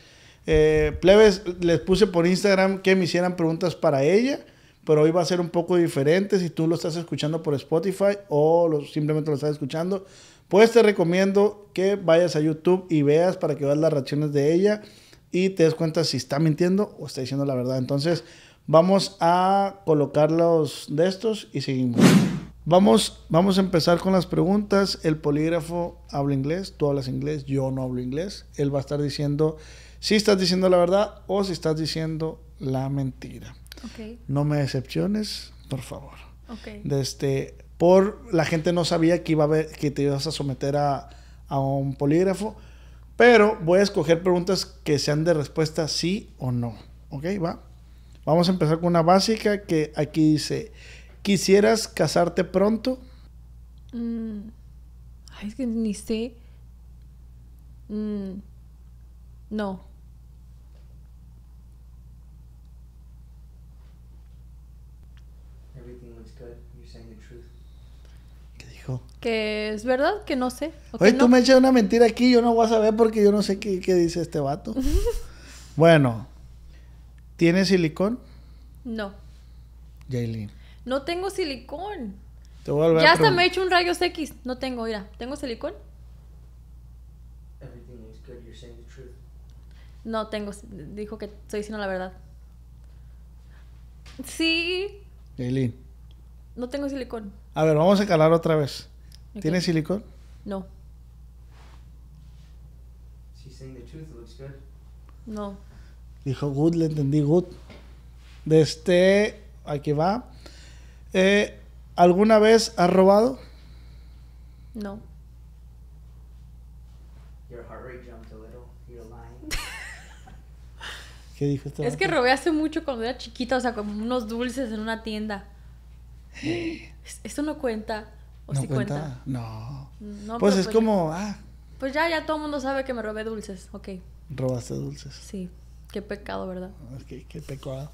eh, plebes, les puse por Instagram que me hicieran preguntas para ella pero hoy va a ser un poco diferente si tú lo estás escuchando por Spotify o simplemente lo estás escuchando. Pues te recomiendo que vayas a YouTube y veas para que veas las reacciones de ella y te des cuenta si está mintiendo o está diciendo la verdad. Entonces vamos a colocar los de estos y seguimos. Vamos, vamos a empezar con las preguntas. El polígrafo habla inglés, tú hablas inglés, yo no hablo inglés. Él va a estar diciendo si estás diciendo la verdad o si estás diciendo la mentira. No me decepciones, por favor. Okay. Este, por la gente no sabía que iba a ver, que te ibas a someter a, a un polígrafo, pero voy a escoger preguntas que sean de respuesta sí o no. ¿Ok? Va. Vamos a empezar con una básica que aquí dice, ¿quisieras casarte pronto?
Mm. Ay, es que ni sé. Mm. No. Que es verdad que no sé.
¿O Oye, tú me echas una mentira aquí, yo no voy a saber porque yo no sé qué, qué dice este vato. bueno, ¿tienes silicón?
No. No tengo silicón.
ya hasta me he
hecho un rayos X. No tengo, mira. ¿Tengo silicón? No tengo. Dijo que estoy diciendo la verdad. Sí. No tengo silicón.
A ver, vamos a calar otra vez. ¿Tiene silicón?
No. No.
Dijo good, le entendí good. De este, aquí va. Eh, ¿Alguna vez has robado? No. ¿Qué dijo este Es que robé
hace mucho cuando era chiquita, o sea, como unos dulces en una tienda. Esto no cuenta. ¿O no cuenta?
No. pues es pues como. Ah.
Pues ya, ya todo el mundo sabe que me robé dulces. Ok.
Robaste dulces.
Sí. Qué pecado, ¿verdad?
Okay, qué pecado.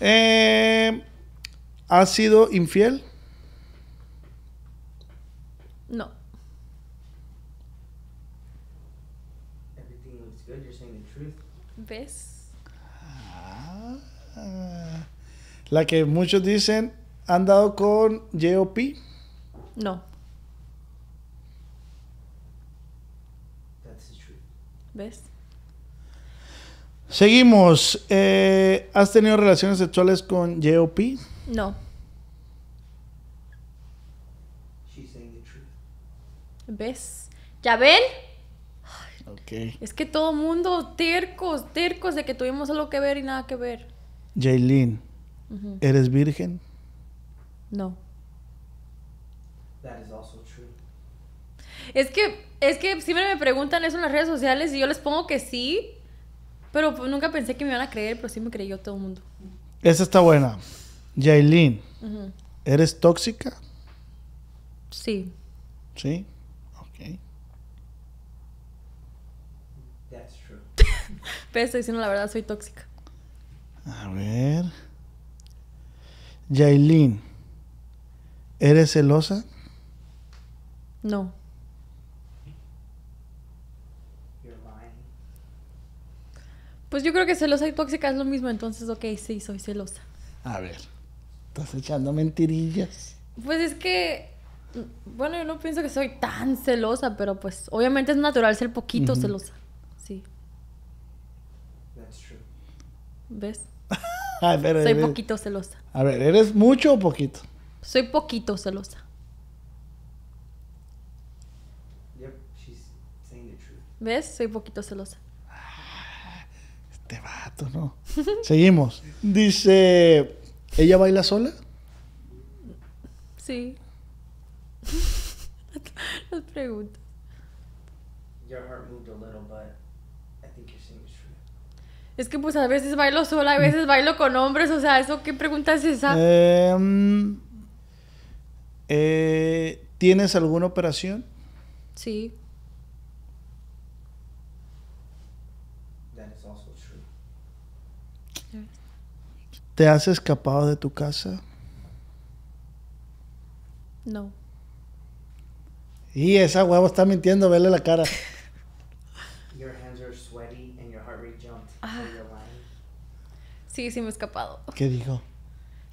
Eh, ¿Has sido infiel? No. ¿Ves? Ah. la que muchos dicen ¿Han dado con J.O.P.?
No. ¿Ves?
Seguimos. Eh, ¿Has tenido relaciones sexuales con J.O.P.?
No. ¿Ves? ¿Ya ven? okay. Es que todo mundo, tercos, tercos de que tuvimos algo que ver y nada que ver.
Jaylin, ¿eres virgen?
No. That is also true. Es que, es que siempre me preguntan eso en las redes sociales y yo les pongo que sí, pero pues nunca pensé que me iban a creer, pero sí me creyó todo el mundo.
Esa está buena. Jailin, ¿eres tóxica? Sí. ¿Sí?
Ok. That's true. pero estoy diciendo la verdad, soy tóxica.
A ver. Jailin. ¿Eres celosa?
No. Pues yo creo que celosa y tóxica es lo mismo, entonces, ok, sí, soy celosa.
A ver, estás echando mentirillas.
Pues es que, bueno, yo no pienso que soy tan celosa, pero pues obviamente es natural ser poquito celosa. Sí. That's true. ¿Ves? a ver, soy poquito celosa.
A ver, ¿eres mucho o poquito?
Soy poquito celosa. ¿Ves? Soy poquito celosa. Ah,
este vato, ¿no? Seguimos. Dice, ¿ella baila sola?
Sí. Las preguntas. Es que pues a veces bailo sola, a veces bailo con hombres, o sea, ¿eso qué pregunta es esa?
Eh... Eh, ¿Tienes alguna operación? Sí. ¿Te has escapado de tu casa? No. Y esa huevo está mintiendo, vele la cara.
Sí, sí me he escapado. ¿Qué dijo?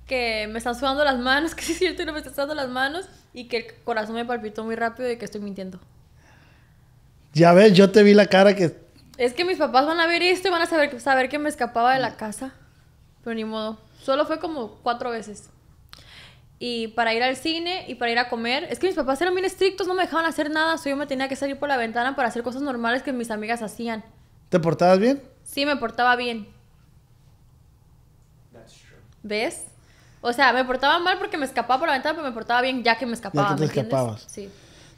que me están sudando las manos, que sí es cierto, no me están sudando las manos y que el corazón me palpitó muy rápido y que estoy mintiendo.
Ya ves, yo te vi la cara que...
Es que mis papás van a ver esto y van a saber, saber que me escapaba de la casa. Pero ni modo. Solo fue como cuatro veces. Y para ir al cine y para ir a comer. Es que mis papás eran bien estrictos, no me dejaban hacer nada. soy yo me tenía que salir por la ventana para hacer cosas normales que mis amigas hacían.
¿Te portabas bien?
Sí, me portaba bien. ¿Ves? O sea, me portaba mal porque me escapaba por la ventana, pero me portaba bien ya que me escapaba. Ya que te escapabas. Sí.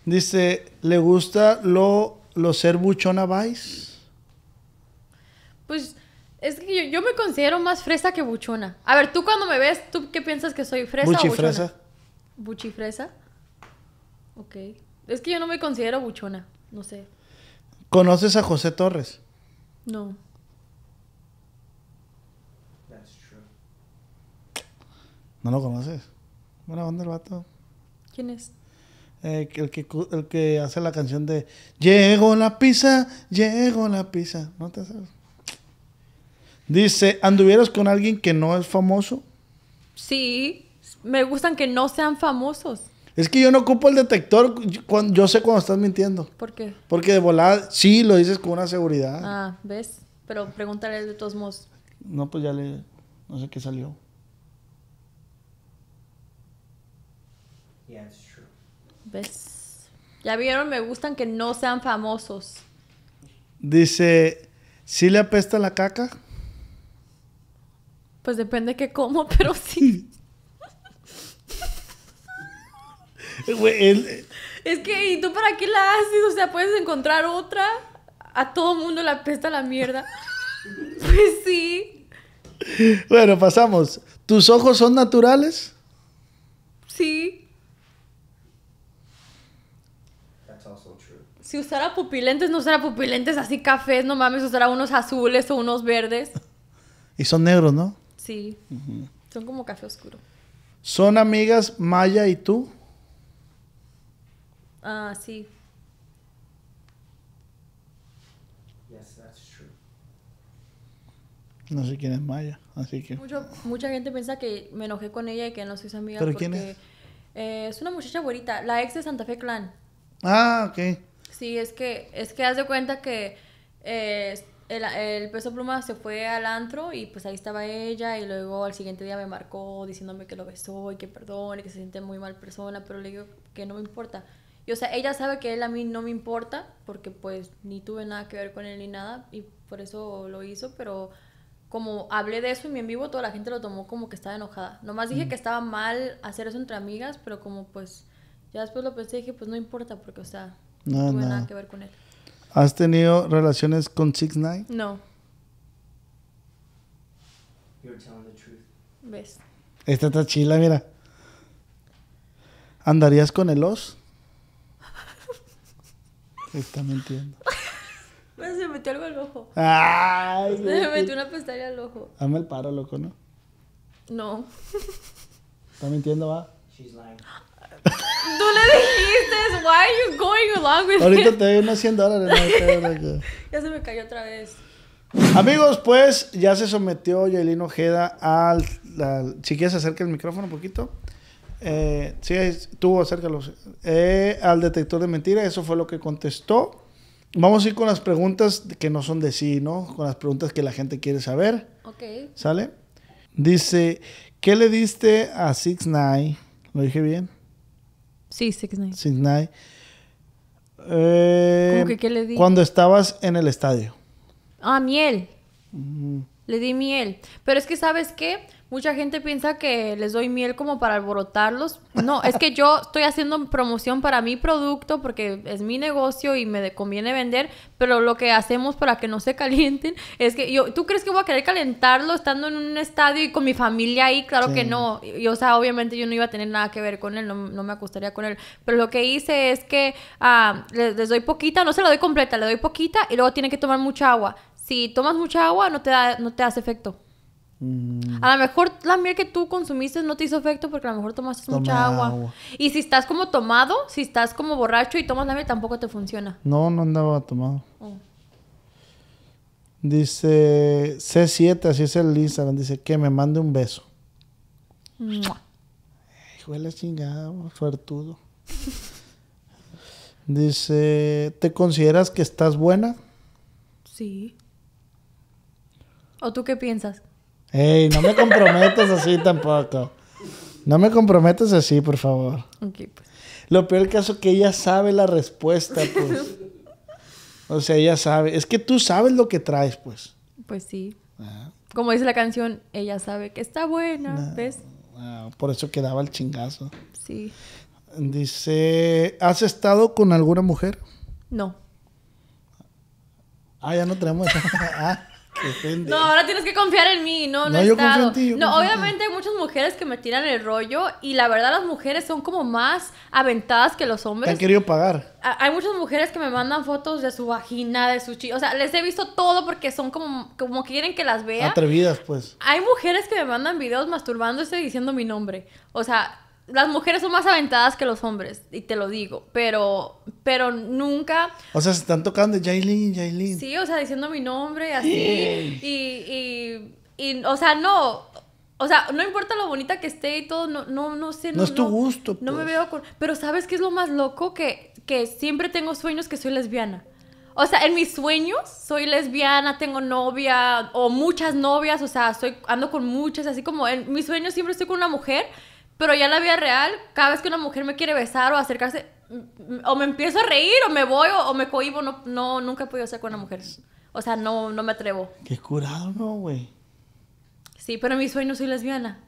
Dice, ¿le gusta lo, lo ser buchona Vice?
Pues es que yo, me considero más fresa que buchona. A ver, tú cuando me ves, ¿tú qué piensas que soy? ¿Fresa o buchona? Fresa. ¿Buchifresa? Ok. Es que yo no me considero buchona, no sé.
¿Conoces a José Torres? No. ¿No lo conoces? bueno banda el vato. ¿Quién es? Eh, el, que, el que hace la canción de Llego la pizza, llego la pizza. ¿No te sabes? Dice, ¿anduvieras con alguien que no es famoso?
Sí, me gustan que no sean famosos.
Es que yo no ocupo el detector, yo sé cuando estás mintiendo. ¿Por qué? Porque de volada, sí, lo dices con una seguridad.
Ah, ¿ves? Pero pregúntale de todos modos.
No, pues ya le, no sé qué salió.
¿Ves? Ya vieron, me gustan que no sean famosos.
Dice, ¿sí le apesta la caca?
Pues depende que como, pero sí. Eh, eh, es que, ¿y tú para qué la haces? O sea, puedes encontrar otra. A todo mundo le apesta la mierda. pues sí.
Bueno, pasamos. ¿Tus ojos son naturales?
Sí. Si usara pupilentes, no usara pupilentes así cafés, no mames, usara unos azules o unos verdes.
Y son negros, ¿no?
Sí. Son como café oscuro.
¿Son amigas Maya y tú?
Ah, sí.
No sé quién es Maya, así que...
mucha gente piensa que me enojé con ella y que no soy su amiga. ¿Pero quién es? Eh, es una muchacha bonita, la ex de Santa Fe Clan.
Ah, ok.
Sí, es que, es que haz de cuenta que eh, el, peso pluma se fue al antro y pues ahí estaba ella y luego al siguiente día me marcó diciéndome que lo besó y que perdone, y que se siente muy mal persona, pero le digo que no me importa. Y o sea, ella sabe que él a mí no me importa porque pues ni tuve nada que ver con él ni nada y por eso lo hizo, pero como hablé de eso en mi en vivo, toda la gente lo tomó como que estaba enojada. Nomás dije mm. que estaba mal hacer eso entre amigas, pero como pues ya después lo pensé y dije, pues no importa porque o sea,
no, no tuve nada que ver con él. ¿Has tenido relaciones con Six Nine? No. You're telling the truth. ¿Ves? Esta está chila, mira. ¿Andarías con el Oz? está mintiendo.
Se me metió algo al ojo. Se me metió una pestaña al ojo.
Hazme el paro, loco, ¿no? No. está mintiendo, va. She's lying.
Tú le dijiste, why are you going along with Ahorita te
doy unos 100 dólares.
ya se me cayó otra vez.
Amigos, pues ya se sometió Yelino Ojeda al, Si quieres, acerca el micrófono un poquito. Eh, sí, tú acércalo. Eh, al detector de mentiras, eso fue lo que contestó. Vamos a ir con las preguntas que no son de sí, ¿no? Con las preguntas que la gente quiere saber. Ok. ¿Sale? Dice: ¿Qué le diste a Six Nine? ¿Lo dije bien?
Sí, Six Nine.
Six ¿Cómo eh, que qué le di? Cuando estabas en el estadio.
Ah, miel. Le di miel. Pero es que, ¿sabes qué? Mucha gente piensa que les doy miel como para alborotarlos. No, es que yo estoy haciendo promoción para mi producto porque es mi negocio y me conviene vender, pero lo que hacemos para que no se calienten es que yo, ¿tú crees que voy a querer calentarlo estando en un estadio y con mi familia ahí? Claro que no. Yo, o sea, obviamente yo no iba a tener nada que ver con él, no, me acostaría con él. Pero lo que hice es que ah, les, doy poquita, no se lo doy completa, le doy poquita y luego tiene que tomar mucha agua. Si tomas mucha agua, no te, da, no te hace efecto. Mm. A lo mejor la miel que tú consumiste no te hizo efecto porque a lo mejor tomaste mucha agua. Y si estás como tomado, si estás como borracho y tomas la miel, tampoco te funciona.
No, no andaba tomado. Oh. Dice C7, así es el Instagram. Dice que me mande un beso. Huele chingado chingada, suertudo. Dice, ¿te consideras que estás buena?
Sí. ¿O tú qué piensas?
Ey, no me comprometas así tampoco. No me comprometas así, por favor. pues. Lo peor caso es que ella sabe la respuesta, pues. o sea, ella sabe. Es que tú sabes lo que traes, pues. Pues sí. Ah.
Como dice la canción, ella sabe que está buena, ah, ¿ves?
Ah, por eso quedaba el chingazo. Sí. Dice, ¿has estado con alguna mujer? No. Ah, ya no tenemos. ah. No, ahora
tienes que confiar en mí, no, no, no yo ti, no, obviamente hay muchas mujeres que me tiran el rollo y la verdad las mujeres son como más aventadas que los hombres. Te han querido pagar. Hay muchas mujeres que me mandan fotos de su vagina, de su chi, o sea, les he visto todo porque son como como quieren que las vea. Atrevidas, pues. Hay mujeres que me mandan videos masturbándose diciendo mi nombre. O sea, las mujeres son más aventadas que los hombres, y te lo digo, pero, pero nunca...
O sea, se están tocando Jailin, Jailin.
Sí, o sea, diciendo mi nombre, así. y, y, y, o sea, no, o sea, no importa lo bonita que esté y todo, no, no, no sé. No, es tu gusto. No me pues. veo con... Pero ¿sabes qué es lo más loco? Que, que siempre tengo sueños que soy lesbiana. O sea, en mis sueños soy lesbiana, tengo novia o muchas novias, o sea, estoy... ando con muchas, así como en mis sueños siempre estoy con una mujer pero ya en la vida real, cada vez que una mujer me quiere besar o acercarse, mm, o me empiezo a reír, o me voy, o, me cohibo. No, no, nunca he podido hacer con una mujer. O sea, no, no me atrevo.
Qué curado, ¿no, güey?
Sí, pero en mi sueño soy lesbiana.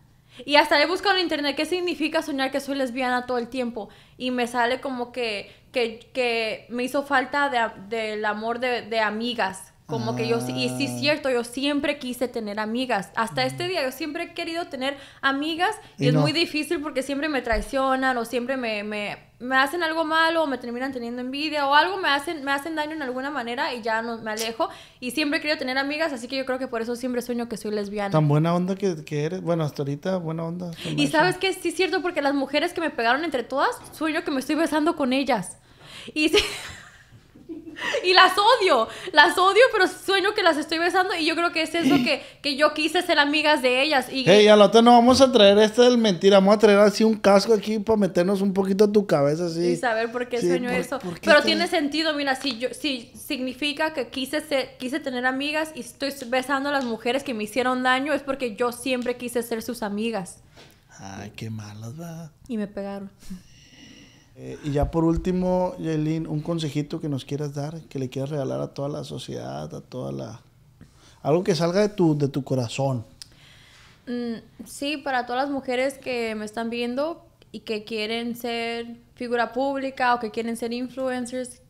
Y hasta he buscado en internet qué significa soñar que soy lesbiana todo el tiempo. Y me sale como que, que, que me hizo falta del amor de amigas como que yo, y sí es ah. cierto, yo siempre quise tener amigas. Hasta este mm. día yo siempre he querido tener amigas y, es muy difícil porque siempre me traicionan o siempre me, me, hacen algo malo o me terminan teniendo envidia o algo me hacen, me hacen daño en alguna manera y ya no, me alejo. Y siempre he querido tener amigas, así que yo creo que por eso siempre sueño que soy lesbiana. Tan
buena onda que, que eres. Bueno, hasta ahorita buena onda. Y
sabes que sí es cierto porque las mujeres que me pegaron entre todas, sueño que me estoy besando con ellas. Y sí Y las odio, las odio, pero sueño que las estoy besando y yo creo que es eso que, yo quise ser amigas de ellas. Y... Hey, a la
otra no vamos a traer este del mentira, vamos a traer así un casco aquí para meternos un poquito a tu cabeza así. Y
saber por qué sueño eso. pero tiene sentido, mira, si, yo, significa que quise, ser, quise tener amigas y estoy besando a las mujeres que me hicieron daño, es porque yo siempre quise ser sus amigas.
Ay, qué malas, va.
Y me pegaron.
Eh, y ya por último, Yelin, un consejito que nos quieras dar, que le quieras regalar a toda la sociedad, a toda la... Algo que salga de tu, de tu corazón. Mm,
sí, para todas las mujeres que me están viendo y que quieren ser figura pública o que quieren ser influencers,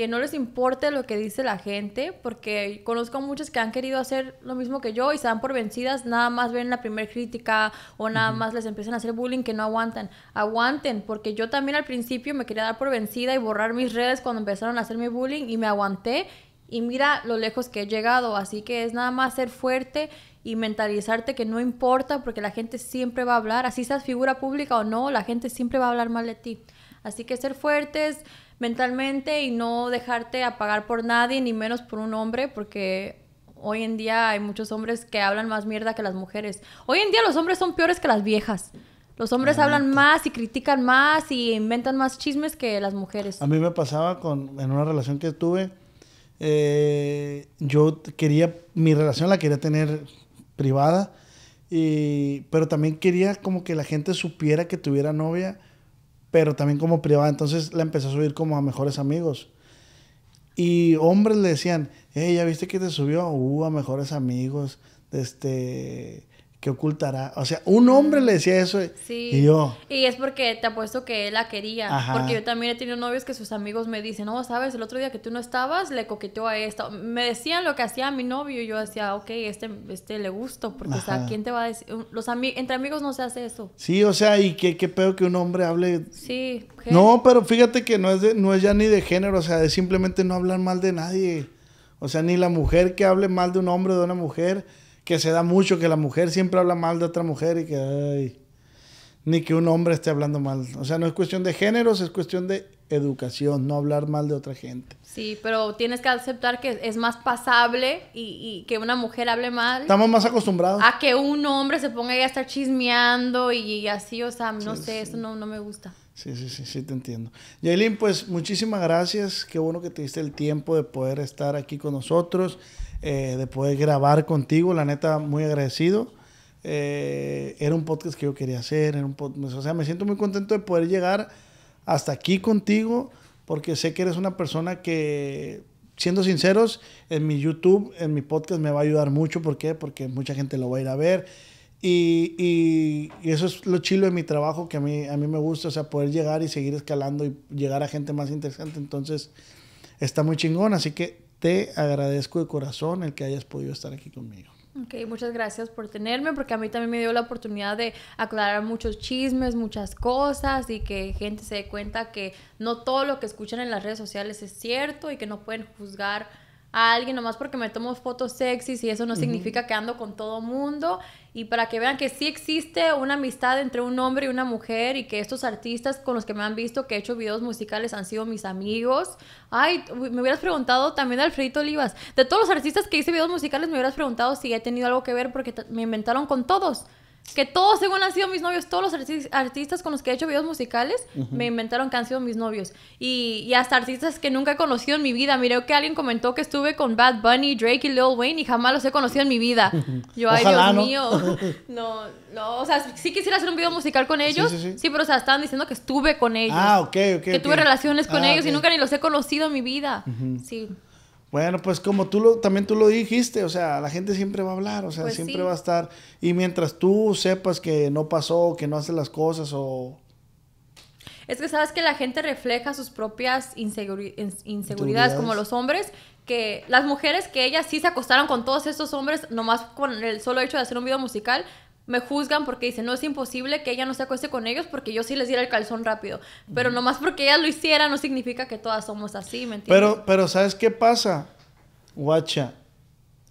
que no les importe lo que dice la gente, porque conozco a muchas que han querido hacer lo mismo que yo y se dan por vencidas, nada más ven la primera crítica o nada más les empiezan a hacer bullying que no aguantan. Aguanten, porque yo también al principio me quería dar por vencida y borrar mis redes cuando empezaron a hacerme bullying y me aguanté y mira lo lejos que he llegado, así que es nada más ser fuerte y mentalizarte que no importa porque la gente siempre va a hablar, así seas figura pública o no, la gente siempre va a hablar mal de ti. Así que ser fuertes, mentalmente y no dejarte apagar por nadie, ni menos por un hombre, porque hoy en día hay muchos hombres que hablan más mierda que las mujeres. Hoy en día los hombres son peores que las viejas. Los hombres hablan más y critican más y inventan más chismes que las mujeres.
A mí me pasaba con, en una relación que tuve, eh, yo quería, mi relación la quería tener privada, y, pero también quería como que la gente supiera que tuviera novia pero también como privada. Entonces la empezó a subir como a mejores amigos. Y hombres le decían, hey, ¿ya viste que te subió? Uh, a mejores amigos. Este, que ocultará? O sea, un hombre le decía eso
y yo... Y es porque te apuesto que él la quería, porque yo también he tenido novios que sus amigos me dicen, no, sabes, el otro día que tú no estabas, le coqueteó a esta. Me decían lo que hacía mi novio y yo decía, ok, este, este le gusto, porque, o sea, ¿quién te va a decir? Los entre amigos no se hace eso.
Sí, o sea, y qué, qué pedo que un hombre hable...
Sí. No,
pero fíjate que no es, de, no es ya ni de género, o sea, es simplemente no hablar mal de nadie. O sea, ni la mujer que hable mal de un hombre o de una mujer que se da mucho, que la mujer siempre habla mal de otra mujer y que ni que un hombre esté hablando mal. O sea, no es cuestión de géneros, es cuestión de educación, no hablar mal de otra gente.
Sí, pero tienes que aceptar que es más pasable y, que una mujer hable mal. Estamos
más acostumbrados.
A que un hombre se ponga a estar chismeando y, así, o sea, no sé, eso no, no me gusta.
Sí, sí, sí, sí, te entiendo. Yailin, pues muchísimas gracias. Qué bueno que te diste el tiempo de poder estar aquí con nosotros eh, de poder grabar contigo, la neta, muy agradecido. Eh, era un podcast que yo quería hacer, un pues, o sea, me siento muy contento de poder llegar hasta aquí contigo, porque sé que eres una persona que, siendo sinceros, en mi YouTube, en mi podcast me va a ayudar mucho, ¿por qué? Porque mucha gente lo va a ir a ver. Y, y, eso es lo chilo de mi trabajo que a mí, a mí me gusta, o sea, poder llegar y seguir escalando y llegar a gente más interesante. Entonces, está muy chingón. Así que te agradezco de corazón el que hayas podido estar aquí conmigo.
Ok, muchas gracias por tenerme, porque a mí también me dio la oportunidad de aclarar muchos chismes, muchas cosas, y que gente se dé cuenta que no todo lo que escuchan en las redes sociales es cierto y que no pueden juzgar a alguien nomás porque me tomo fotos sexys y eso no significa que ando con todo mundo. Y para que vean que sí existe una amistad entre un hombre y una mujer y que estos artistas con los que me han visto que he hecho videos musicales han sido mis amigos. Ay, me hubieras preguntado también de Alfredito Olivas. De todos los artistas que hice videos musicales me hubieras preguntado si he tenido algo que ver porque me inventaron con todos que todos según han sido mis novios, todos los artistas con los que he hecho videos musicales me inventaron que han sido mis novios. Y, hasta artistas que nunca he conocido en mi vida. Miré que alguien comentó que estuve con Bad Bunny, Drake y Lil Wayne y jamás los he conocido en mi vida. Yo, ay Dios mío. No, no, o sea, sí quisiera hacer un video musical con ellos. Sí, pero o sea, estaban diciendo que estuve con ellos. Ah, ok,
ok. Que tuve relaciones con ah, ellos y nunca
ni los he conocido en mi vida. Sí.
Bueno, pues como tú lo, también tú lo dijiste, o sea, la gente siempre va a hablar, o sea, pues siempre va a estar. Y mientras tú sepas que no pasó, que no hace las cosas o...
Es que sabes que la gente refleja sus propias inseguridades, como los hombres, que las mujeres que ellas sí se acostaron con todos estos hombres, nomás con el solo hecho de hacer un video musical, me juzgan porque dicen, no, es imposible que ella no se acueste con ellos porque yo sí les diera el calzón rápido. Pero nomás porque ella lo hiciera no significa que todas somos así, ¿me entiendes? Pero,
pero ¿sabes qué pasa? Guacha,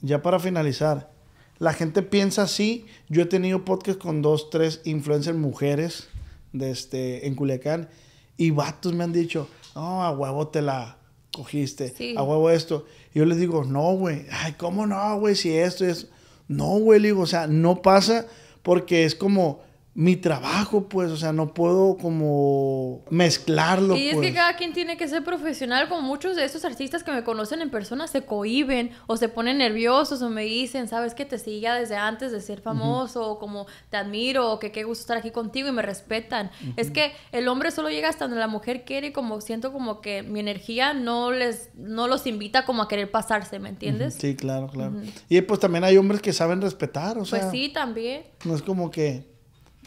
ya para finalizar, la gente piensa así. Yo he tenido podcast con dos, tres influencers mujeres de este, en Culiacán y vatos me han dicho, no, a huevo te la cogiste, a huevo esto. Y yo les digo, no, güey, ay, ¿cómo no, güey? Si esto es... No, güey, digo, o sea, no pasa porque es como mi trabajo, pues, o sea, no puedo como mezclarlo. Y es que pues.
cada quien tiene que ser profesional, como muchos de esos artistas que me conocen en persona se cohiben o se ponen nerviosos o me dicen, sabes que te seguía desde antes de ser famoso, o como te admiro, o que qué gusto estar aquí contigo y me respetan. Es que el hombre solo llega hasta donde la mujer quiere y como siento como que mi energía no les, no los invita como a querer pasarse, ¿me entiendes?
Sí, claro, claro. Y pues también hay hombres que saben respetar, o pues sea. Pues sí, también. No es como que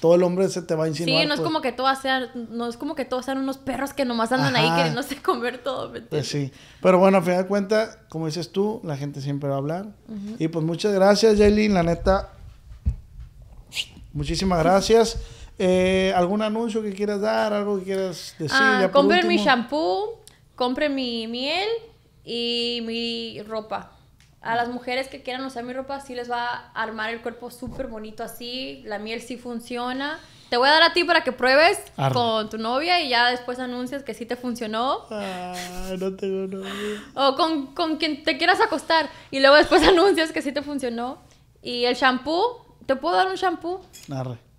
todo el hombre se te va a insinuar. Sí, no es pues. como
que todas sean, no es como que todos sean unos perros que nomás andan ahí queriéndose comer todo, ¿me
Pues sí. Pero bueno, a final de cuentas, como dices tú, la gente siempre va a hablar. Y pues muchas gracias, Jaylin, la neta. Muchísimas gracias. Eh, ¿Algún anuncio que quieras dar? ¿Algo que quieras decir? Ah, mi
shampoo, compre mi miel y mi ropa. A las mujeres que quieran usar mi ropa sí les va a armar el cuerpo súper bonito así, la miel sí funciona. Te voy a dar a ti para que pruebes con tu novia y ya después anuncias que sí te funcionó. Ah, no tengo novia. O con, con quien te quieras acostar y luego después anuncias que sí te funcionó. Y el shampoo, te puedo dar un shampoo.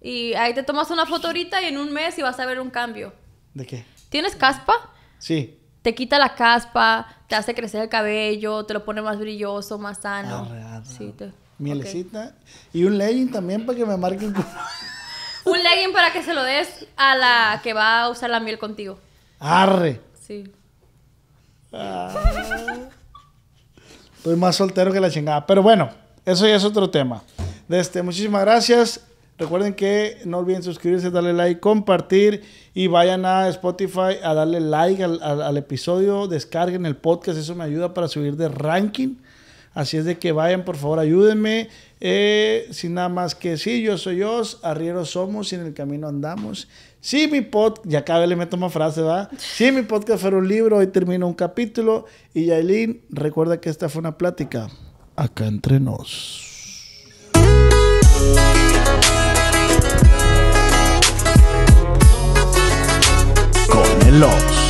Y ahí te tomas una foto ahorita y en un mes y vas a ver un cambio. ¿De qué? ¿Tienes caspa? Sí te quita la caspa, te hace crecer el cabello, te lo pone más brilloso, más sano. Ah, Mielecita.
Y un legging también para que me marquen.
un legging para que se lo des a la que va a usar la miel contigo. Arre. Sí.
Ah. Estoy más soltero que la chingada. Pero bueno, eso ya es otro tema. Este, muchísimas gracias. Recuerden que no olviden suscribirse, darle like, compartir y vayan a Spotify a darle like al, episodio, descarguen el podcast, eso me ayuda para subir de ranking. Así es de que vayan, por favor, ayúdenme. Eh, sin nada más que sí, yo soy yo, arrieros somos y en el camino andamos. Sí, mi podcast, ya acá le meto más frase, ¿va? Sí, mi podcast fue un libro, hoy termino un capítulo. Y Yailin, recuerda que esta fue una plática acá entre nos. Los.